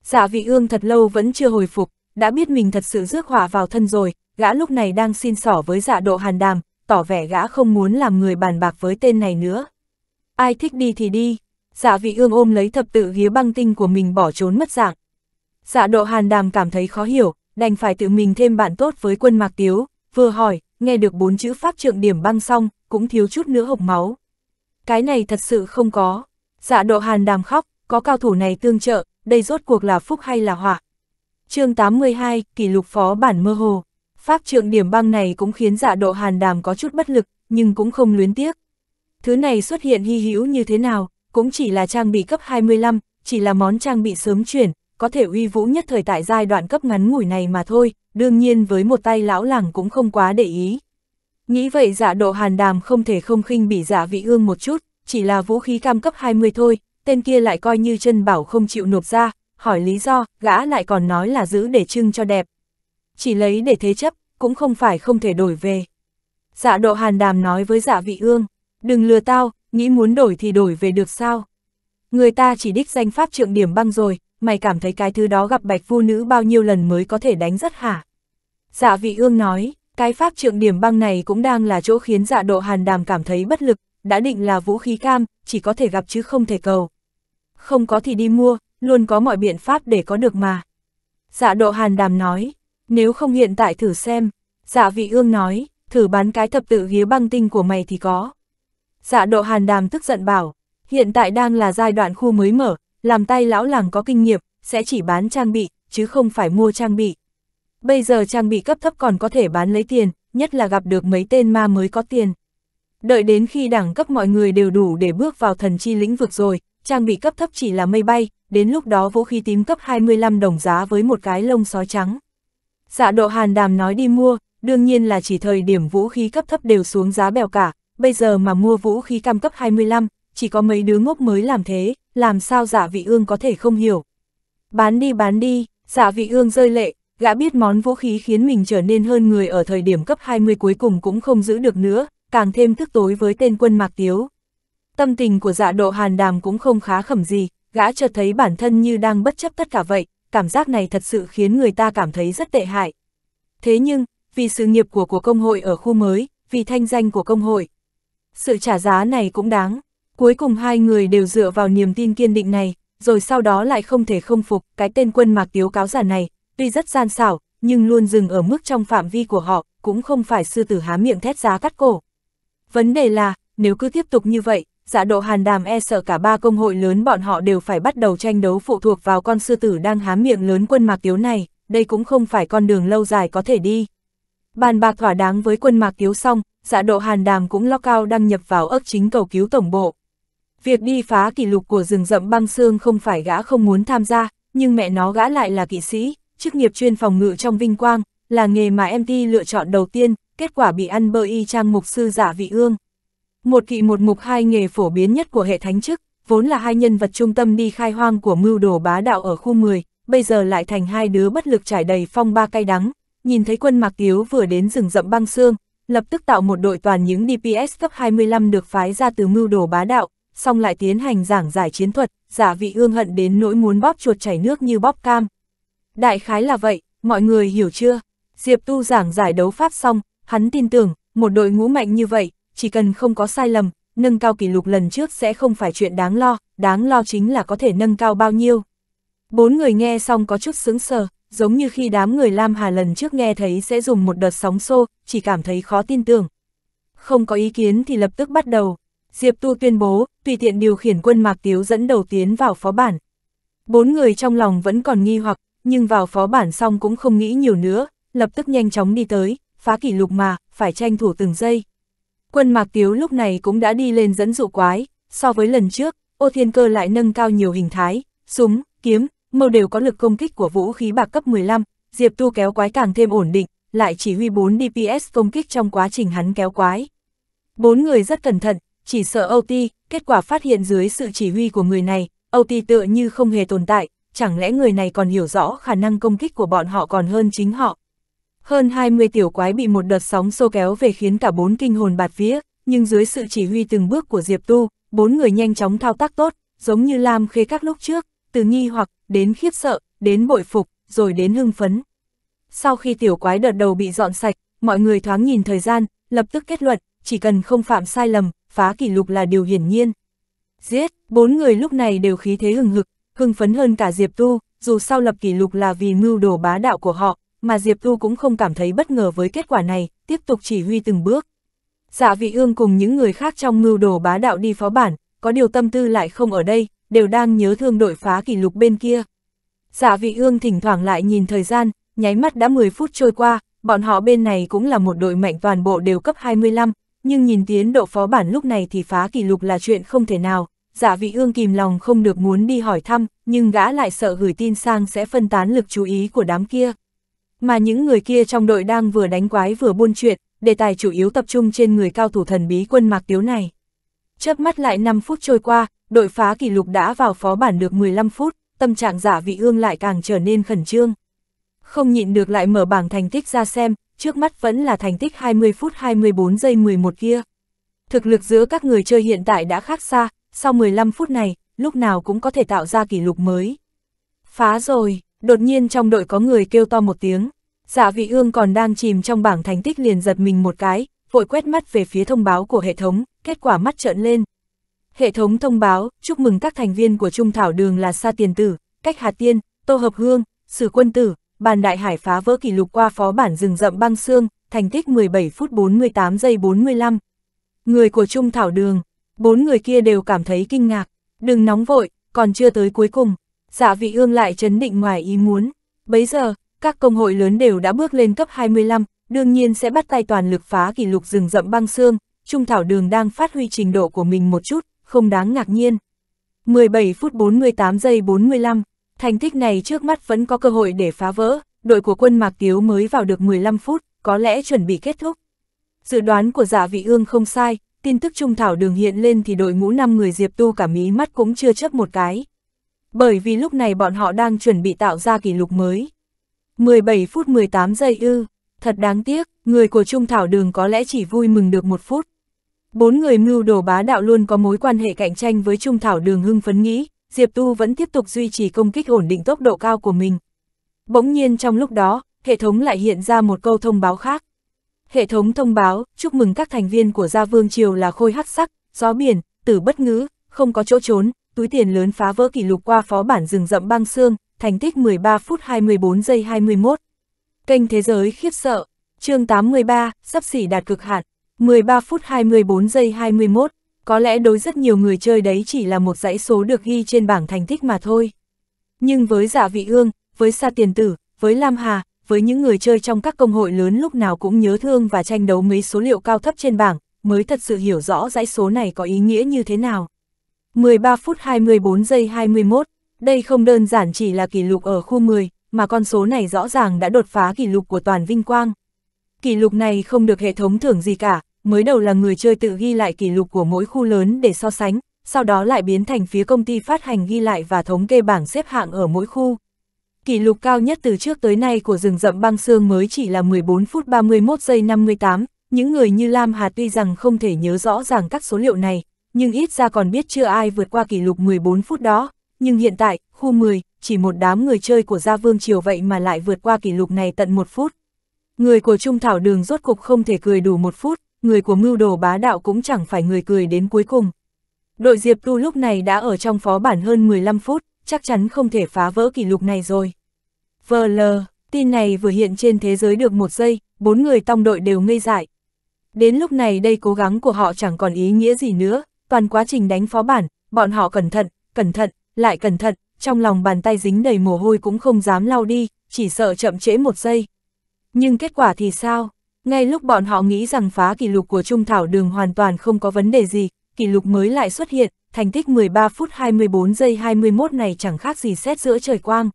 Dạ vị ương thật lâu vẫn chưa hồi phục, đã biết mình thật sự rước họa vào thân rồi, gã lúc này đang xin sỏ với dạ độ hàn đàm, tỏ vẻ gã không muốn làm người bàn bạc với tên này nữa. Ai thích đi thì đi, dạ vị ương ôm lấy thập tự ghía băng tinh của mình bỏ trốn mất dạng. Dạ độ hàn đàm cảm thấy khó hiểu, đành phải tự mình thêm bạn tốt với quân mạc tiếu, vừa hỏi, nghe được bốn chữ pháp trượng điểm băng xong, cũng thiếu chút nữa hộc máu. Cái này thật sự không có. Dạ độ hàn đàm khóc, có cao thủ này tương trợ, đây rốt cuộc là phúc hay là họa, chương 82, kỷ lục phó bản mơ hồ. Pháp trượng điểm băng này cũng khiến dạ độ hàn đàm có chút bất lực, nhưng cũng không luyến tiếc. Thứ này xuất hiện hy hữu như thế nào, cũng chỉ là trang bị cấp 25, chỉ là món trang bị sớm chuyển, có thể uy vũ nhất thời tại giai đoạn cấp ngắn ngủi này mà thôi, đương nhiên với một tay lão làng cũng không quá để ý. Nghĩ vậy dạ độ hàn đàm không thể không khinh bị giả dạ vị ương một chút, chỉ là vũ khí cam cấp 20 thôi, tên kia lại coi như chân bảo không chịu nộp ra, hỏi lý do, gã lại còn nói là giữ để trưng cho đẹp. Chỉ lấy để thế chấp, cũng không phải không thể đổi về. Dạ độ hàn đàm nói với dạ vị ương, đừng lừa tao, nghĩ muốn đổi thì đổi về được sao. Người ta chỉ đích danh pháp trượng điểm băng rồi, mày cảm thấy cái thứ đó gặp bạch phu nữ bao nhiêu lần mới có thể đánh rất hả? Dạ vị ương nói, cái pháp trượng điểm băng này cũng đang là chỗ khiến dạ độ hàn đàm cảm thấy bất lực, đã định là vũ khí cam, chỉ có thể gặp chứ không thể cầu. Không có thì đi mua, luôn có mọi biện pháp để có được mà. Dạ độ hàn đàm nói, nếu không hiện tại thử xem, dạ vị ương nói, thử bán cái thập tự ghía băng tinh của mày thì có. Dạ độ hàn đàm tức giận bảo, hiện tại đang là giai đoạn khu mới mở, làm tay lão làng có kinh nghiệm, sẽ chỉ bán trang bị, chứ không phải mua trang bị. Bây giờ trang bị cấp thấp còn có thể bán lấy tiền, nhất là gặp được mấy tên ma mới có tiền. Đợi đến khi đẳng cấp mọi người đều đủ để bước vào thần chi lĩnh vực rồi, trang bị cấp thấp chỉ là mây bay, đến lúc đó vũ khí tím cấp 25 đồng giá với một cái lông sói trắng. Dạ độ hàn đàm nói đi mua, đương nhiên là chỉ thời điểm vũ khí cấp thấp đều xuống giá bèo cả, bây giờ mà mua vũ khí cam cấp 25, chỉ có mấy đứa ngốc mới làm thế, làm sao dạ vị ương có thể không hiểu. Bán đi bán đi, dạ vị ương rơi lệ, gã biết món vũ khí khiến mình trở nên hơn người ở thời điểm cấp 20 cuối cùng cũng không giữ được nữa, càng thêm thức tối với tên quân Mạc Tiếu. Tâm tình của dạ độ hàn đàm cũng không khá khẩm gì, gã chợt thấy bản thân như đang bất chấp tất cả vậy, cảm giác này thật sự khiến người ta cảm thấy rất tệ hại. Thế nhưng, vì sự nghiệp của của công hội ở khu mới, vì thanh danh của công hội, sự trả giá này cũng đáng. Cuối cùng hai người đều dựa vào niềm tin kiên định này, rồi sau đó lại không thể không phục cái tên quân mạc tiếu cáo giả này, tuy rất gian xảo, nhưng luôn dừng ở mức trong phạm vi của họ, cũng không phải sư tử há miệng thét giá cắt cổ. Vấn đề là, nếu cứ tiếp tục như vậy, Giả dạ độ hàn đàm e sợ cả ba công hội lớn bọn họ đều phải bắt đầu tranh đấu phụ thuộc vào con sư tử đang há miệng lớn quân mạc tiếu này, đây cũng không phải con đường lâu dài có thể đi. Bàn bạc thỏa đáng với quân mạc tiếu xong, Giả dạ độ hàn đàm cũng lo cao đăng nhập vào ước chính cầu cứu tổng bộ. Việc đi phá kỷ lục của rừng rậm băng xương không phải gã không muốn tham gia, nhưng mẹ nó gã lại là kỵ sĩ, chức nghiệp chuyên phòng ngự trong vinh quang, là nghề mà MT lựa chọn đầu tiên, kết quả bị ăn bơ y trang mục sư giả dạ vị ương. Một kỵ một mục hai nghề phổ biến nhất của hệ thánh chức, vốn là hai nhân vật trung tâm đi khai hoang của mưu đồ bá đạo ở khu 10, bây giờ lại thành hai đứa bất lực trải đầy phong ba cay đắng. Nhìn thấy quân Mạc Tiếu vừa đến rừng rậm băng xương, lập tức tạo một đội toàn những DPS cấp 25 được phái ra từ mưu đồ bá đạo, xong lại tiến hành giảng giải chiến thuật, giả vị ương hận đến nỗi muốn bóp chuột chảy nước như bóp cam. Đại khái là vậy, mọi người hiểu chưa? Diệp Tu giảng giải đấu pháp xong, hắn tin tưởng, một đội ngũ mạnh như vậy, chỉ cần không có sai lầm, nâng cao kỷ lục lần trước sẽ không phải chuyện đáng lo, đáng lo chính là có thể nâng cao bao nhiêu. Bốn người nghe xong có chút sướng sờ, giống như khi đám người Lam Hà lần trước nghe thấy sẽ dùng một đợt sóng xô, chỉ cảm thấy khó tin tưởng. Không có ý kiến thì lập tức bắt đầu. Diệp Tu tuyên bố, tùy tiện điều khiển quân Mạc Tiếu dẫn đầu tiến vào phó bản. Bốn người trong lòng vẫn còn nghi hoặc, nhưng vào phó bản xong cũng không nghĩ nhiều nữa, lập tức nhanh chóng đi tới, phá kỷ lục mà, phải tranh thủ từng giây. Quân Mạc Tiếu lúc này cũng đã đi lên dẫn dụ quái, so với lần trước, ô thiên cơ lại nâng cao nhiều hình thái, súng, kiếm, mâu đều có lực công kích của vũ khí bạc cấp 15, Diệp Tu kéo quái càng thêm ổn định, lại chỉ huy 4 DPS công kích trong quá trình hắn kéo quái. Bốn người rất cẩn thận, chỉ sợ OT, kết quả phát hiện dưới sự chỉ huy của người này, OT tựa như không hề tồn tại, chẳng lẽ người này còn hiểu rõ khả năng công kích của bọn họ còn hơn chính họ, hơn 20 tiểu quái bị một đợt sóng xô kéo về khiến cả bốn kinh hồn bạt vía, nhưng dưới sự chỉ huy từng bước của Diệp Tu, bốn người nhanh chóng thao tác tốt, giống như Lam Khê các lúc trước, từ nghi hoặc, đến khiếp sợ, đến bội phục, rồi đến hưng phấn. Sau khi tiểu quái đợt đầu bị dọn sạch, mọi người thoáng nhìn thời gian, lập tức kết luận, chỉ cần không phạm sai lầm, phá kỷ lục là điều hiển nhiên. Giết, bốn người lúc này đều khí thế hừng hực, hưng phấn hơn cả Diệp Tu, dù sao lập kỷ lục là vì mưu đồ bá đạo của họ, mà Diệp Thu cũng không cảm thấy bất ngờ với kết quả này, tiếp tục chỉ huy từng bước. Dạ vị ương cùng những người khác trong mưu đồ bá đạo đi phó bản, có điều tâm tư lại không ở đây, đều đang nhớ thương đội phá kỷ lục bên kia. Dạ vị ương thỉnh thoảng lại nhìn thời gian, nháy mắt đã 10 phút trôi qua, bọn họ bên này cũng là một đội mạnh toàn bộ đều cấp 25, nhưng nhìn tiến độ phó bản lúc này thì phá kỷ lục là chuyện không thể nào. Dạ vị ương kìm lòng không được muốn đi hỏi thăm, nhưng gã lại sợ gửi tin sang sẽ phân tán lực chú ý của đám kia. Mà những người kia trong đội đang vừa đánh quái vừa buôn chuyện, đề tài chủ yếu tập trung trên người cao thủ thần bí quân Mạc Tiếu này. Chớp mắt lại 5 phút trôi qua, đội phá kỷ lục đã vào phó bản được 15 phút, tâm trạng giả dạ vị ương lại càng trở nên khẩn trương. Không nhịn được lại mở bảng thành tích ra xem, trước mắt vẫn là thành tích 20 phút 24 giây 11 kia. Thực lực giữa các người chơi hiện tại đã khác xa, sau 15 phút này, lúc nào cũng có thể tạo ra kỷ lục mới. Phá rồi, đột nhiên trong đội có người kêu to một tiếng. Dạ vị ương còn đang chìm trong bảng thành tích liền giật mình một cái, vội quét mắt về phía thông báo của hệ thống, kết quả mắt trợn lên. Hệ thống thông báo, chúc mừng các thành viên của Trung Thảo Đường là Sa Tiền Tử, Cách Hà Tiên, Tô Hợp Hương, Sử Quân Tử, Bàn Đại Hải phá vỡ kỷ lục qua phó bản rừng rậm băng xương, thành tích 17 phút 48 giây 45. Người của Trung Thảo Đường, bốn người kia đều cảm thấy kinh ngạc, đừng nóng vội, còn chưa tới cuối cùng. Dạ vị ương lại chấn định ngoài ý muốn. Bấy giờ, các công hội lớn đều đã bước lên cấp 25, đương nhiên sẽ bắt tay toàn lực phá kỷ lục rừng rậm băng xương, Trung Thảo Đường đang phát huy trình độ của mình một chút, không đáng ngạc nhiên. 17 phút 48 giây 45, thành tích này trước mắt vẫn có cơ hội để phá vỡ, đội của quân Mạc Tiếu mới vào được 15 phút, có lẽ chuẩn bị kết thúc. Dự đoán của giả dạ vị ương không sai, tin tức Trung Thảo Đường hiện lên thì đội ngũ 5 người Diệp Tu cả mí mắt cũng chưa chấp một cái. Bởi vì lúc này bọn họ đang chuẩn bị tạo ra kỷ lục mới. 17 phút 18 giây ư, thật đáng tiếc, người của Trung Thảo Đường có lẽ chỉ vui mừng được một phút. Bốn người mưu đồ bá đạo luôn có mối quan hệ cạnh tranh với Trung Thảo Đường hưng phấn nghĩ, Diệp Tu vẫn tiếp tục duy trì công kích ổn định tốc độ cao của mình. Bỗng nhiên trong lúc đó, hệ thống lại hiện ra một câu thông báo khác. Hệ thống thông báo, chúc mừng các thành viên của Gia Vương Triều là khôi hắc sắc, gió biển, tử bất ngữ, không có chỗ trốn, túi tiền lớn phá vỡ kỷ lục qua phó bản rừng rậm băng xương, thành tích 13 phút 24 giây 21. Kênh Thế giới khiếp sợ, chương 83, sắp xỉ đạt cực hạn, 13 phút 24 giây 21. Có lẽ đối rất nhiều người chơi đấy chỉ là một dãy số được ghi trên bảng thành tích mà thôi. Nhưng với Dạ Vị Ương, với Sa Tiền Tử, với Lam Hà, với những người chơi trong các công hội lớn lúc nào cũng nhớ thương và tranh đấu mấy số liệu cao thấp trên bảng, mới thật sự hiểu rõ dãy số này có ý nghĩa như thế nào. 13 phút 24 giây 21, đây không đơn giản chỉ là kỷ lục ở khu 10, mà con số này rõ ràng đã đột phá kỷ lục của toàn vinh quang. Kỷ lục này không được hệ thống thưởng gì cả, mới đầu là người chơi tự ghi lại kỷ lục của mỗi khu lớn để so sánh, sau đó lại biến thành phía công ty phát hành ghi lại và thống kê bảng xếp hạng ở mỗi khu. Kỷ lục cao nhất từ trước tới nay của rừng rậm băng xương mới chỉ là 14 phút 31 giây 58, những người như Lam Hà tuy rằng không thể nhớ rõ ràng các số liệu này, nhưng ít ra còn biết chưa ai vượt qua kỷ lục 14 phút đó nhưng hiện tại, khu 10, chỉ một đám người chơi của Gia Vương Triều vậy mà lại vượt qua kỷ lục này tận một phút. Người của Trung Thảo Đường rốt cục không thể cười đủ một phút, người của mưu đồ bá đạo cũng chẳng phải người cười đến cuối cùng. Đội Diệp Tu lúc này đã ở trong phó bản hơn 15 phút, chắc chắn không thể phá vỡ kỷ lục này rồi. vờ lờ tin này vừa hiện trên thế giới được một giây, bốn người tông đội đều ngây dại. Đến lúc này đây cố gắng của họ chẳng còn ý nghĩa gì nữa, toàn quá trình đánh phó bản, bọn họ cẩn thận, cẩn thận, lại cẩn thận, trong lòng bàn tay dính đầy mồ hôi cũng không dám lau đi, chỉ sợ chậm trễ một giây. Nhưng kết quả thì sao? Ngay lúc bọn họ nghĩ rằng phá kỷ lục của Trung Thảo Đường hoàn toàn không có vấn đề gì, kỷ lục mới lại xuất hiện, thành tích 13 phút 24 giây 21 này chẳng khác gì xét giữa trời quang.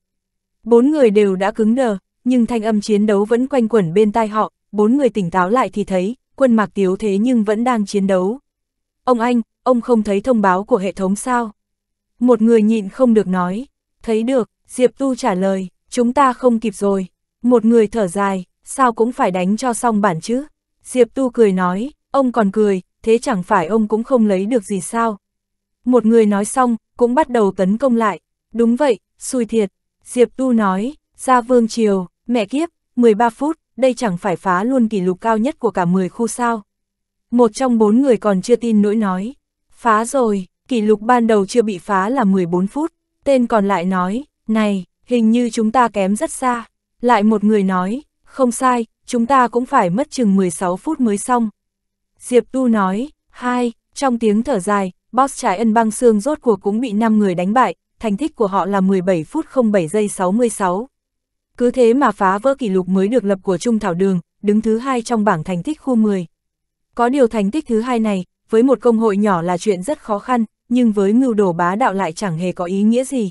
Bốn người đều đã cứng đờ, nhưng thanh âm chiến đấu vẫn quanh quẩn bên tai họ, bốn người tỉnh táo lại thì thấy, quân mạc tiếu thế nhưng vẫn đang chiến đấu. Ông anh, ông không thấy thông báo của hệ thống sao? Một người nhịn không được nói, thấy được, Diệp Tu trả lời, chúng ta không kịp rồi. Một người thở dài, sao cũng phải đánh cho xong bản chứ. Diệp Tu cười nói, ông còn cười, thế chẳng phải ông cũng không lấy được gì sao. Một người nói xong, cũng bắt đầu tấn công lại. Đúng vậy, xui thiệt. Diệp Tu nói, ra vương triều, mẹ kiếp, 13 phút, đây chẳng phải phá luôn kỷ lục cao nhất của cả 10 khu sao. Một trong bốn người còn chưa tin nỗi nói. Phá rồi, kỷ lục ban đầu chưa bị phá là 14 phút, tên còn lại nói, này, hình như chúng ta kém rất xa. Lại một người nói, không sai, chúng ta cũng phải mất chừng 16 phút mới xong. Diệp Tu nói, hai, trong tiếng thở dài, boss trái ân băng xương rốt cuộc cũng bị 5 người đánh bại, thành tích của họ là 17 phút 07 giây 66. Cứ thế mà phá vỡ kỷ lục mới được lập của Trung Thảo Đường, đứng thứ hai trong bảng thành tích khu 10. Có điều thành tích thứ hai này, với một công hội nhỏ là chuyện rất khó khăn, nhưng với ngưu đồ bá đạo lại chẳng hề có ý nghĩa gì.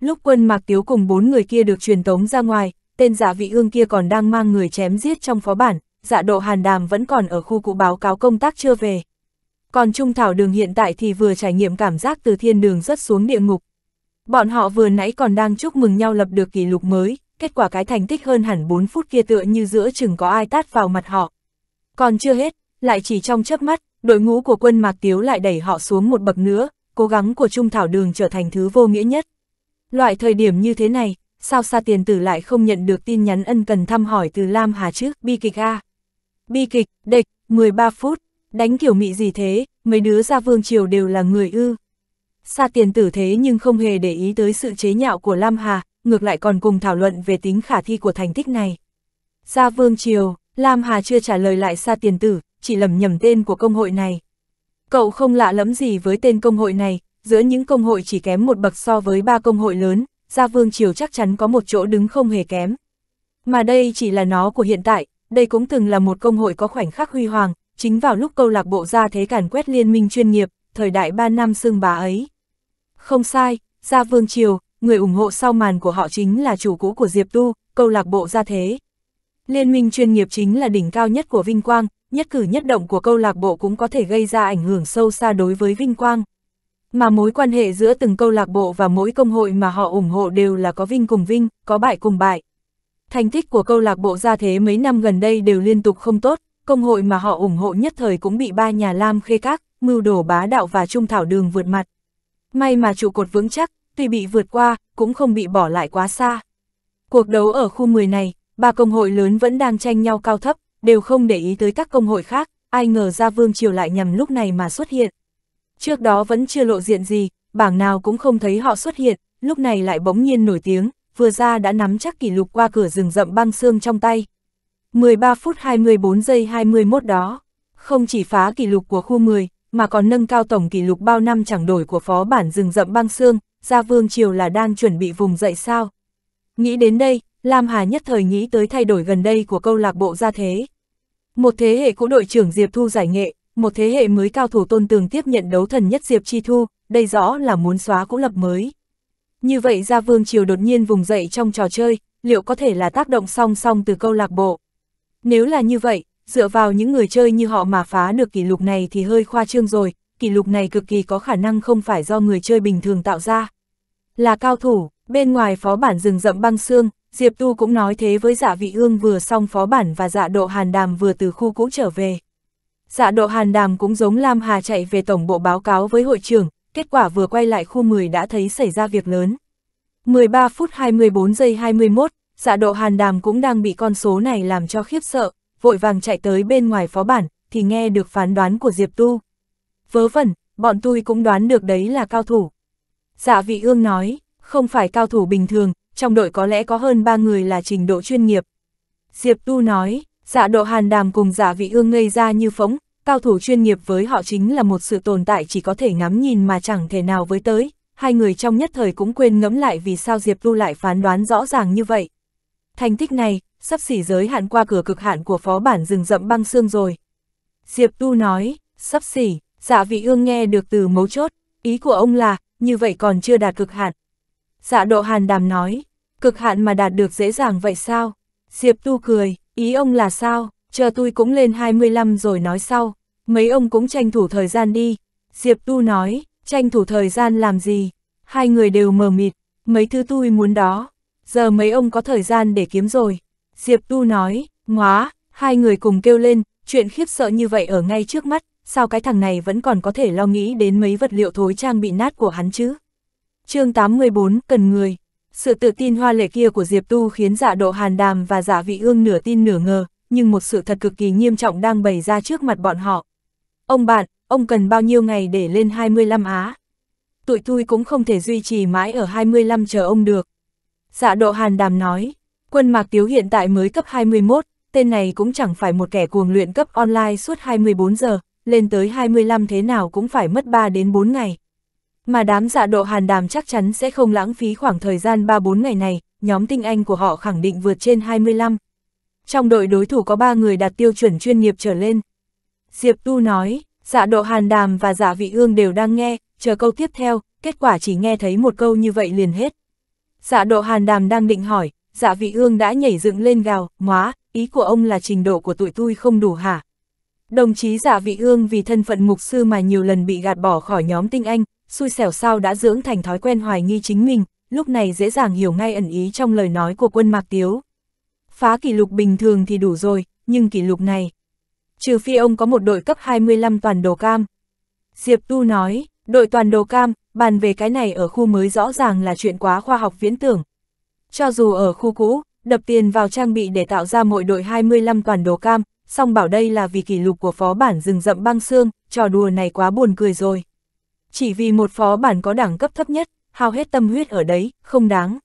Lúc quân Mạc Tiếu cùng bốn người kia được truyền tống ra ngoài, tên giả vị ương kia còn đang mang người chém giết trong phó bản, dạ độ hàn đàm vẫn còn ở khu cụ báo cáo công tác chưa về. Còn Trung Thảo Đường hiện tại thì vừa trải nghiệm cảm giác từ thiên đường rất xuống địa ngục. Bọn họ vừa nãy còn đang chúc mừng nhau lập được kỷ lục mới, kết quả cái thành tích hơn hẳn 4 phút kia tựa như giữa chừng có ai tát vào mặt họ. Còn chưa hết, lại chỉ trong chớp mắt, đội ngũ của quân Mạc Tiếu lại đẩy họ xuống một bậc nữa, cố gắng của Trung Thảo Đường trở thành thứ vô nghĩa nhất. Loại thời điểm như thế này, sao xa tiền tử lại không nhận được tin nhắn ân cần thăm hỏi từ Lam Hà trước bi kịch A. Bi kịch, địch, 13 phút, đánh kiểu mị gì thế, mấy đứa ra vương triều đều là người ư. Sa tiền tử thế nhưng không hề để ý tới sự chế nhạo của Lam Hà, ngược lại còn cùng thảo luận về tính khả thi của thành tích này. Gia Vương Triều, Lam Hà chưa trả lời lại Sa tiền tử, chỉ lầm nhầm tên của công hội này. Cậu không lạ lẫm gì với tên công hội này, giữa những công hội chỉ kém một bậc so với ba công hội lớn, Gia Vương Triều chắc chắn có một chỗ đứng không hề kém. Mà đây chỉ là nó của hiện tại, đây cũng từng là một công hội có khoảnh khắc huy hoàng, chính vào lúc câu lạc bộ gia thế càn quét liên minh chuyên nghiệp, thời đại ba năm xương bà ấy. Không sai, Gia Vương Triều, người ủng hộ sau màn của họ chính là chủ cũ của Diệp Tu, câu lạc bộ gia thế. Liên minh chuyên nghiệp chính là đỉnh cao nhất của Vinh Quang, nhất cử nhất động của câu lạc bộ cũng có thể gây ra ảnh hưởng sâu xa đối với vinh quang. Mà mối quan hệ giữa từng câu lạc bộ và mỗi công hội mà họ ủng hộ đều là có vinh cùng vinh, có bại cùng bại. Thành tích của câu lạc bộ ra thế mấy năm gần đây đều liên tục không tốt, công hội mà họ ủng hộ nhất thời cũng bị ba nhà Lam Khê Các, Mưu Đồ Bá Đạo và Trung Thảo Đường vượt mặt. May mà trụ cột vững chắc, tuy bị vượt qua, cũng không bị bỏ lại quá xa. Cuộc đấu ở khu 10 này, ba công hội lớn vẫn đang tranh nhau cao thấp, đều không để ý tới các công hội khác, ai ngờ ra vương triều lại nhằm lúc này mà xuất hiện. Trước đó vẫn chưa lộ diện gì, bảng nào cũng không thấy họ xuất hiện, lúc này lại bỗng nhiên nổi tiếng, vừa ra đã nắm chắc kỷ lục qua cửa rừng rậm băng xương trong tay. 13 phút 24 giây 21 đó, không chỉ phá kỷ lục của khu 10, mà còn nâng cao tổng kỷ lục bao năm chẳng đổi của phó bản rừng rậm băng xương, Gia Vương Triều là đang chuẩn bị vùng dậy sao. Nghĩ đến đây, Lam Hà nhất thời nghĩ tới thay đổi gần đây của câu lạc bộ ra thế. Một thế hệ cũ đội trưởng Diệp Thu giải nghệ, một thế hệ mới cao thủ tôn tường tiếp nhận đấu thần nhất Diệp Chi Thu, đây rõ là muốn xóa cũ lập mới. Như vậy Gia Vương Triều đột nhiên vùng dậy trong trò chơi, liệu có thể là tác động song song từ câu lạc bộ? Nếu là như vậy, dựa vào những người chơi như họ mà phá được kỷ lục này thì hơi khoa trương rồi, kỷ lục này cực kỳ có khả năng không phải do người chơi bình thường tạo ra. Là cao thủ, bên ngoài phó bản rừng rậm băng xương, Diệp Tu cũng nói thế với dạ vị ương vừa xong phó bản và dạ độ hàn đàm vừa từ khu cũ trở về. Dạ độ hàn đàm cũng giống Lam Hà chạy về tổng bộ báo cáo với hội trưởng, kết quả vừa quay lại khu 10 đã thấy xảy ra việc lớn. 13 phút 24 giây 21, dạ độ hàn đàm cũng đang bị con số này làm cho khiếp sợ, vội vàng chạy tới bên ngoài phó bản, thì nghe được phán đoán của Diệp Tu. Vớ vẩn, bọn tôi cũng đoán được đấy là cao thủ. Dạ vị ương nói, không phải cao thủ bình thường, trong đội có lẽ có hơn 3 người là trình độ chuyên nghiệp. Diệp Tu nói, giả dạ độ hàn đàm cùng giả dạ vị ương ngây ra như phóng, cao thủ chuyên nghiệp với họ chính là một sự tồn tại chỉ có thể ngắm nhìn mà chẳng thể nào với tới, hai người trong nhất thời cũng quên ngẫm lại vì sao Diệp Tu lại phán đoán rõ ràng như vậy. Thành tích này, sắp xỉ giới hạn qua cửa cực hạn của phó bản rừng rậm băng xương rồi. Diệp Tu nói, sắp xỉ, giả dạ vị ương nghe được từ mấu chốt, ý của ông là, như vậy còn chưa đạt cực hạn, Dạ độ hàn đàm nói, cực hạn mà đạt được dễ dàng vậy sao? Diệp tu cười, ý ông là sao, chờ tôi cũng lên 25 rồi nói sau, mấy ông cũng tranh thủ thời gian đi. Diệp tu nói, tranh thủ thời gian làm gì? Hai người đều mờ mịt, mấy thứ tôi muốn đó, giờ mấy ông có thời gian để kiếm rồi. Diệp tu nói, ngóa, hai người cùng kêu lên, chuyện khiếp sợ như vậy ở ngay trước mắt, sao cái thằng này vẫn còn có thể lo nghĩ đến mấy vật liệu thối trang bị nát của hắn chứ? chương 84, cần người. Sự tự tin hoa lệ kia của Diệp Tu khiến giả dạ độ hàn đàm và giả dạ vị ương nửa tin nửa ngờ, nhưng một sự thật cực kỳ nghiêm trọng đang bày ra trước mặt bọn họ. Ông bạn, ông cần bao nhiêu ngày để lên 25 á? Tụi tôi cũng không thể duy trì mãi ở 25 chờ ông được. Dạ độ hàn đàm nói, quân mạc tiếu hiện tại mới cấp 21, tên này cũng chẳng phải một kẻ cuồng luyện cấp online suốt 24 giờ, lên tới 25 thế nào cũng phải mất 3 đến 4 ngày, mà đám dạ độ hàn đàm chắc chắn sẽ không lãng phí khoảng thời gian 3-4 ngày này, nhóm tinh anh của họ khẳng định vượt trên 25. Trong đội đối thủ có 3 người đạt tiêu chuẩn chuyên nghiệp trở lên. Diệp Tu nói, dạ độ hàn đàm và dạ vị ương đều đang nghe, chờ câu tiếp theo, kết quả chỉ nghe thấy một câu như vậy liền hết. Dạ độ hàn đàm đang định hỏi, dạ vị ương đã nhảy dựng lên gào, móa, ý của ông là trình độ của tụi tôi không đủ hả? Đồng chí giả dạ vị ương vì thân phận mục sư mà nhiều lần bị gạt bỏ khỏi nhóm tinh anh, xui xẻo sao đã dưỡng thành thói quen hoài nghi chính mình, lúc này dễ dàng hiểu ngay ẩn ý trong lời nói của quân Mạc Tiếu. Phá kỷ lục bình thường thì đủ rồi, nhưng kỷ lục này. Trừ phi ông có một đội cấp 25 toàn đồ cam. Diệp Tu nói, đội toàn đồ cam, bàn về cái này ở khu mới rõ ràng là chuyện quá khoa học viễn tưởng. Cho dù ở khu cũ, đập tiền vào trang bị để tạo ra mỗi đội 25 toàn đồ cam, song bảo đây là vì kỷ lục của phó bản rừng rậm băng xương, trò đùa này quá buồn cười rồi. Chỉ vì một phó bản có đẳng cấp thấp nhất, hao hết tâm huyết ở đấy, không đáng.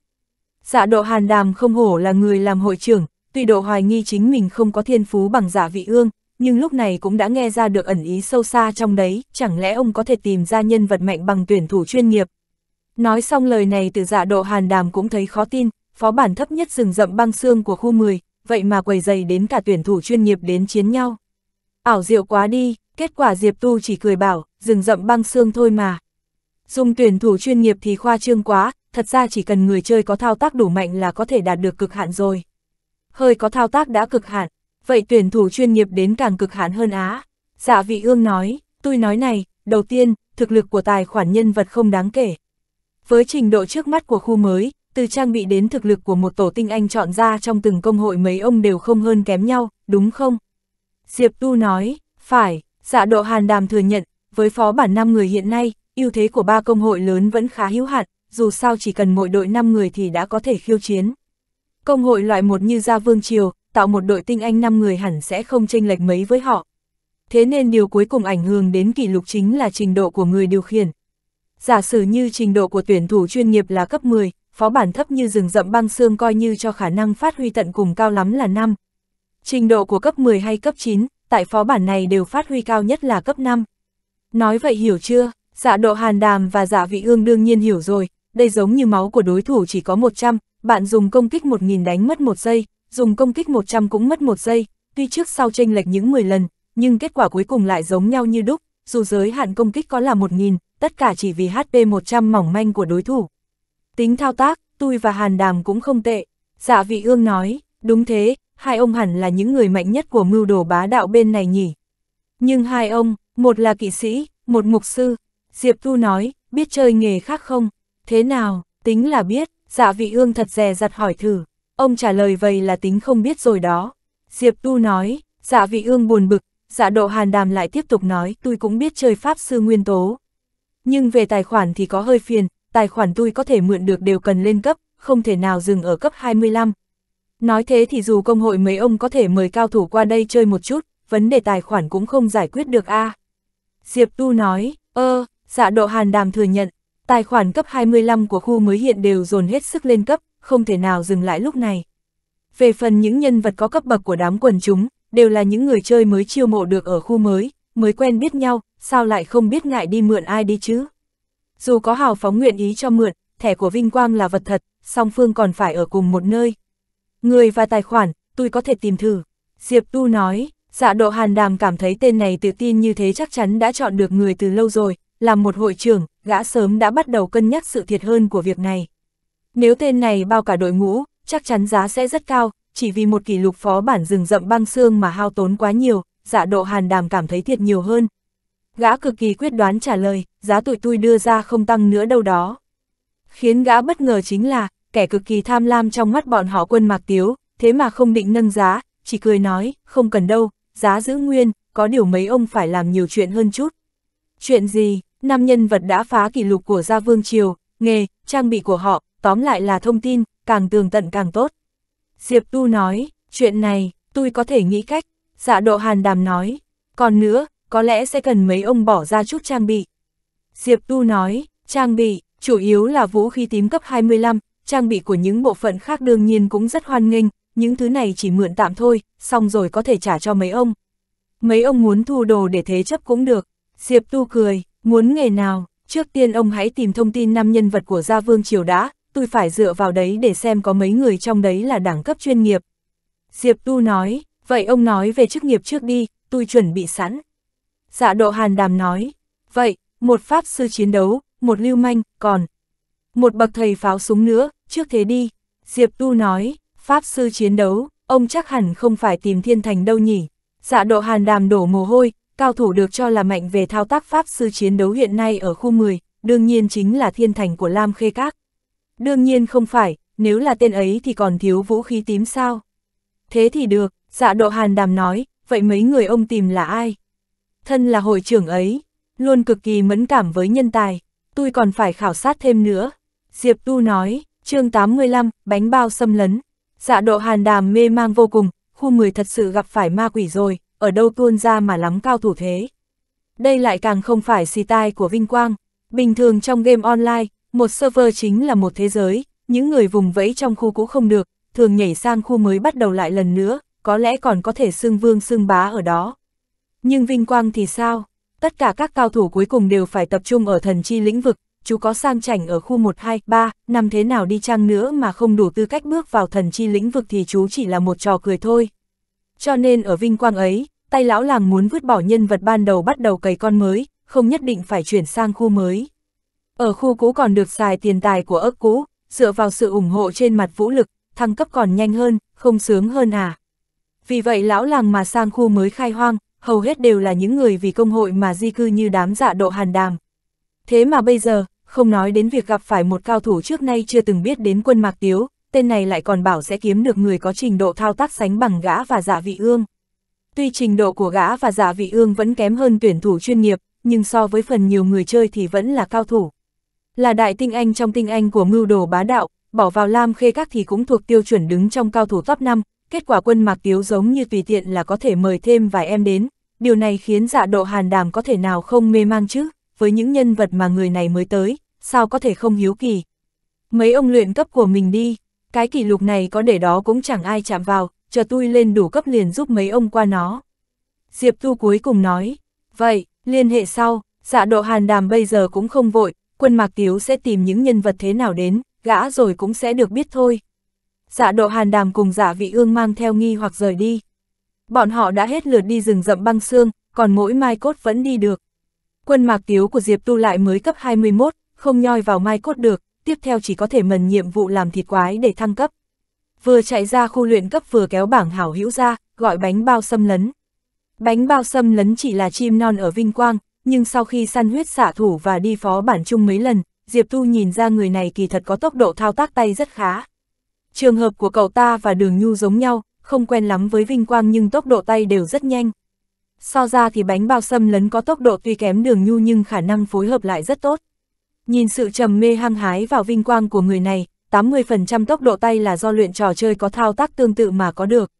Dạ độ hàn đàm không hổ là người làm hội trưởng, tuy độ hoài nghi chính mình không có thiên phú bằng giả dạ vị ương, nhưng lúc này cũng đã nghe ra được ẩn ý sâu xa trong đấy, chẳng lẽ ông có thể tìm ra nhân vật mạnh bằng tuyển thủ chuyên nghiệp. Nói xong lời này từ dạ độ hàn đàm cũng thấy khó tin, phó bản thấp nhất rừng rậm băng xương của khu 10, vậy mà quầy dày đến cả tuyển thủ chuyên nghiệp đến chiến nhau. Ảo diệu quá đi, Kết quả Diệp Tu chỉ cười bảo, rừng rậm băng xương thôi mà. Dùng tuyển thủ chuyên nghiệp thì khoa trương quá, thật ra chỉ cần người chơi có thao tác đủ mạnh là có thể đạt được cực hạn rồi. Hơi có thao tác đã cực hạn, vậy tuyển thủ chuyên nghiệp đến càng cực hạn hơn á. Dạ vị ương nói, tôi nói này, đầu tiên, thực lực của tài khoản nhân vật không đáng kể. Với trình độ trước mắt của khu mới, từ trang bị đến thực lực của một tổ tinh anh chọn ra trong từng công hội mấy ông đều không hơn kém nhau, đúng không? Diệp Tu nói, phải, Dạ độ Hàn Đàm thừa nhận, với phó bản 5 người hiện nay, ưu thế của ba công hội lớn vẫn khá hữu hạn, dù sao chỉ cần mỗi đội 5 người thì đã có thể khiêu chiến. Công hội loại một như Gia Vương Triều, tạo một đội tinh anh 5 người hẳn sẽ không chênh lệch mấy với họ. Thế nên điều cuối cùng ảnh hưởng đến kỷ lục chính là trình độ của người điều khiển. Giả sử như trình độ của tuyển thủ chuyên nghiệp là cấp 10, phó bản thấp như rừng rậm băng xương coi như cho khả năng phát huy tận cùng cao lắm là 5. Trình độ của cấp 10 hay cấp 9, tại phó bản này đều phát huy cao nhất là cấp 5. Nói vậy hiểu chưa, dạ độ hàn đàm và dạ vị ương đương nhiên hiểu rồi, đây giống như máu của đối thủ chỉ có 100, bạn dùng công kích 1.000 đánh mất 1 giây, dùng công kích 100 cũng mất 1 giây, tuy trước sau tranh lệch những 10 lần, nhưng kết quả cuối cùng lại giống nhau như đúc, dù giới hạn công kích có là 1.000, tất cả chỉ vì HP 100 mỏng manh của đối thủ. Tính thao tác, tôi và Hàn Đàm cũng không tệ. Dạ vị ương nói, đúng thế, hai ông hẳn là những người mạnh nhất của mưu đồ bá đạo bên này nhỉ. Nhưng hai ông, một là kỵ sĩ, một mục sư. Diệp Tu nói, biết chơi nghề khác không? Thế nào, tính là biết, dạ vị ương thật dè dặt hỏi thử. Ông trả lời vậy là tính không biết rồi đó. Diệp Tu nói, dạ vị ương buồn bực, dạ độ hàn đàm lại tiếp tục nói tôi cũng biết chơi pháp sư nguyên tố. Nhưng về tài khoản thì có hơi phiền, tài khoản tôi có thể mượn được đều cần lên cấp, không thể nào dừng ở cấp 25, Nói thế thì dù công hội mấy ông có thể mời cao thủ qua đây chơi một chút, vấn đề tài khoản cũng không giải quyết được a à. Diệp Tu nói, ơ, dạ độ hàn đàm thừa nhận, tài khoản cấp 25 của khu mới hiện đều dồn hết sức lên cấp, không thể nào dừng lại lúc này. Về phần những nhân vật có cấp bậc của đám quần chúng, đều là những người chơi mới chiêu mộ được ở khu mới, mới quen biết nhau, sao lại không biết ngại đi mượn ai đi chứ. Dù có hào phóng nguyện ý cho mượn, thẻ của Vinh Quang là vật thật, song phương còn phải ở cùng một nơi, Người và tài khoản, tôi có thể tìm thử. Diệp Tu nói, dạ độ hàn đàm cảm thấy tên này tự tin như thế chắc chắn đã chọn được người từ lâu rồi, Làm một hội trưởng, gã sớm đã bắt đầu cân nhắc sự thiệt hơn của việc này. Nếu tên này bao cả đội ngũ, chắc chắn giá sẽ rất cao, chỉ vì một kỷ lục phó bản rừng rậm băng xương mà hao tốn quá nhiều, dạ độ hàn đàm cảm thấy thiệt nhiều hơn. Gã cực kỳ quyết đoán trả lời, giá tụi tôi đưa ra không tăng nữa đâu đó. Khiến gã bất ngờ chính là, kẻ cực kỳ tham lam trong mắt bọn họ quân mạc tiếu, thế mà không định nâng giá, chỉ cười nói, không cần đâu, giá giữ nguyên, có điều mấy ông phải làm nhiều chuyện hơn chút. Chuyện gì, năm nhân vật đã phá kỷ lục của Gia Vương Triều, nghề, trang bị của họ, tóm lại là thông tin, càng tường tận càng tốt. Diệp Tu nói, chuyện này, tôi có thể nghĩ cách, dạ độ hàn đàm nói, còn nữa, có lẽ sẽ cần mấy ông bỏ ra chút trang bị. Diệp Tu nói, trang bị, chủ yếu là vũ khí tím cấp 25, trang bị của những bộ phận khác đương nhiên cũng rất hoan nghênh, những thứ này chỉ mượn tạm thôi, xong rồi có thể trả cho mấy ông. Mấy ông muốn thu đồ để thế chấp cũng được. Diệp Tu cười, muốn nghề nào, trước tiên ông hãy tìm thông tin năm nhân vật của Gia Vương Triều đã, tôi phải dựa vào đấy để xem có mấy người trong đấy là đẳng cấp chuyên nghiệp. Diệp Tu nói, vậy ông nói về chức nghiệp trước đi, tôi chuẩn bị sẵn. Dạ độ hàn đàm nói, vậy, một pháp sư chiến đấu, một lưu manh, còn một bậc thầy pháo súng nữa, trước thế đi, Diệp Tu nói, Pháp Sư chiến đấu, ông chắc hẳn không phải tìm thiên thành đâu nhỉ. Dạ độ hàn đàm đổ mồ hôi, cao thủ được cho là mạnh về thao tác Pháp Sư chiến đấu hiện nay ở khu 10, đương nhiên chính là thiên thành của Lam Khê Các. Đương nhiên không phải, nếu là tên ấy thì còn thiếu vũ khí tím sao. Thế thì được, dạ độ hàn đàm nói, vậy mấy người ông tìm là ai? Thân là hội trưởng ấy, luôn cực kỳ mẫn cảm với nhân tài, tôi còn phải khảo sát thêm nữa. Diệp Tu nói, chương 85, bánh bao xâm lấn. Dạ độ hàn đàm mê mang vô cùng, khu 10 thật sự gặp phải ma quỷ rồi, ở đâu tuôn ra mà lắm cao thủ thế. Đây lại càng không phải xì tai của Vinh Quang. Bình thường trong game online, một server chính là một thế giới, những người vùng vẫy trong khu cũ không được, thường nhảy sang khu mới bắt đầu lại lần nữa, có lẽ còn có thể xưng vương xưng bá ở đó. Nhưng Vinh Quang thì sao? Tất cả các cao thủ cuối cùng đều phải tập trung ở thần chi lĩnh vực, chú có sang chảnh ở khu 1, 2, 3, năm thế nào đi chăng nữa mà không đủ tư cách bước vào thần chi lĩnh vực thì chú chỉ là một trò cười thôi. Cho nên ở vinh quang ấy, tay lão làng muốn vứt bỏ nhân vật ban đầu bắt đầu cày con mới, không nhất định phải chuyển sang khu mới. Ở khu cũ còn được xài tiền tài của ớt cũ, dựa vào sự ủng hộ trên mặt vũ lực, thăng cấp còn nhanh hơn, không sướng hơn à. Vì vậy lão làng mà sang khu mới khai hoang, hầu hết đều là những người vì công hội mà di cư như đám dạ độ hàn đàm. Thế mà bây giờ, không nói đến việc gặp phải một cao thủ trước nay chưa từng biết đến quân Mạc Tiếu, tên này lại còn bảo sẽ kiếm được người có trình độ thao tác sánh bằng gã và giả vị ương. Tuy trình độ của gã và giả vị ương vẫn kém hơn tuyển thủ chuyên nghiệp, nhưng so với phần nhiều người chơi thì vẫn là cao thủ. Là đại tinh anh trong tinh anh của mưu đồ bá đạo, bỏ vào lam khê các thì cũng thuộc tiêu chuẩn đứng trong cao thủ top 5, kết quả quân Mạc Tiếu giống như tùy tiện là có thể mời thêm vài em đến, điều này khiến dạ độ hàn đàm có thể nào không mê mang chứ với những nhân vật mà người này mới tới, sao có thể không hiếu kỳ. Mấy ông luyện cấp của mình đi, cái kỷ lục này có để đó cũng chẳng ai chạm vào, chờ tôi lên đủ cấp liền giúp mấy ông qua nó. Diệp Tu cuối cùng nói, vậy, liên hệ sau, dạ độ hàn đàm bây giờ cũng không vội, quân Mạc Tiếu sẽ tìm những nhân vật thế nào đến, gã rồi cũng sẽ được biết thôi. Dạ độ hàn đàm cùng dạ vị ương mang theo nghi hoặc rời đi. Bọn họ đã hết lượt đi rừng rậm băng xương, còn mỗi mai cốt vẫn đi được. Quân mạc tiếu của Diệp Tu lại mới cấp 21, không nhoi vào mai cốt được, tiếp theo chỉ có thể mần nhiệm vụ làm thịt quái để thăng cấp. Vừa chạy ra khu luyện cấp vừa kéo bảng hảo hữu ra, gọi bánh bao xâm lấn. Bánh bao xâm lấn chỉ là chim non ở Vinh Quang, nhưng sau khi săn huyết xạ thủ và đi phó bản chung mấy lần, Diệp Tu nhìn ra người này kỳ thật có tốc độ thao tác tay rất khá. Trường hợp của cậu ta và đường nhu giống nhau, không quen lắm với Vinh Quang nhưng tốc độ tay đều rất nhanh. So ra thì bánh bao xâm lấn có tốc độ tuy kém đường nhu nhưng khả năng phối hợp lại rất tốt. Nhìn sự trầm mê hăng hái vào vinh quang của người này, 80% tốc độ tay là do luyện trò chơi có thao tác tương tự mà có được.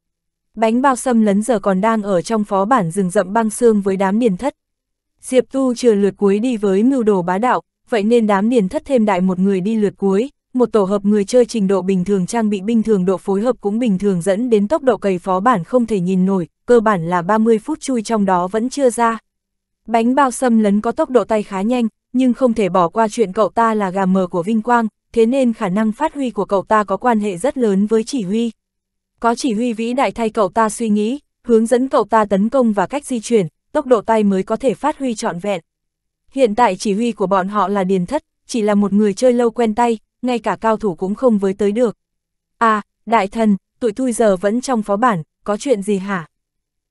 Bánh bao xâm lấn giờ còn đang ở trong phó bản rừng rậm băng xương với đám điền thất. Diệp Tu trừ lượt cuối đi với mưu đồ bá đạo, vậy nên đám điền thất thêm đại một người đi lượt cuối, một tổ hợp người chơi trình độ bình thường trang bị bình thường độ phối hợp cũng bình thường dẫn đến tốc độ cầy phó bản không thể nhìn nổi, cơ bản là 30 phút chui trong đó vẫn chưa ra. Bánh bao xâm lấn có tốc độ tay khá nhanh, nhưng không thể bỏ qua chuyện cậu ta là gà mờ của Vinh Quang, thế nên khả năng phát huy của cậu ta có quan hệ rất lớn với chỉ huy. Có chỉ huy vĩ đại thay cậu ta suy nghĩ, hướng dẫn cậu ta tấn công và cách di chuyển, tốc độ tay mới có thể phát huy trọn vẹn. Hiện tại chỉ huy của bọn họ là Điền Thất, chỉ là một người chơi lâu quen tay, ngay cả cao thủ cũng không với tới được. À, đại thần, tụi thui giờ vẫn trong phó bản, có chuyện gì hả?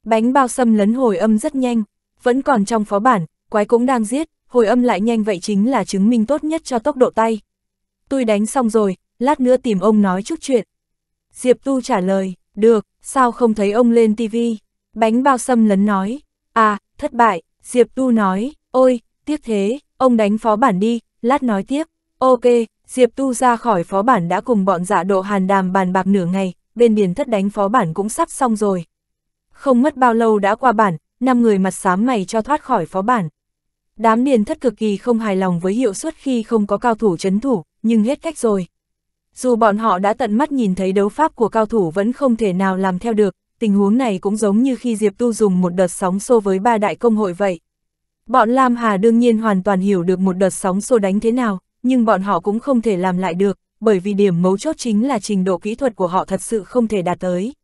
Bánh bao xâm lấn hồi âm rất nhanh, vẫn còn trong phó bản, quái cũng đang giết, hồi âm lại nhanh vậy chính là chứng minh tốt nhất cho tốc độ tay. Tôi đánh xong rồi, lát nữa tìm ông nói chút chuyện. Diệp Tu trả lời, được, sao không thấy ông lên tivi? Bánh bao xâm lấn nói, à, thất bại, Diệp Tu nói, ôi, tiếc thế, ông đánh phó bản đi, lát nói tiếp, ok, Diệp Tu ra khỏi phó bản đã cùng bọn dạ độ hàn đàm bàn bạc nửa ngày, bên điền thất đánh phó bản cũng sắp xong rồi. Không mất bao lâu đã qua bản, năm người mặt xám mày cho thoát khỏi phó bản. Đám điền thất cực kỳ không hài lòng với hiệu suất khi không có cao thủ chấn thủ, nhưng hết cách rồi. Dù bọn họ đã tận mắt nhìn thấy đấu pháp của cao thủ vẫn không thể nào làm theo được, tình huống này cũng giống như khi Diệp Tu dùng một đợt sóng xô với ba đại công hội vậy. Bọn Lam Hà đương nhiên hoàn toàn hiểu được một đợt sóng xô đánh thế nào, nhưng bọn họ cũng không thể làm lại được, bởi vì điểm mấu chốt chính là trình độ kỹ thuật của họ thật sự không thể đạt tới.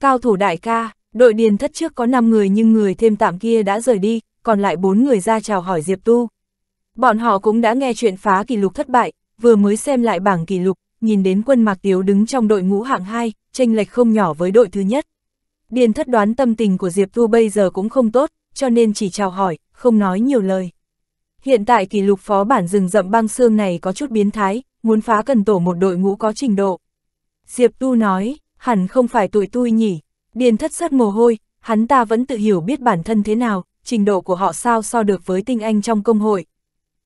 Cao thủ đại ca, đội điền thất trước có 5 người nhưng người thêm tạm kia đã rời đi, còn lại 4 người ra chào hỏi Diệp Tu. Bọn họ cũng đã nghe chuyện phá kỷ lục thất bại, vừa mới xem lại bảng kỷ lục, nhìn đến quân Mạc Tiếu đứng trong đội ngũ hạng 2, tranh lệch không nhỏ với đội thứ nhất. Điền thất đoán tâm tình của Diệp Tu bây giờ cũng không tốt, cho nên chỉ chào hỏi, không nói nhiều lời. Hiện tại kỷ lục phó bản rừng rậm băng xương này có chút biến thái, muốn phá cần tổ một đội ngũ có trình độ. Diệp Tu nói, hẳn không phải tuổi tôi nhỉ, điền thất sắt mồ hôi, hắn ta vẫn tự hiểu biết bản thân thế nào, trình độ của họ sao so được với tinh anh trong công hội.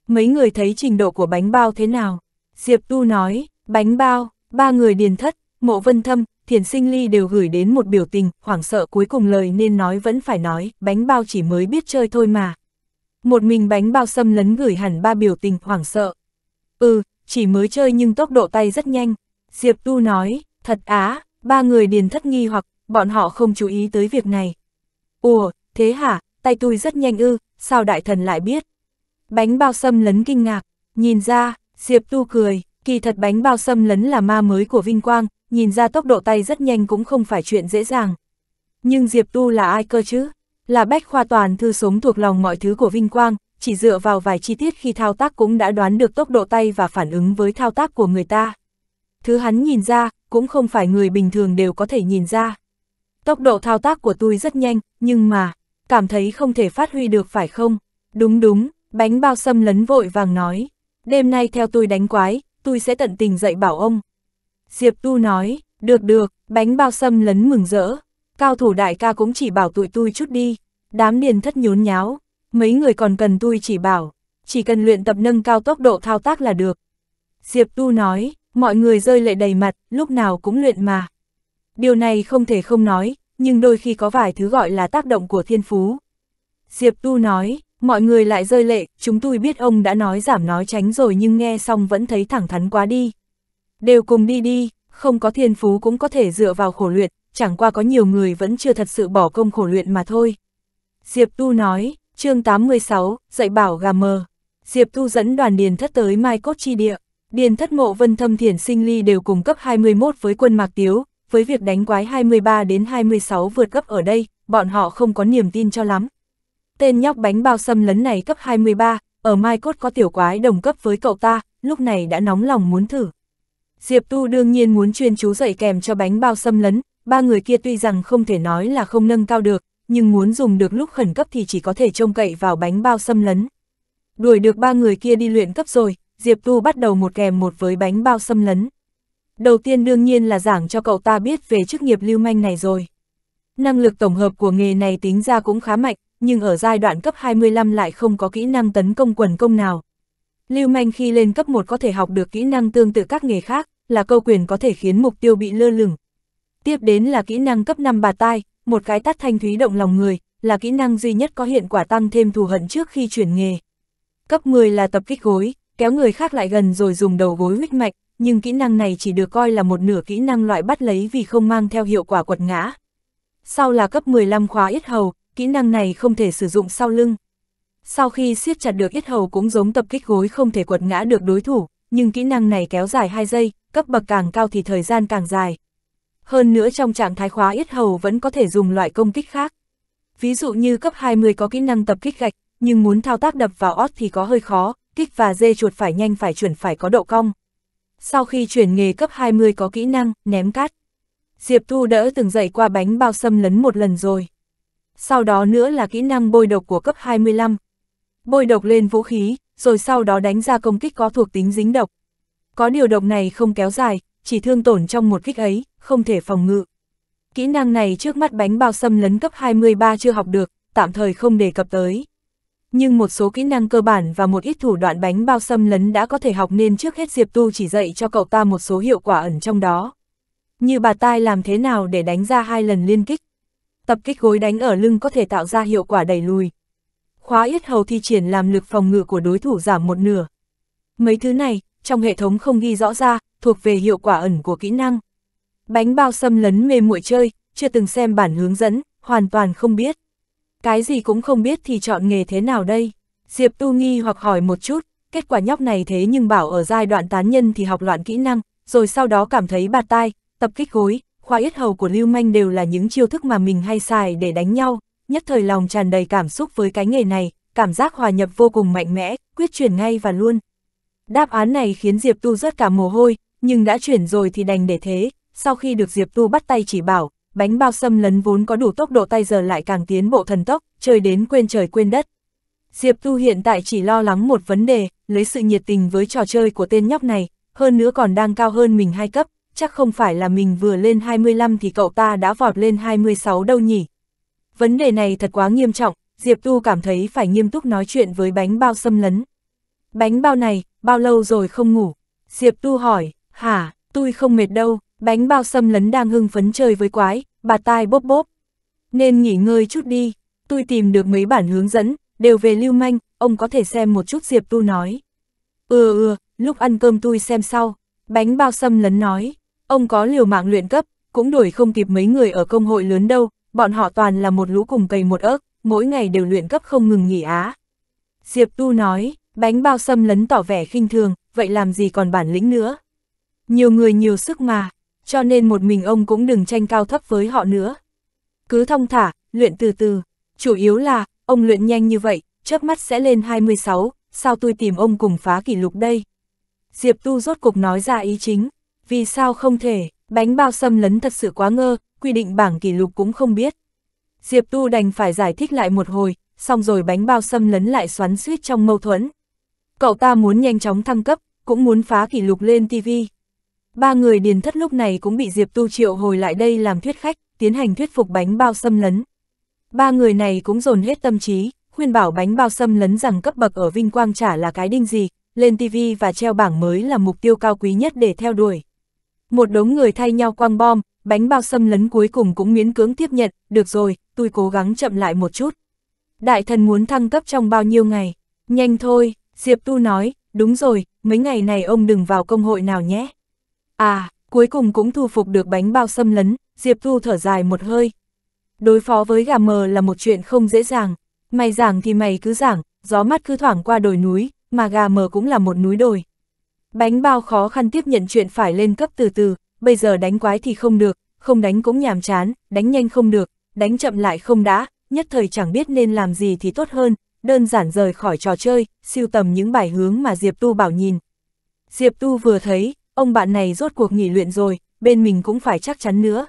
Mấy người thấy trình độ của bánh bao thế nào? Diệp Tu nói, bánh bao, ba người điền thất, mộ vân thâm, thiền sinh ly đều gửi đến một biểu tình, hoảng sợ cuối cùng lời nên nói vẫn phải nói, bánh bao chỉ mới biết chơi thôi mà. Một mình bánh bao xâm lấn gửi hẳn ba biểu tình hoảng sợ. Ừ, chỉ mới chơi nhưng tốc độ tay rất nhanh. Diệp Tu nói, thật á, ba người điền thất nghi hoặc bọn họ không chú ý tới việc này. Ủa, thế hả, tay tôi rất nhanh ư, sao đại thần lại biết? Bánh bao xâm lấn kinh ngạc, nhìn ra, Diệp Tu cười, kỳ thật bánh bao xâm lấn là ma mới của Vinh Quang, nhìn ra tốc độ tay rất nhanh cũng không phải chuyện dễ dàng. Nhưng Diệp Tu là ai cơ chứ? là bách khoa toàn thư sống thuộc lòng mọi thứ của Vinh Quang, chỉ dựa vào vài chi tiết khi thao tác cũng đã đoán được tốc độ tay và phản ứng với thao tác của người ta. Thứ hắn nhìn ra, cũng không phải người bình thường đều có thể nhìn ra. Tốc độ thao tác của tôi rất nhanh, nhưng mà, cảm thấy không thể phát huy được phải không? Đúng đúng, bánh bao sâm lấn vội vàng nói. Đêm nay theo tôi đánh quái, tôi sẽ tận tình dạy bảo ông. Diệp Tu nói, được được, bánh bao sâm lấn mừng rỡ cao thủ đại ca cũng chỉ bảo tụi tôi chút đi, đám điền thất nhốn nháo, mấy người còn cần tôi chỉ bảo, chỉ cần luyện tập nâng cao tốc độ thao tác là được. Diệp Tu nói, mọi người rơi lệ đầy mặt, lúc nào cũng luyện mà. Điều này không thể không nói, nhưng đôi khi có vài thứ gọi là tác động của thiên phú. Diệp Tu nói, mọi người lại rơi lệ, chúng tôi biết ông đã nói giảm nói tránh rồi nhưng nghe xong vẫn thấy thẳng thắn quá đi. Đều cùng đi đi, không có thiên phú cũng có thể dựa vào khổ luyện, chẳng qua có nhiều người vẫn chưa thật sự bỏ công khổ luyện mà thôi. Diệp Tu nói, chương 86, dạy bảo gà mờ. Diệp Tu dẫn đoàn điền thất tới Mai Cốt Chi Địa. Điền thất mộ vân thâm thiển sinh ly đều cùng cấp 21 với quân Mạc Tiếu, với việc đánh quái 23 đến 26 vượt cấp ở đây, bọn họ không có niềm tin cho lắm. Tên nhóc bánh bao xâm lấn này cấp 23, ở Mai Cốt có tiểu quái đồng cấp với cậu ta, lúc này đã nóng lòng muốn thử. Diệp Tu đương nhiên muốn chuyên chú dạy kèm cho bánh bao xâm lấn, ba người kia tuy rằng không thể nói là không nâng cao được, nhưng muốn dùng được lúc khẩn cấp thì chỉ có thể trông cậy vào bánh bao xâm lấn. Đuổi được ba người kia đi luyện cấp rồi, Diệp Tu bắt đầu một kèm một với bánh bao xâm lấn. Đầu tiên đương nhiên là giảng cho cậu ta biết về chức nghiệp lưu manh này rồi. Năng lực tổng hợp của nghề này tính ra cũng khá mạnh, nhưng ở giai đoạn cấp 25 lại không có kỹ năng tấn công quần công nào. Lưu manh khi lên cấp 1 có thể học được kỹ năng tương tự các nghề khác, là câu quyền có thể khiến mục tiêu bị lơ lửng, Tiếp đến là kỹ năng cấp 5 bà tai, một cái tắt thanh thúy động lòng người, là kỹ năng duy nhất có hiện quả tăng thêm thù hận trước khi chuyển nghề. Cấp 10 là tập kích gối, kéo người khác lại gần rồi dùng đầu gối huyết mạch, nhưng kỹ năng này chỉ được coi là một nửa kỹ năng loại bắt lấy vì không mang theo hiệu quả quật ngã. Sau là cấp 15 khóa ít hầu, kỹ năng này không thể sử dụng sau lưng. Sau khi siết chặt được ít hầu cũng giống tập kích gối không thể quật ngã được đối thủ, nhưng kỹ năng này kéo dài 2 giây, cấp bậc càng cao thì thời gian càng dài hơn nữa trong trạng thái khóa yết hầu vẫn có thể dùng loại công kích khác. Ví dụ như cấp 20 có kỹ năng tập kích gạch, nhưng muốn thao tác đập vào ót thì có hơi khó, kích và dê chuột phải nhanh phải chuẩn phải có độ cong. Sau khi chuyển nghề cấp 20 có kỹ năng, ném cát. Diệp Thu đỡ từng dậy qua bánh bao xâm lấn một lần rồi. Sau đó nữa là kỹ năng bôi độc của cấp 25. Bôi độc lên vũ khí, rồi sau đó đánh ra công kích có thuộc tính dính độc. Có điều độc này không kéo dài, chỉ thương tổn trong một kích ấy, không thể phòng ngự. Kỹ năng này trước mắt bánh bao xâm lấn cấp 23 chưa học được, tạm thời không đề cập tới. Nhưng một số kỹ năng cơ bản và một ít thủ đoạn bánh bao xâm lấn đã có thể học nên trước hết Diệp Tu chỉ dạy cho cậu ta một số hiệu quả ẩn trong đó. Như bà tai làm thế nào để đánh ra hai lần liên kích. Tập kích gối đánh ở lưng có thể tạo ra hiệu quả đẩy lùi. Khóa yết hầu thi triển làm lực phòng ngự của đối thủ giảm một nửa. Mấy thứ này, trong hệ thống không ghi rõ ra, thuộc về hiệu quả ẩn của kỹ năng. Bánh bao xâm lấn mê muội chơi, chưa từng xem bản hướng dẫn, hoàn toàn không biết. Cái gì cũng không biết thì chọn nghề thế nào đây? Diệp Tu nghi hoặc hỏi một chút, kết quả nhóc này thế nhưng bảo ở giai đoạn tán nhân thì học loạn kỹ năng, rồi sau đó cảm thấy bạt tai, tập kích gối, khoa yết hầu của Lưu Manh đều là những chiêu thức mà mình hay xài để đánh nhau, nhất thời lòng tràn đầy cảm xúc với cái nghề này, cảm giác hòa nhập vô cùng mạnh mẽ, quyết chuyển ngay và luôn. Đáp án này khiến Diệp Tu rất cả mồ hôi, nhưng đã chuyển rồi thì đành để thế, sau khi được Diệp Tu bắt tay chỉ bảo, bánh bao xâm lấn vốn có đủ tốc độ tay giờ lại càng tiến bộ thần tốc, chơi đến quên trời quên đất. Diệp Tu hiện tại chỉ lo lắng một vấn đề, lấy sự nhiệt tình với trò chơi của tên nhóc này, hơn nữa còn đang cao hơn mình hai cấp, chắc không phải là mình vừa lên 25 thì cậu ta đã vọt lên 26 đâu nhỉ. Vấn đề này thật quá nghiêm trọng, Diệp Tu cảm thấy phải nghiêm túc nói chuyện với bánh bao xâm lấn. Bánh bao này, bao lâu rồi không ngủ? Diệp Tu hỏi, Hả, tôi không mệt đâu, bánh bao xâm lấn đang hưng phấn chơi với quái, bà tai bốp bốp. Nên nghỉ ngơi chút đi, tôi tìm được mấy bản hướng dẫn, đều về lưu manh, ông có thể xem một chút Diệp Tu nói. Ừ ừ, lúc ăn cơm tôi xem sau, bánh bao xâm lấn nói, ông có liều mạng luyện cấp, cũng đuổi không kịp mấy người ở công hội lớn đâu, bọn họ toàn là một lũ cùng cầy một ớt, mỗi ngày đều luyện cấp không ngừng nghỉ á. Diệp Tu nói, bánh bao xâm lấn tỏ vẻ khinh thường, vậy làm gì còn bản lĩnh nữa. Nhiều người nhiều sức mà, cho nên một mình ông cũng đừng tranh cao thấp với họ nữa. Cứ thông thả, luyện từ từ, chủ yếu là, ông luyện nhanh như vậy, chớp mắt sẽ lên 26, sao tôi tìm ông cùng phá kỷ lục đây? Diệp Tu rốt cục nói ra ý chính, vì sao không thể, bánh bao xâm lấn thật sự quá ngơ, quy định bảng kỷ lục cũng không biết. Diệp Tu đành phải giải thích lại một hồi, xong rồi bánh bao xâm lấn lại xoắn suýt trong mâu thuẫn. Cậu ta muốn nhanh chóng thăng cấp, cũng muốn phá kỷ lục lên TV. Ba người điền thất lúc này cũng bị Diệp Tu Triệu hồi lại đây làm thuyết khách, tiến hành thuyết phục bánh bao xâm lấn. Ba người này cũng dồn hết tâm trí, khuyên bảo bánh bao xâm lấn rằng cấp bậc ở Vinh Quang chả là cái đinh gì, lên TV và treo bảng mới là mục tiêu cao quý nhất để theo đuổi. Một đống người thay nhau quang bom, bánh bao xâm lấn cuối cùng cũng miễn cưỡng tiếp nhận, được rồi, tôi cố gắng chậm lại một chút. Đại thần muốn thăng cấp trong bao nhiêu ngày? Nhanh thôi, Diệp Tu nói, đúng rồi, mấy ngày này ông đừng vào công hội nào nhé. À, cuối cùng cũng thu phục được bánh bao xâm lấn, Diệp Thu thở dài một hơi. Đối phó với gà mờ là một chuyện không dễ dàng, mày giảng thì mày cứ giảng, gió mắt cứ thoảng qua đồi núi, mà gà mờ cũng là một núi đồi. Bánh bao khó khăn tiếp nhận chuyện phải lên cấp từ từ, bây giờ đánh quái thì không được, không đánh cũng nhàm chán, đánh nhanh không được, đánh chậm lại không đã, nhất thời chẳng biết nên làm gì thì tốt hơn, đơn giản rời khỏi trò chơi, siêu tầm những bài hướng mà Diệp Tu bảo nhìn. Diệp Tu vừa thấy, ông bạn này rốt cuộc nghỉ luyện rồi, bên mình cũng phải chắc chắn nữa.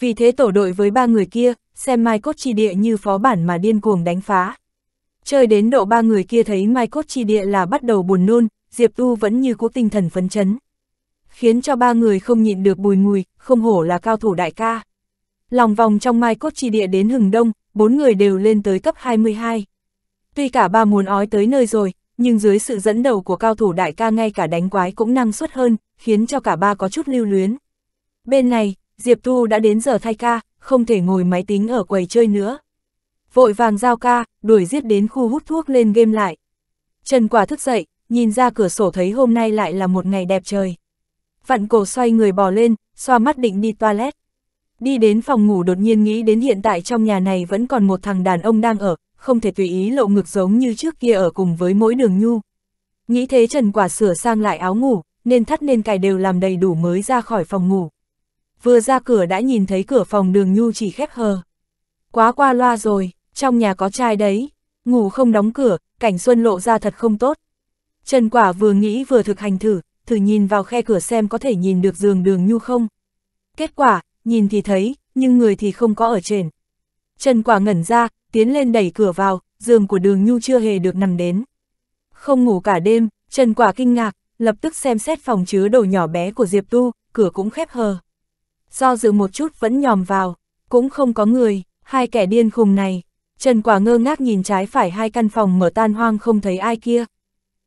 Vì thế tổ đội với ba người kia, xem Mai Cốt Chi Địa như phó bản mà điên cuồng đánh phá. Chơi đến độ ba người kia thấy Mai Cốt Chi Địa là bắt đầu buồn nôn, Diệp Tu vẫn như cố tinh thần phấn chấn. Khiến cho ba người không nhịn được bùi ngùi, không hổ là cao thủ đại ca. Lòng vòng trong Mai Cốt Chi Địa đến hừng đông, bốn người đều lên tới cấp 22. Tuy cả ba muốn ói tới nơi rồi, nhưng dưới sự dẫn đầu của cao thủ đại ca ngay cả đánh quái cũng năng suất hơn, khiến cho cả ba có chút lưu luyến. Bên này, Diệp Tu đã đến giờ thay ca, không thể ngồi máy tính ở quầy chơi nữa. Vội vàng giao ca, đuổi giết đến khu hút thuốc lên game lại. Trần Quả thức dậy, nhìn ra cửa sổ thấy hôm nay lại là một ngày đẹp trời. Vặn cổ xoay người bò lên, xoa mắt định đi toilet. Đi đến phòng ngủ đột nhiên nghĩ đến hiện tại trong nhà này vẫn còn một thằng đàn ông đang ở, không thể tùy ý lộ ngực giống như trước kia ở cùng với mỗi đường nhu. Nghĩ thế Trần Quả sửa sang lại áo ngủ, nên thắt nên cài đều làm đầy đủ mới ra khỏi phòng ngủ. Vừa ra cửa đã nhìn thấy cửa phòng đường nhu chỉ khép hờ. Quá qua loa rồi, trong nhà có trai đấy, ngủ không đóng cửa, cảnh xuân lộ ra thật không tốt. Trần Quả vừa nghĩ vừa thực hành thử, thử nhìn vào khe cửa xem có thể nhìn được giường đường nhu không. Kết quả, nhìn thì thấy, nhưng người thì không có ở trên. Trần Quả ngẩn ra, tiến lên đẩy cửa vào, giường của đường Nhu chưa hề được nằm đến. Không ngủ cả đêm, Trần Quả kinh ngạc, lập tức xem xét phòng chứa đồ nhỏ bé của Diệp Tu, cửa cũng khép hờ. Do dự một chút vẫn nhòm vào, cũng không có người, hai kẻ điên khùng này. Trần Quả ngơ ngác nhìn trái phải hai căn phòng mở tan hoang không thấy ai kia.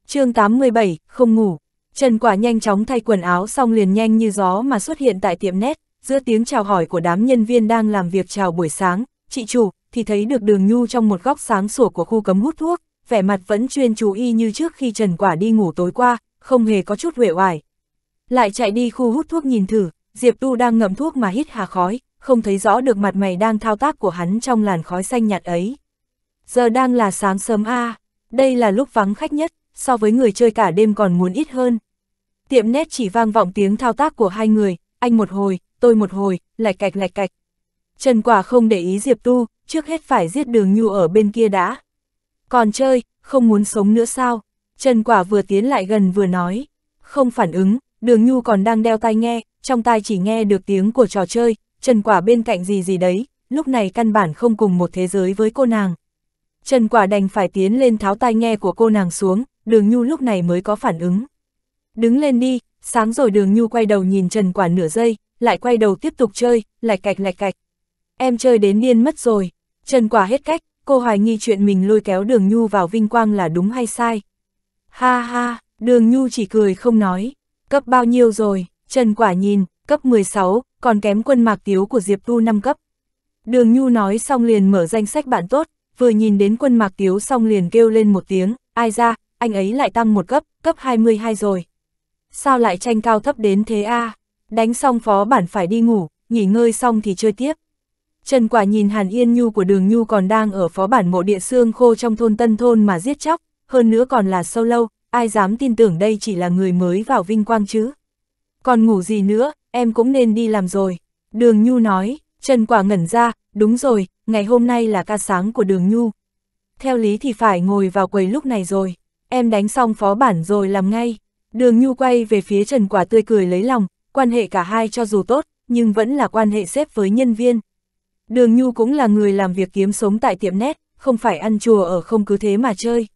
chương 87, không ngủ. Trần Quả nhanh chóng thay quần áo xong liền nhanh như gió mà xuất hiện tại tiệm nét, giữa tiếng chào hỏi của đám nhân viên đang làm việc chào buổi sáng, chị chủ, thì thấy được đường nhu trong một góc sáng sủa của khu cấm hút thuốc, vẻ mặt vẫn chuyên chú y như trước khi Trần Quả đi ngủ tối qua, không hề có chút uể oải. Lại chạy đi khu hút thuốc nhìn thử, Diệp Tu đang ngậm thuốc mà hít hà khói, không thấy rõ được mặt mày đang thao tác của hắn trong làn khói xanh nhạt ấy. Giờ đang là sáng sớm a, à, đây là lúc vắng khách nhất, so với người chơi cả đêm còn muốn ít hơn. Tiệm nét chỉ vang vọng tiếng thao tác của hai người, anh một hồi, tôi một hồi, lạch cạch lạch cạch, Trần Quả không để ý Diệp Tu, trước hết phải giết đường nhu ở bên kia đã. Còn chơi, không muốn sống nữa sao? Trần Quả vừa tiến lại gần vừa nói. Không phản ứng, đường nhu còn đang đeo tai nghe, trong tai chỉ nghe được tiếng của trò chơi, Trần Quả bên cạnh gì gì đấy, lúc này căn bản không cùng một thế giới với cô nàng. Trần Quả đành phải tiến lên tháo tai nghe của cô nàng xuống, đường nhu lúc này mới có phản ứng. Đứng lên đi, sáng rồi đường nhu quay đầu nhìn Trần Quả nửa giây, lại quay đầu tiếp tục chơi, lạch cạch lạch cạch em chơi đến điên mất rồi. Trần quả hết cách, cô hoài nghi chuyện mình lôi kéo đường nhu vào vinh quang là đúng hay sai. Ha ha, đường nhu chỉ cười không nói. Cấp bao nhiêu rồi, Trần quả nhìn, cấp 16, còn kém quân mạc tiếu của Diệp Tu 5 cấp. Đường nhu nói xong liền mở danh sách bạn tốt, vừa nhìn đến quân mạc tiếu xong liền kêu lên một tiếng, ai ra, anh ấy lại tăng một cấp, cấp 22 rồi. Sao lại tranh cao thấp đến thế a à? Đánh xong phó bản phải đi ngủ, nghỉ ngơi xong thì chơi tiếp. Trần Quả nhìn Hàn Yên Nhu của đường Nhu còn đang ở phó bản mộ địa xương khô trong thôn Tân Thôn mà giết chóc, hơn nữa còn là sâu lâu, ai dám tin tưởng đây chỉ là người mới vào vinh quang chứ. Còn ngủ gì nữa, em cũng nên đi làm rồi. Đường Nhu nói, Trần Quả ngẩn ra, đúng rồi, ngày hôm nay là ca sáng của đường Nhu. Theo lý thì phải ngồi vào quầy lúc này rồi, em đánh xong phó bản rồi làm ngay. Đường Nhu quay về phía Trần Quả tươi cười lấy lòng, quan hệ cả hai cho dù tốt, nhưng vẫn là quan hệ xếp với nhân viên. Đường Nhu cũng là người làm việc kiếm sống tại tiệm nét, không phải ăn chùa ở không cứ thế mà chơi.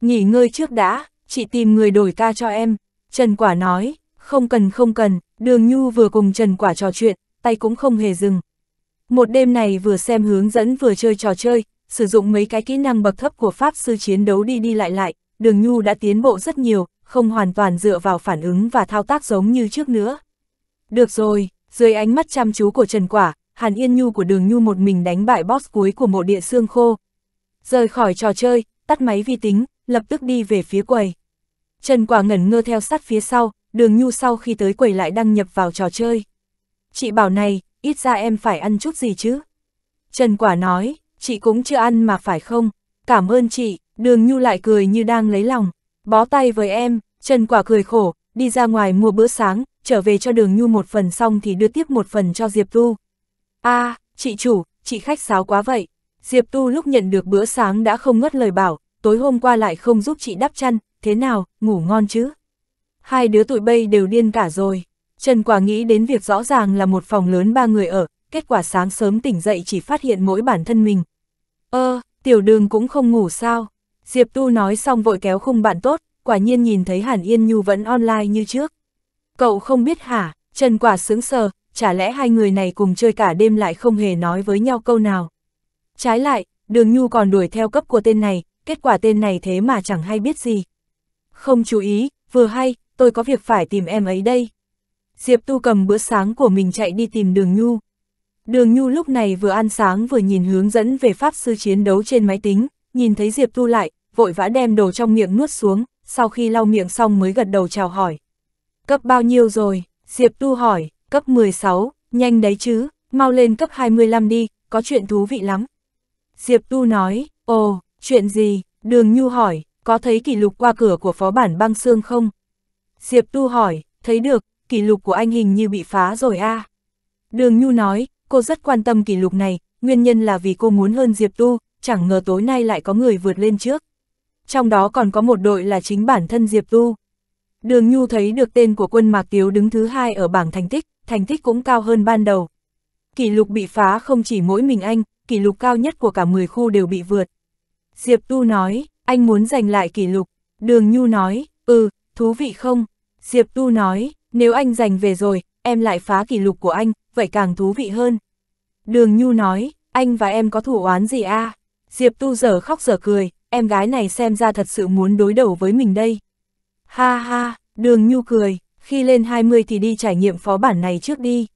Nghỉ ngơi trước đã, chị tìm người đổi ca cho em. Trần Quả nói, không cần không cần, đường Nhu vừa cùng Trần Quả trò chuyện, tay cũng không hề dừng. Một đêm này vừa xem hướng dẫn vừa chơi trò chơi, sử dụng mấy cái kỹ năng bậc thấp của Pháp sư chiến đấu đi đi lại lại, đường Nhu đã tiến bộ rất nhiều, không hoàn toàn dựa vào phản ứng và thao tác giống như trước nữa. Được rồi, dưới ánh mắt chăm chú của Trần Quả, Hàn Yên Nhu của đường Nhu một mình đánh bại boss cuối của mộ địa xương khô. Rời khỏi trò chơi, tắt máy vi tính, lập tức đi về phía quầy. Trần Quả ngẩn ngơ theo sát phía sau, đường Nhu sau khi tới quầy lại đăng nhập vào trò chơi. Chị bảo này, ít ra em phải ăn chút gì chứ? Trần Quả nói, chị cũng chưa ăn mà phải không? Cảm ơn chị, đường Nhu lại cười như đang lấy lòng. Bó tay với em, Trần Quả cười khổ, đi ra ngoài mua bữa sáng, trở về cho đường Nhu một phần xong thì đưa tiếp một phần cho Diệp Tu, a à, chị chủ, chị khách sáo quá vậy. Diệp Tu lúc nhận được bữa sáng đã không ngất lời bảo, tối hôm qua lại không giúp chị đắp chăn, thế nào, ngủ ngon chứ? Hai đứa tụi bây đều điên cả rồi. Trần Quả nghĩ đến việc rõ ràng là một phòng lớn ba người ở, kết quả sáng sớm tỉnh dậy chỉ phát hiện mỗi bản thân mình. Ơ, ờ, tiểu đường cũng không ngủ sao? Diệp Tu nói xong vội kéo khung bạn tốt, quả nhiên nhìn thấy Hàn Yên Nhu vẫn online như trước. Cậu không biết hả? Trần Quả sướng sờ, chả lẽ hai người này cùng chơi cả đêm lại không hề nói với nhau câu nào. Trái lại, đường nhu còn đuổi theo cấp của tên này, kết quả tên này thế mà chẳng hay biết gì. Không chú ý, vừa hay, tôi có việc phải tìm em ấy đây. Diệp Tu cầm bữa sáng của mình chạy đi tìm đường nhu. Đường nhu lúc này vừa ăn sáng vừa nhìn hướng dẫn về pháp sư chiến đấu trên máy tính, nhìn thấy Diệp Tu lại, vội vã đem đồ trong miệng nuốt xuống, sau khi lau miệng xong mới gật đầu chào hỏi. Cấp bao nhiêu rồi? Diệp Tu hỏi, cấp 16, nhanh đấy chứ, mau lên cấp 25 đi, có chuyện thú vị lắm. Diệp Tu nói, ồ, chuyện gì, đường Nhu hỏi, có thấy kỷ lục qua cửa của phó bản băng xương không? Diệp Tu hỏi, thấy được, kỷ lục của anh hình như bị phá rồi a. À. Đường Nhu nói, cô rất quan tâm kỷ lục này, nguyên nhân là vì cô muốn hơn Diệp Tu, chẳng ngờ tối nay lại có người vượt lên trước. Trong đó còn có một đội là chính bản thân Diệp Tu. Đường Nhu thấy được tên của quân Mạc Tiếu đứng thứ hai ở bảng thành tích, thành tích cũng cao hơn ban đầu. Kỷ lục bị phá không chỉ mỗi mình anh, kỷ lục cao nhất của cả 10 khu đều bị vượt. Diệp Tu nói, anh muốn giành lại kỷ lục. Đường Nhu nói, ừ, thú vị không? Diệp Tu nói, nếu anh giành về rồi, em lại phá kỷ lục của anh, vậy càng thú vị hơn. Đường Nhu nói, anh và em có thủ oán gì a? À? Diệp Tu giờ khóc giờ cười, em gái này xem ra thật sự muốn đối đầu với mình đây. Ha ha, đường Nhu cười, khi lên 20 thì đi trải nghiệm phó bản này trước đi.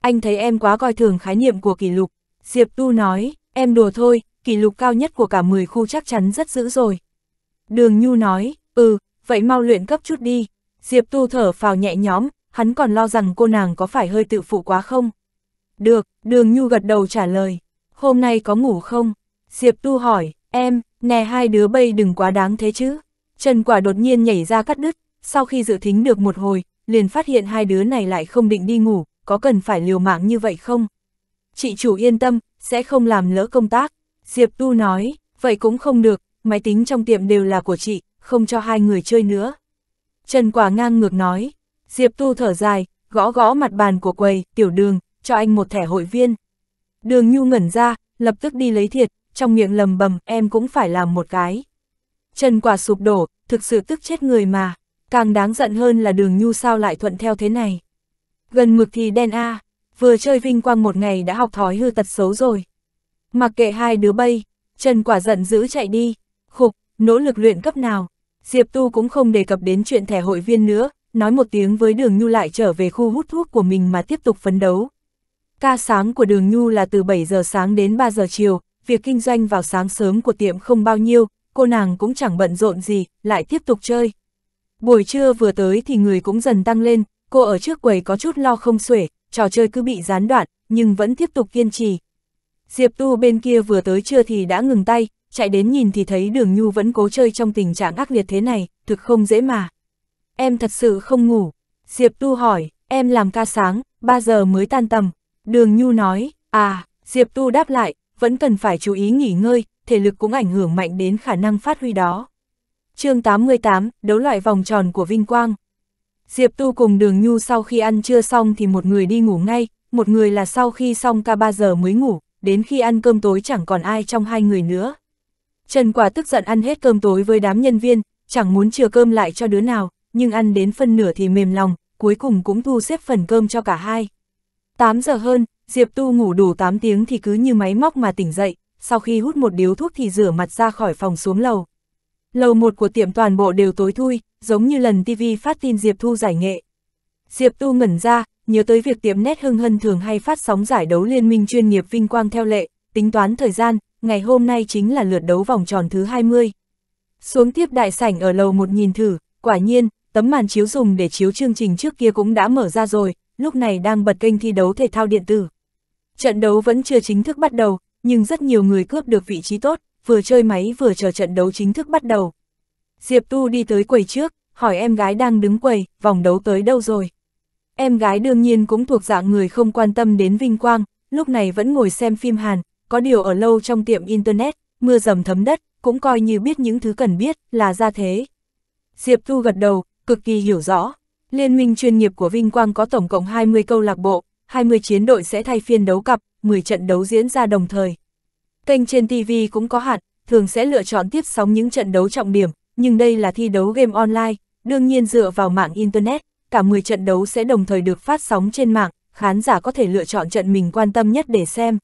Anh thấy em quá coi thường khái niệm của kỷ lục. Diệp Tu nói, em đùa thôi, kỷ lục cao nhất của cả 10 khu chắc chắn rất dữ rồi. Đường Nhu nói, ừ, vậy mau luyện cấp chút đi. Diệp Tu thở phào nhẹ nhõm, hắn còn lo rằng cô nàng có phải hơi tự phụ quá không? Được, Đường Nhu gật đầu trả lời. Hôm nay có ngủ không? Diệp Tu hỏi, em, nè hai đứa bây đừng quá đáng thế chứ. Trần Quả đột nhiên nhảy ra cắt đứt, sau khi dự thính được một hồi, liền phát hiện hai đứa này lại không định đi ngủ, có cần phải liều mạng như vậy không? Chị chủ yên tâm, sẽ không làm lỡ công tác. Diệp Tu nói, vậy cũng không được, máy tính trong tiệm đều là của chị, không cho hai người chơi nữa. Trần Quả ngang ngược nói, Diệp Tu thở dài, gõ gõ mặt bàn của quầy, tiểu đường, cho anh một thẻ hội viên. Đường Nhu ngẩn ra, lập tức đi lấy thiệt, trong miệng lầm bầm, em cũng phải làm một cái. Trần Quả sụp đổ, thực sự tức chết người mà. Càng đáng giận hơn là đường nhu sao lại thuận theo thế này. Gần mực thì đen a à, vừa chơi vinh quang một ngày đã học thói hư tật xấu rồi. Mặc kệ hai đứa bay, Trần quả giận dữ chạy đi, khục, nỗ lực luyện cấp nào. Diệp Tu cũng không đề cập đến chuyện thẻ hội viên nữa, nói một tiếng với đường nhu lại trở về khu hút thuốc của mình mà tiếp tục phấn đấu. Ca sáng của đường nhu là từ 7 giờ sáng đến 3 giờ chiều, việc kinh doanh vào sáng sớm của tiệm không bao nhiêu, cô nàng cũng chẳng bận rộn gì, lại tiếp tục chơi. Buổi trưa vừa tới thì người cũng dần tăng lên, cô ở trước quầy có chút lo không xuể, trò chơi cứ bị gián đoạn, nhưng vẫn tiếp tục kiên trì. Diệp Tu bên kia vừa tới trưa thì đã ngừng tay, chạy đến nhìn thì thấy đường Nhu vẫn cố chơi trong tình trạng ác liệt thế này, thực không dễ mà. Em thật sự không ngủ. Diệp Tu hỏi, em làm ca sáng, 3 giờ mới tan tầm. Đường Nhu nói, à, Diệp Tu đáp lại, vẫn cần phải chú ý nghỉ ngơi, thể lực cũng ảnh hưởng mạnh đến khả năng phát huy đó chương 88, đấu loại vòng tròn của Vinh Quang. Diệp Tu cùng Đường Nhu sau khi ăn trưa xong thì một người đi ngủ ngay, một người là sau khi xong ca 3 giờ mới ngủ, đến khi ăn cơm tối chẳng còn ai trong hai người nữa. Trần Quả tức giận ăn hết cơm tối với đám nhân viên, chẳng muốn chừa cơm lại cho đứa nào, nhưng ăn đến phân nửa thì mềm lòng, cuối cùng cũng thu xếp phần cơm cho cả hai. 8 giờ hơn, Diệp Tu ngủ đủ 8 tiếng thì cứ như máy móc mà tỉnh dậy, sau khi hút một điếu thuốc thì rửa mặt ra khỏi phòng xuống lầu, Lầu một của tiệm toàn bộ đều tối thui, giống như lần TV phát tin Diệp Thu giải nghệ. Diệp Tu ngẩn ra, nhớ tới việc tiệm nét hưng hân thường hay phát sóng giải đấu liên minh chuyên nghiệp vinh quang theo lệ, tính toán thời gian, ngày hôm nay chính là lượt đấu vòng tròn thứ 20. Xuống tiếp đại sảnh ở lầu một nhìn thử, quả nhiên, tấm màn chiếu dùng để chiếu chương trình trước kia cũng đã mở ra rồi, lúc này đang bật kênh thi đấu thể thao điện tử. Trận đấu vẫn chưa chính thức bắt đầu, nhưng rất nhiều người cướp được vị trí tốt, vừa chơi máy vừa chờ trận đấu chính thức bắt đầu. Diệp Tu đi tới quầy trước, hỏi em gái đang đứng quầy, vòng đấu tới đâu rồi. Em gái đương nhiên cũng thuộc dạng người không quan tâm đến vinh quang, lúc này vẫn ngồi xem phim Hàn, có điều ở lâu trong tiệm Internet, mưa dầm thấm đất, cũng coi như biết những thứ cần biết, là ra thế. Diệp Tu gật đầu, cực kỳ hiểu rõ. Liên minh chuyên nghiệp của Vinh Quang có tổng cộng 20 câu lạc bộ, 20 chiến đội sẽ thay phiên đấu cặp, 10 trận đấu diễn ra đồng thời. Kênh trên TV cũng có hạn, thường sẽ lựa chọn tiếp sóng những trận đấu trọng điểm, nhưng đây là thi đấu game online, đương nhiên dựa vào mạng Internet, cả 10 trận đấu sẽ đồng thời được phát sóng trên mạng, khán giả có thể lựa chọn trận mình quan tâm nhất để xem.